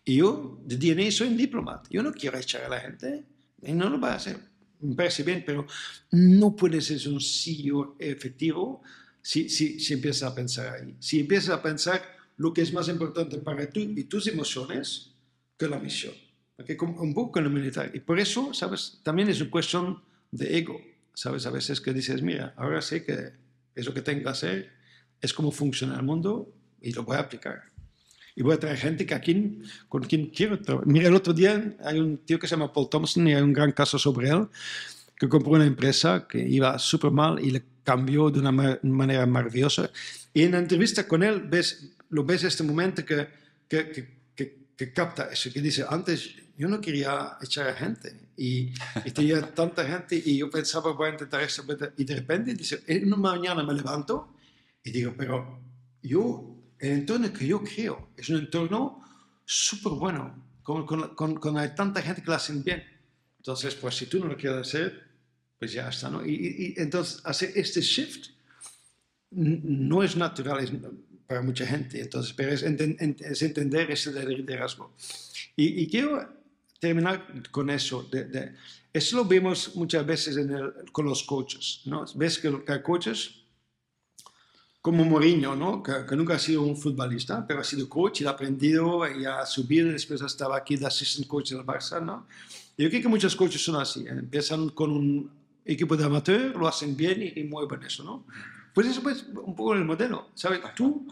y yo de DNA soy un diplomata. Yo no quiero echar a la gente y no lo va a hacer me parece bien, pero no puede ser un sencillo efectivo si, si, si empiezas a pensar ahí. Si empiezas a pensar lo que es más importante para ti y tus emociones que la misión. Porque un poco en lo militar. Y por eso, ¿sabes? También es una cuestión de ego. ¿Sabes? A veces que dices, mira, ahora sé que eso que tengo que hacer es cómo funciona el mundo y lo voy a aplicar y voy a traer gente que aquí, con quien quiero trabajar. Mira, el otro día hay un tío que se llama Paul Thompson y hay un gran caso sobre él, que compró una empresa que iba súper mal y le cambió de una manera maravillosa. Y en la entrevista con él ves, lo ves este momento que, que, que, capta eso, que dice, antes yo no quería echar a gente y, tenía <laughs> tanta gente y yo pensaba voy a intentar esto y de repente dice en una mañana me levanto y digo pero yo el entorno que yo creo, es un entorno súper bueno, con, hay tanta gente que lo hacen bien. Entonces, pues si tú no lo quieres hacer, pues ya está, ¿no? Y, entonces hacer este shift no es natural para mucha gente, entonces, pero es, entender ese liderazgo. Y, quiero terminar con eso. De, eso lo vemos muchas veces con los coaches, ¿no? Ves que hay coaches como Mourinho, ¿no? que, nunca ha sido un futbolista, pero ha sido coach y ha aprendido y subido y después estaba aquí de assistant coach del Barça. ¿no? Yo creo que muchos coaches son así, ¿eh? empiezan con un equipo de amateur, lo hacen bien y, mueven eso. ¿no? Pues eso es pues, un poco el modelo. ¿sabes? Tú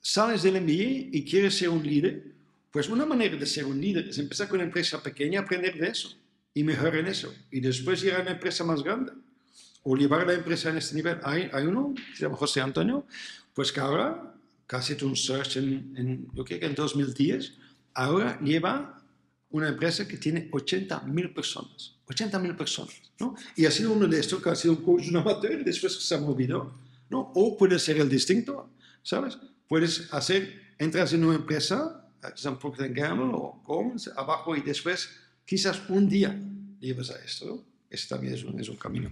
sales del MBA y quieres ser un líder, pues una manera de ser un líder es empezar con una empresa pequeña, aprender de eso y mejorar en eso y después ir a una empresa más grande o llevar la empresa en este nivel. Hay, hay uno, se llama José Antonio, pues que ahora, casi ha un search en, yo creo que en 2010, ahora lleva una empresa que tiene 80.000 personas. 80.000 personas, ¿no? Y ha sido uno de estos que ha sido un coach, un amateur, después que se ha movido, ¿no? O puede ser el distinto, ¿sabes? Puedes hacer, entras en una empresa, San Gamble o Coms, abajo y después quizás un día llevas a esto, ¿no? Ese también es un camino.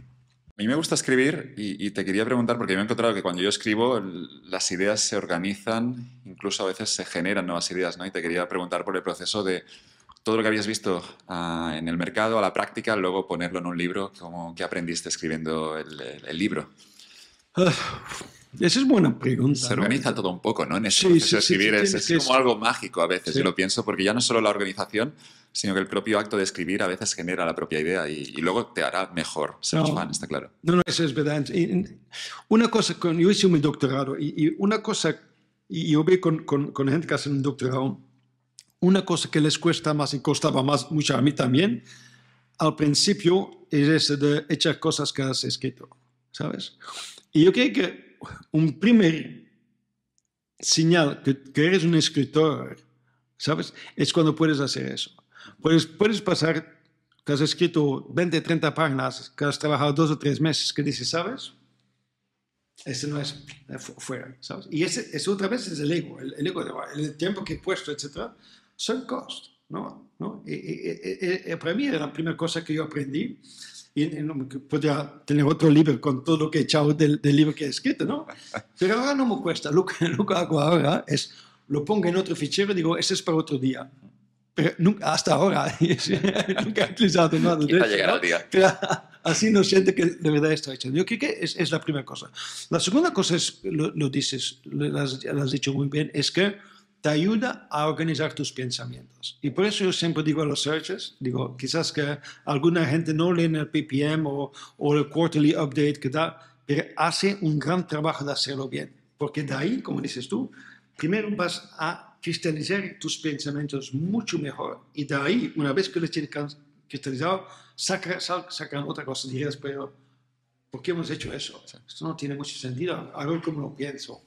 A mí me gusta escribir y, te quería preguntar, porque me he encontrado que cuando yo escribo las ideas se organizan, incluso a veces se generan nuevas ideas, ¿no? Y te quería preguntar por el proceso de todo lo que habías visto ah, en el mercado, a la práctica, luego ponerlo en un libro, ¿qué aprendiste escribiendo el, libro? esa es buena pregunta. Se organiza todo un poco, ¿no? En ese escribir es, como algo mágico a veces, yo lo pienso, porque ya no solo la organización, sino que el propio acto de escribir a veces genera la propia idea y, luego te hará mejor ser está claro. No, no, eso es verdad. Una cosa, con, yo hice mi doctorado y, una cosa, y yo vi con, gente que hace un doctorado, una cosa que les cuesta más y costaba más, mucho a mí también, al principio es eso de echar cosas que has escrito, ¿sabes? Y yo creo que un primer señal que, que eres un escritor, ¿sabes? Es cuando puedes hacer eso. Pues puedes, pasar, que has escrito 20, 30 páginas, que has trabajado dos o tres meses, que dices, ¿sabes? Ese no es fuera, ¿sabes? Y ese, otra vez es el ego, el, ego, el tiempo que he puesto, etcétera, son cost, ¿no? ¿No? Y, para mí era la primera cosa que yo aprendí y no, podría tener otro libro con todo lo que he echado del, libro que he escrito, ¿no? Pero ahora no me cuesta, lo que, lo que hago ahora es lo pongo en otro fichero y digo, ese es para otro día pero nunca, hasta ahora, <laughs> <laughs> nunca he utilizado nada. De así no siente que de verdad está hecho. Yo creo que es, la primera cosa. La segunda cosa es, lo, dices, lo has, dicho muy bien, es que te ayuda a organizar tus pensamientos. Y por eso yo siempre digo a los searches, digo, quizás que alguna gente no lee el PPM o, o el quarterly update que da, pero hace un gran trabajo de hacerlo bien. Porque de ahí, como dices tú, primero vas a cristalizar tus pensamientos mucho mejor. Y de ahí, una vez que lo tienes cristalizado, sacan otra cosa. digas pero ¿por qué hemos hecho eso? Esto no tiene mucho sentido. algo como lo pienso,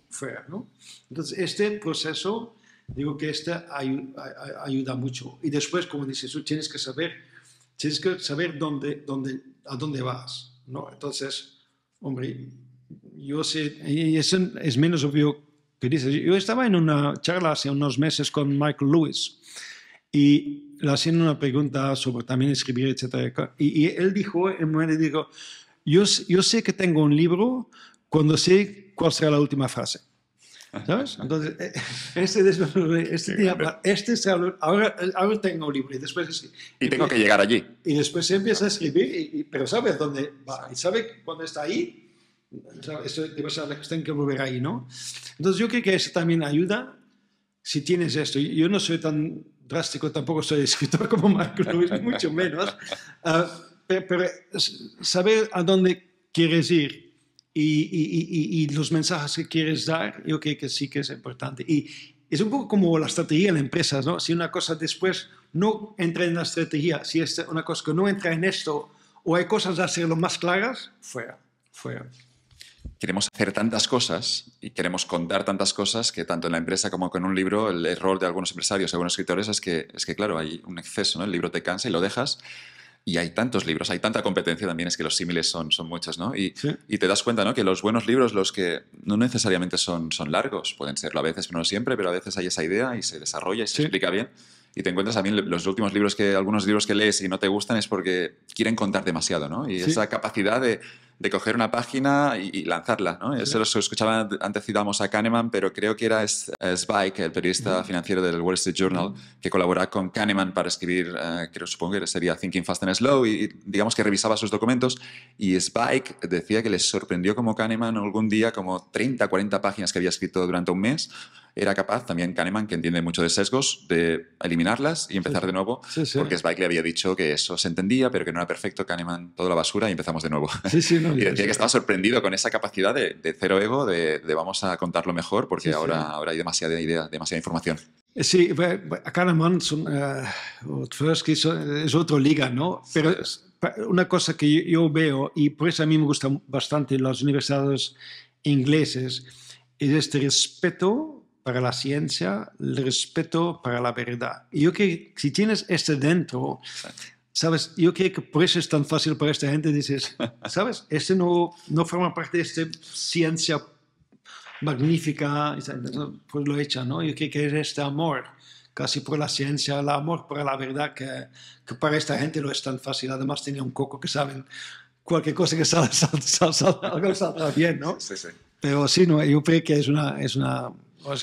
¿no? Entonces, este proceso, digo que este ayuda, ayuda mucho. Y después, como dices tú, tienes que saber, tienes que saber dónde, dónde, a dónde vas, ¿no? Entonces, hombre, yo sé, es, es menos obvio que dices, yo estaba en una charla hace unos meses con Michael Lewis y le hacían una pregunta sobre también escribir, etc. Y, él dijo, en un dijo, yo, yo sé que tengo un libro cuando sé cuál será la última frase. ¿Sabes? Entonces, este, este, este ahora, tengo tengo libro y después... Y tengo que llegar allí. Y después se empieza a escribir, y, pero sabes dónde va. Y sabe cuando está ahí, eso, vas a tener que volver ahí, ¿no? Entonces yo creo que eso también ayuda si tienes esto. Yo no soy tan drástico, tampoco soy escritor como Mark Luis, mucho menos, <laughs> ah, pero, saber a dónde quieres ir y, los mensajes que quieres dar, yo creo que sí que es importante. Y es un poco como la estrategia en empresas, ¿no? Si una cosa después no entra en la estrategia, si es una cosa que no entra en esto o hay cosas a hacerlo más claras, fuera, fuera queremos hacer tantas cosas y queremos contar tantas cosas que tanto en la empresa como con un libro el error de algunos empresarios, algunos escritores es que, es que claro, hay un exceso, El libro te cansa y lo dejas y hay tantos libros, hay tanta competencia también, es que los símiles son, son muchos, ¿no? Y, te das cuenta, ¿no? Que los buenos libros, los que no necesariamente son, son largos, pueden serlo a veces, pero no siempre, pero a veces hay esa idea y se desarrolla y se explica bien. Y te encuentras también los últimos libros que, algunos libros que lees y no te gustan es porque quieren contar demasiado, ¿no? Y esa capacidad de de coger una página y, lanzarla. ¿no? Eso lo escuchaba, antes citamos a Kahneman, pero creo que era eh, Spike, el periodista financiero del Wall Street Journal, que colaboraba con Kahneman para escribir, eh, creo, supongo que sería Thinking Fast and Slow, y, digamos que revisaba sus documentos. Y Spike decía que les sorprendió como Kahneman algún día como 30, 40 páginas que había escrito durante un mes era capaz también Kahneman, que entiende mucho de sesgos, de eliminarlas y empezar de nuevo, porque Spike le había dicho que eso se entendía, pero que no era perfecto, Kahneman, toda la basura y empezamos de nuevo. <laughs> y decía que estaba sorprendido con esa capacidad de, cero ego, de, vamos a contarlo mejor, porque ahora, ahora hay demasiada idea, demasiada información. Eh, sí, Kahneman es eh, otra liga, ¿no? Pero una cosa que yo veo, y por eso a mí me gustan bastante las universidades ingleses, es este respeto para la ciencia, el respeto para la verdad. Y yo que si tienes este dentro, ¿sabes? Yo creo que por eso es tan fácil para esta gente, dices, <laughs> ¿sabes? Este no, no forma parte de esta ciencia magnífica, pues lo echa, ¿no? Yo creo que es este amor, casi por la ciencia, el amor para la verdad, que, para esta gente no es tan fácil. Además, tenía un coco que saben cualquier cosa que salga, sal, sal, bien, ¿no? Sí, sí. Pero sí, no, yo creo que es una, es una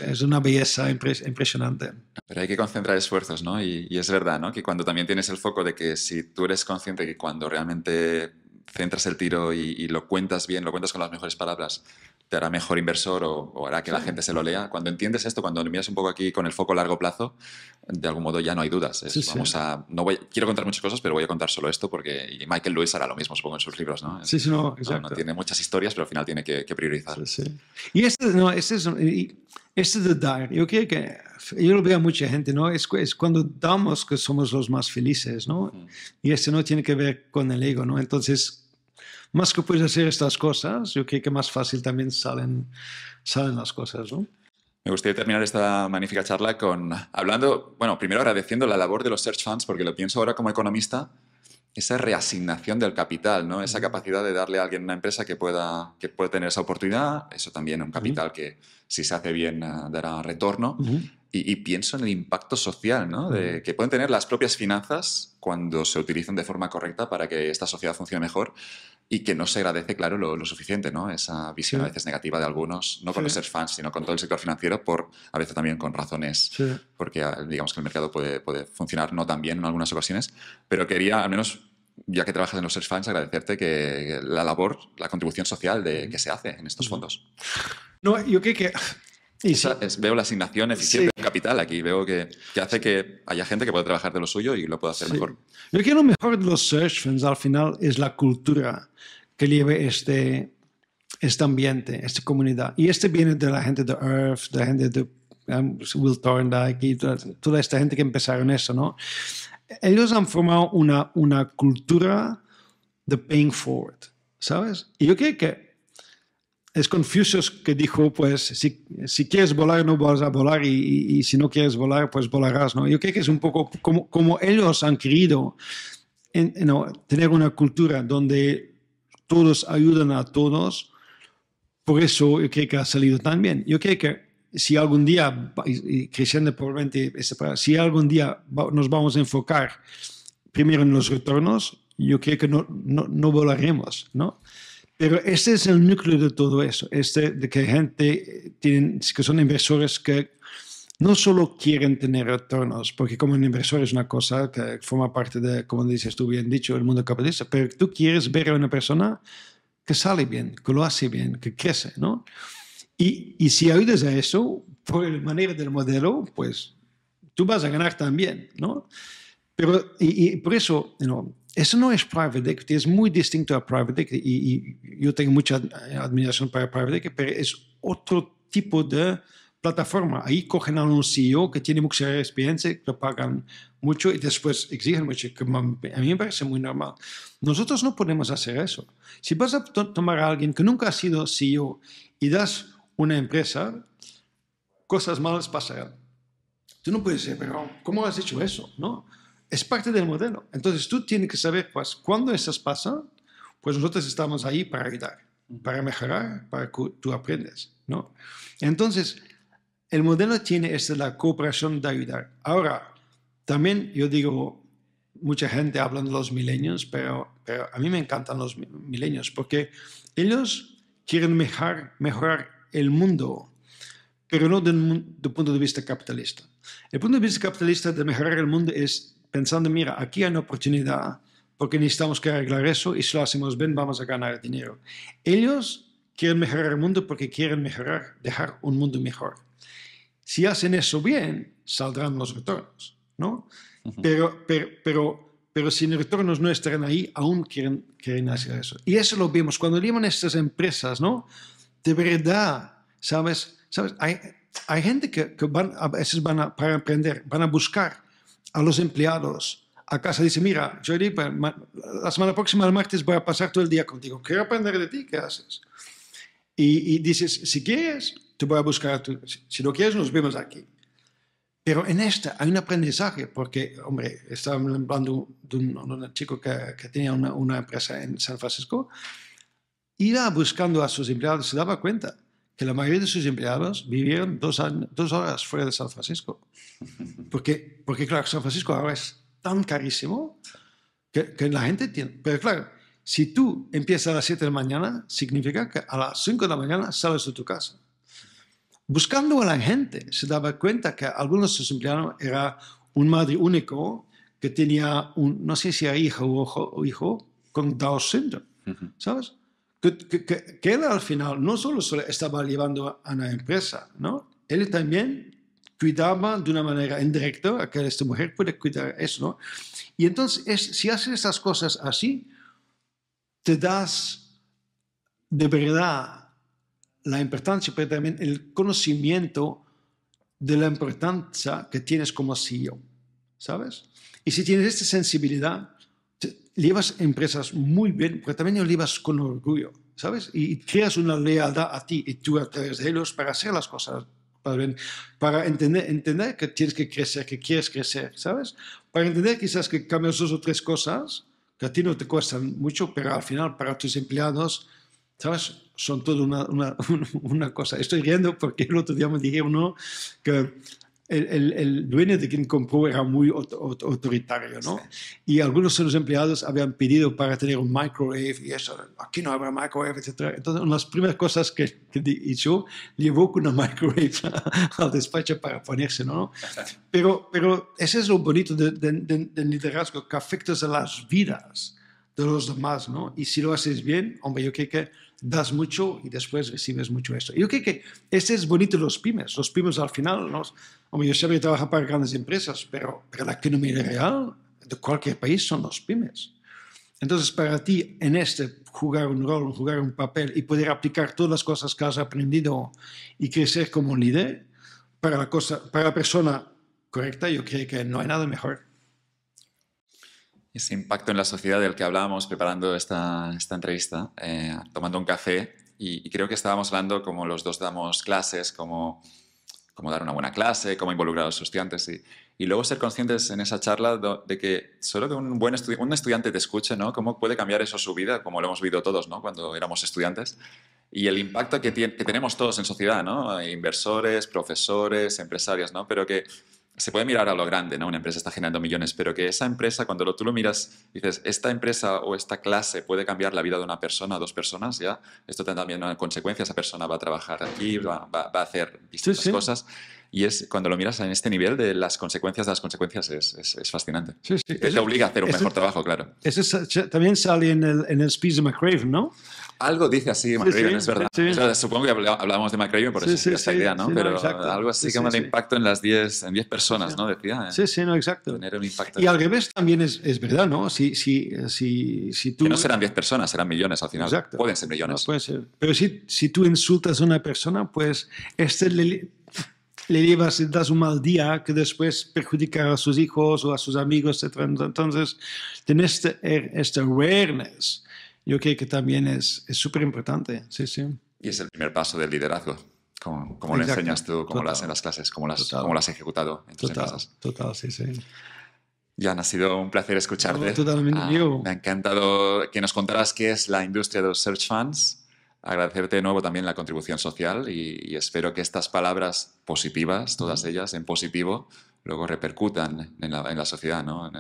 es una belleza impresionante. Pero hay que concentrar esfuerzos, ¿no? Y, es verdad, ¿no? Que cuando también tienes el foco de que si tú eres consciente que cuando realmente centras el tiro y, lo cuentas bien, lo cuentas con las mejores palabras, te hará mejor inversor o, hará que la gente se lo lea. Cuando entiendes esto, cuando lo miras un poco aquí con el foco a largo plazo, de algún modo ya no hay dudas. vamos a, no voy, quiero contar muchas cosas, pero voy a contar solo esto porque Michael Lewis hará lo mismo, supongo, en sus libros. ¿no? Sí, sí, no, exacto. tiene muchas historias, pero al final tiene que, priorizar. Y sí. no, este es... Este de dar, yo creo que, yo lo veo a mucha gente, ¿no? Es, cuando damos que somos los más felices, ¿no? Y este no tiene que ver con el ego, ¿no? Entonces, más que puedes hacer estas cosas, yo creo que más fácil también salen, salen las cosas, ¿no? Me gustaría terminar esta magnífica charla con hablando, bueno, primero agradeciendo la labor de los search funds, porque lo pienso ahora como economista, esa reasignación del capital, ¿no? Esa capacidad de darle a alguien una empresa que pueda, que pueda tener esa oportunidad, eso también, es un capital que si se hace bien eh, dará retorno. y, pienso en el impacto social ¿no? de, que pueden tener las propias finanzas cuando se utilizan de forma correcta para que esta sociedad funcione mejor y que no se agradece, claro, lo, suficiente, ¿no? Esa visión a veces negativa de algunos, no con los ser fans, sino con todo el sector financiero, por a veces también con razones, porque ah, digamos que el mercado puede, puede funcionar no tan bien en algunas ocasiones, pero quería al menos ya que trabajas en los search fans, agradecerte que la labor, la contribución social de, que se hace en estos fondos. No, yo creo que... veo la asignación eficiente de capital aquí, veo que, que, hace que haya gente que pueda trabajar de lo suyo y lo pueda hacer mejor. Yo creo que lo mejor de los search funds al final es la cultura que lleve este, este ambiente, esta comunidad. Y este viene de la gente de Earth, de la gente de um, Will Thorndike y toda, esta gente que empezaron eso, ¿no? Ellos han formado una, una cultura de paying forward, ¿sabes? Y yo creo que es Confucius que dijo, pues si, quieres volar no vas a volar y, si no quieres volar pues volarás, ¿no? Yo creo que es un poco como, ellos han querido tener una cultura donde todos ayudan a todos, por eso yo creo que ha salido tan bien. Yo creo que si algún día, y creciendo probablemente, si algún día nos vamos a enfocar primero en los retornos, yo creo que no, no, no volaremos, ¿no? Pero ese es el núcleo de todo eso, este de que gente eh, que son inversores que no solo quieren tener retornos, porque como un inversor es una cosa que forma parte de, como dices tú bien dicho, el mundo capitalista, pero tú quieres ver a una persona que sale bien, que lo hace bien, que crece, ¿no? Y, y si ayudas a eso, por la manera del modelo, pues tú vas a ganar también, ¿no? Pero, y, por eso, no. Eso no es private equity, es muy distinto a private equity. Y, yo tengo mucha admiración para private equity, pero es otro tipo de plataforma. Ahí cogen a un CEO que tiene mucha experiencia, lo pagan mucho y después exigen mucho, que a mí me parece muy normal. Nosotros no podemos hacer eso. Si vas a tomar a alguien que nunca ha sido CEO y das una empresa, cosas malas pasarán. Tú no puedes decir, pero ¿cómo has hecho eso? ¿No? es parte del modelo. Entonces tú tienes que saber, pues, cuando esas pasan, pues nosotros estamos ahí para ayudar, para mejorar, para que tú aprendes, ¿no? Entonces, el modelo tiene esta, la cooperación de ayudar. Ahora, también yo digo, mucha gente habla de los milenios, pero, a mí me encantan los milenios porque ellos quieren mejorar, mejorar el mundo, pero no desde el punto de vista capitalista. El punto de vista capitalista de mejorar el mundo es pensando, mira, aquí hay una oportunidad porque necesitamos que arreglar eso y si lo hacemos bien vamos a ganar dinero. Ellos quieren mejorar el mundo porque quieren mejorar, dejar un mundo mejor. Si hacen eso bien, saldrán los retornos, ¿no? pero, pero, pero, pero, si los retornos no estarán ahí, aún quieren, quieren hacer eso. Y eso lo vemos cuando vemos estas empresas, ¿no? De verdad, ¿sabes? ¿Sabes? Hay, gente que, van, a veces van a, para emprender, van a buscar a los empleados a casa. Dice, mira, Jordi, la semana próxima, el martes, voy a pasar todo el día contigo. Quiero aprender de ti, ¿qué haces? Y, dices, si quieres, te voy a buscar. si no quieres, nos vemos aquí. Pero en esta hay un aprendizaje, porque, hombre, estaba hablando de un, un chico que, tenía una, empresa en San Francisco, iba buscando a sus empleados, se daba cuenta que la mayoría de sus empleados vivieron dos, dos horas fuera de San Francisco. <laughs> Porque, porque, claro, San Francisco ahora es tan carísimo que, la gente tiene... Pero claro, si tú empiezas a las 7 de la mañana, significa que a las 5 de la mañana sales de tu casa. Buscando a la gente, se daba cuenta que algunos de sus empleados era un madre único que tenía, un, no sé si era hija o hijo, con Down syndrome, ¿sabes? que, él al final no solo estaba llevando a la empresa, ¿no? Él también cuidaba de una manera indirecta a que esta mujer puede cuidar eso, ¿no? Y entonces, si haces estas cosas así, te das de verdad la importancia, pero también el conocimiento de la importancia que tienes como CEO, ¿sabes? Y si tienes esta sensibilidad, llevas empresas muy bien, pero también los llevas con orgullo, ¿sabes? Y creas una lealtad a ti y tú a través de ellos para hacer las cosas para para entender, entender que tienes que crecer, que quieres crecer, ¿sabes? Para entender quizás que cambias dos o tres cosas que a ti no te cuestan mucho, pero al final para tus empleados, ¿sabes? Son todo una, una, <laughs> una cosa. Estoy riendo porque el otro día me dijeron uno que el, dueño de quien compró era muy autoritario, ¿no? Y algunos de los empleados habían pedido para tener un microwave y eso, aquí no habrá microwave, etc. Entonces, una de las primeras cosas que, que hizo, llevó una microwave <laughs> al despacho para ponerse, ¿no? Pero, pero ese es lo bonito del liderazgo, que afecta a las vidas de los demás, ¿no? Y si lo haces bien, hombre, yo creo que das mucho y después recibes mucho esto. Yo creo que ese es bonito los pymes. Los pymes al final, ¿no? yo siempre trabajo para grandes empresas, pero, para la economía real de cualquier país son los pymes. Entonces, para ti, en este, jugar un rol, jugar un papel y poder aplicar todas las cosas que has aprendido y crecer como líder, para la, cosa, para la persona correcta, yo creo que no hay nada mejor ese impacto en la sociedad del que hablábamos preparando esta, esta entrevista, eh, tomando un café, y, creo que estábamos hablando como los dos damos clases, como, como dar una buena clase, cómo involucrar a los estudiantes, y, y, luego ser conscientes en esa charla de que solo que un buen un estudiante te escuche, ¿no? Cómo puede cambiar eso su vida, como lo hemos vivido todos, ¿no? Cuando éramos estudiantes. Y el impacto que, que tenemos todos en sociedad, ¿no? Inversores, profesores, empresarios, ¿no? Pero que se puede mirar a lo grande, ¿no? Una empresa está generando millones, pero que esa empresa, cuando lo, tú lo miras, dices, esta empresa o esta clase puede cambiar la vida de una persona o dos personas, ¿ya? Esto también una consecuencia, esa persona va a trabajar aquí, va, a hacer distintas cosas. Y es cuando lo miras en este nivel de las consecuencias de las consecuencias es, fascinante. Sí, te, obliga a hacer un mejor trabajo, claro. Eso también sale en el, en el Speech of ¿no? Algo dice así McRaven, es verdad. supongo que hablábamos de McRaven, por eso esta idea, ¿no? Pero algo así que el impacto en las 10 en diez personas, ¿no? Decía. ¿eh? Sí, sí, no, exacto. Y al revés también es, es verdad, ¿no? Si, si, si, si tú... no serán 10 personas, serán millones al final. Exacto. Pueden ser millones. puede ser. Pero si, si tú insultas a una persona, pues este le, llevas, le das un mal día que después perjudica a sus hijos o a sus amigos, etc. Entonces, tenés este, este awareness yo creo que también es súper importante. Sí, sí. Y es el primer paso del liderazgo. Como, lo enseñas tú, como las en las clases, como las, como las has ejecutado en tus total, Total, sí, sí. Jan, ha sido un placer escucharte. Totalmente ah, me ha encantado que nos contaras qué es la industria de los search funds. Agradecerte de nuevo también la contribución social y, espero que estas palabras positivas, todas ellas en positivo, luego repercutan en la, en la sociedad, ¿no? En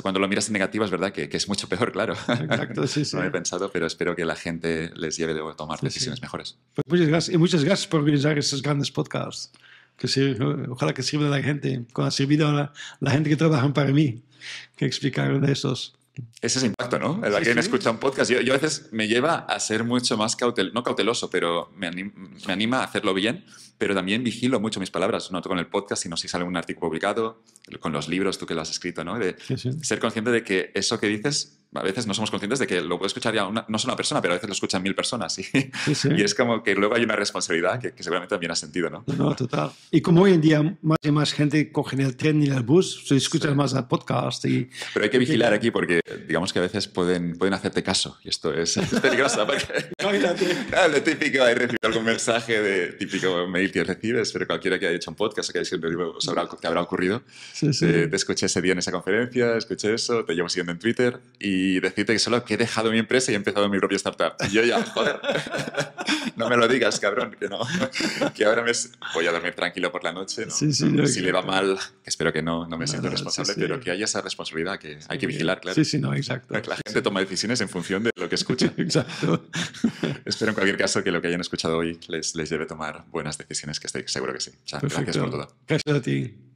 cuando lo miras en negativo es verdad que, es mucho peor, claro. Exacto, sí, <laughs> sí. no he pensado, pero espero que la gente les lleve a tomar decisiones mejores. Pues muchas gracias, y muchas gracias por organizar estos grandes podcasts. Que ojalá que sirva a la gente, con la servido a la, gente que trabajan para mí, que explicaron esos... Ese es el impacto, ¿no? El que escucha un podcast. Yo, yo, a veces me lleva a ser mucho más cauteloso, no cauteloso, pero me me anima a hacerlo bien pero también vigilo mucho mis palabras, no con el podcast, sino si sale un artículo publicado, con los libros, tú que lo has escrito, ¿no? De ser consciente de que eso que dices a veces no somos conscientes de que lo puede escuchar ya una, no solo una persona, pero a veces lo escuchan mil personas. Y, <laughs> y es como que luego hay una responsabilidad que, seguramente también ha sentido, ¿no? No, total. Y como hoy en día más y más gente coge el tren y el bus, se escucha más al podcast. Y, pero hay que vigilar aquí porque digamos que a veces pueden, pueden hacerte caso y esto es, <laughs> peligroso. porque, <laughs> no, lo típico, hay recibido algún mensaje de típico mail que recibes, pero cualquiera que haya hecho un podcast o que haya sido que habrá ocurrido. Eh, te escuché ese día en esa conferencia, escuché eso, te llevo siguiendo en Twitter y y decirte que solo que he dejado mi empresa y he empezado mi propia startup. Y yo ya, joder, <laughs> no me lo digas, cabrón, que no. <laughs> Que ahora me voy a dormir tranquilo por la noche. si le va mal, espero que no, no me siento responsable, pero que haya esa responsabilidad que hay que vigilar, claro. Sí, sí, no, exacto. La gente toma decisiones en función de lo que escucha. <laughs> exacto. espero en cualquier caso que lo que hayan escuchado hoy les, les lleve a tomar buenas decisiones, que estoy seguro que sí. gracias por todo. Gracias a ti.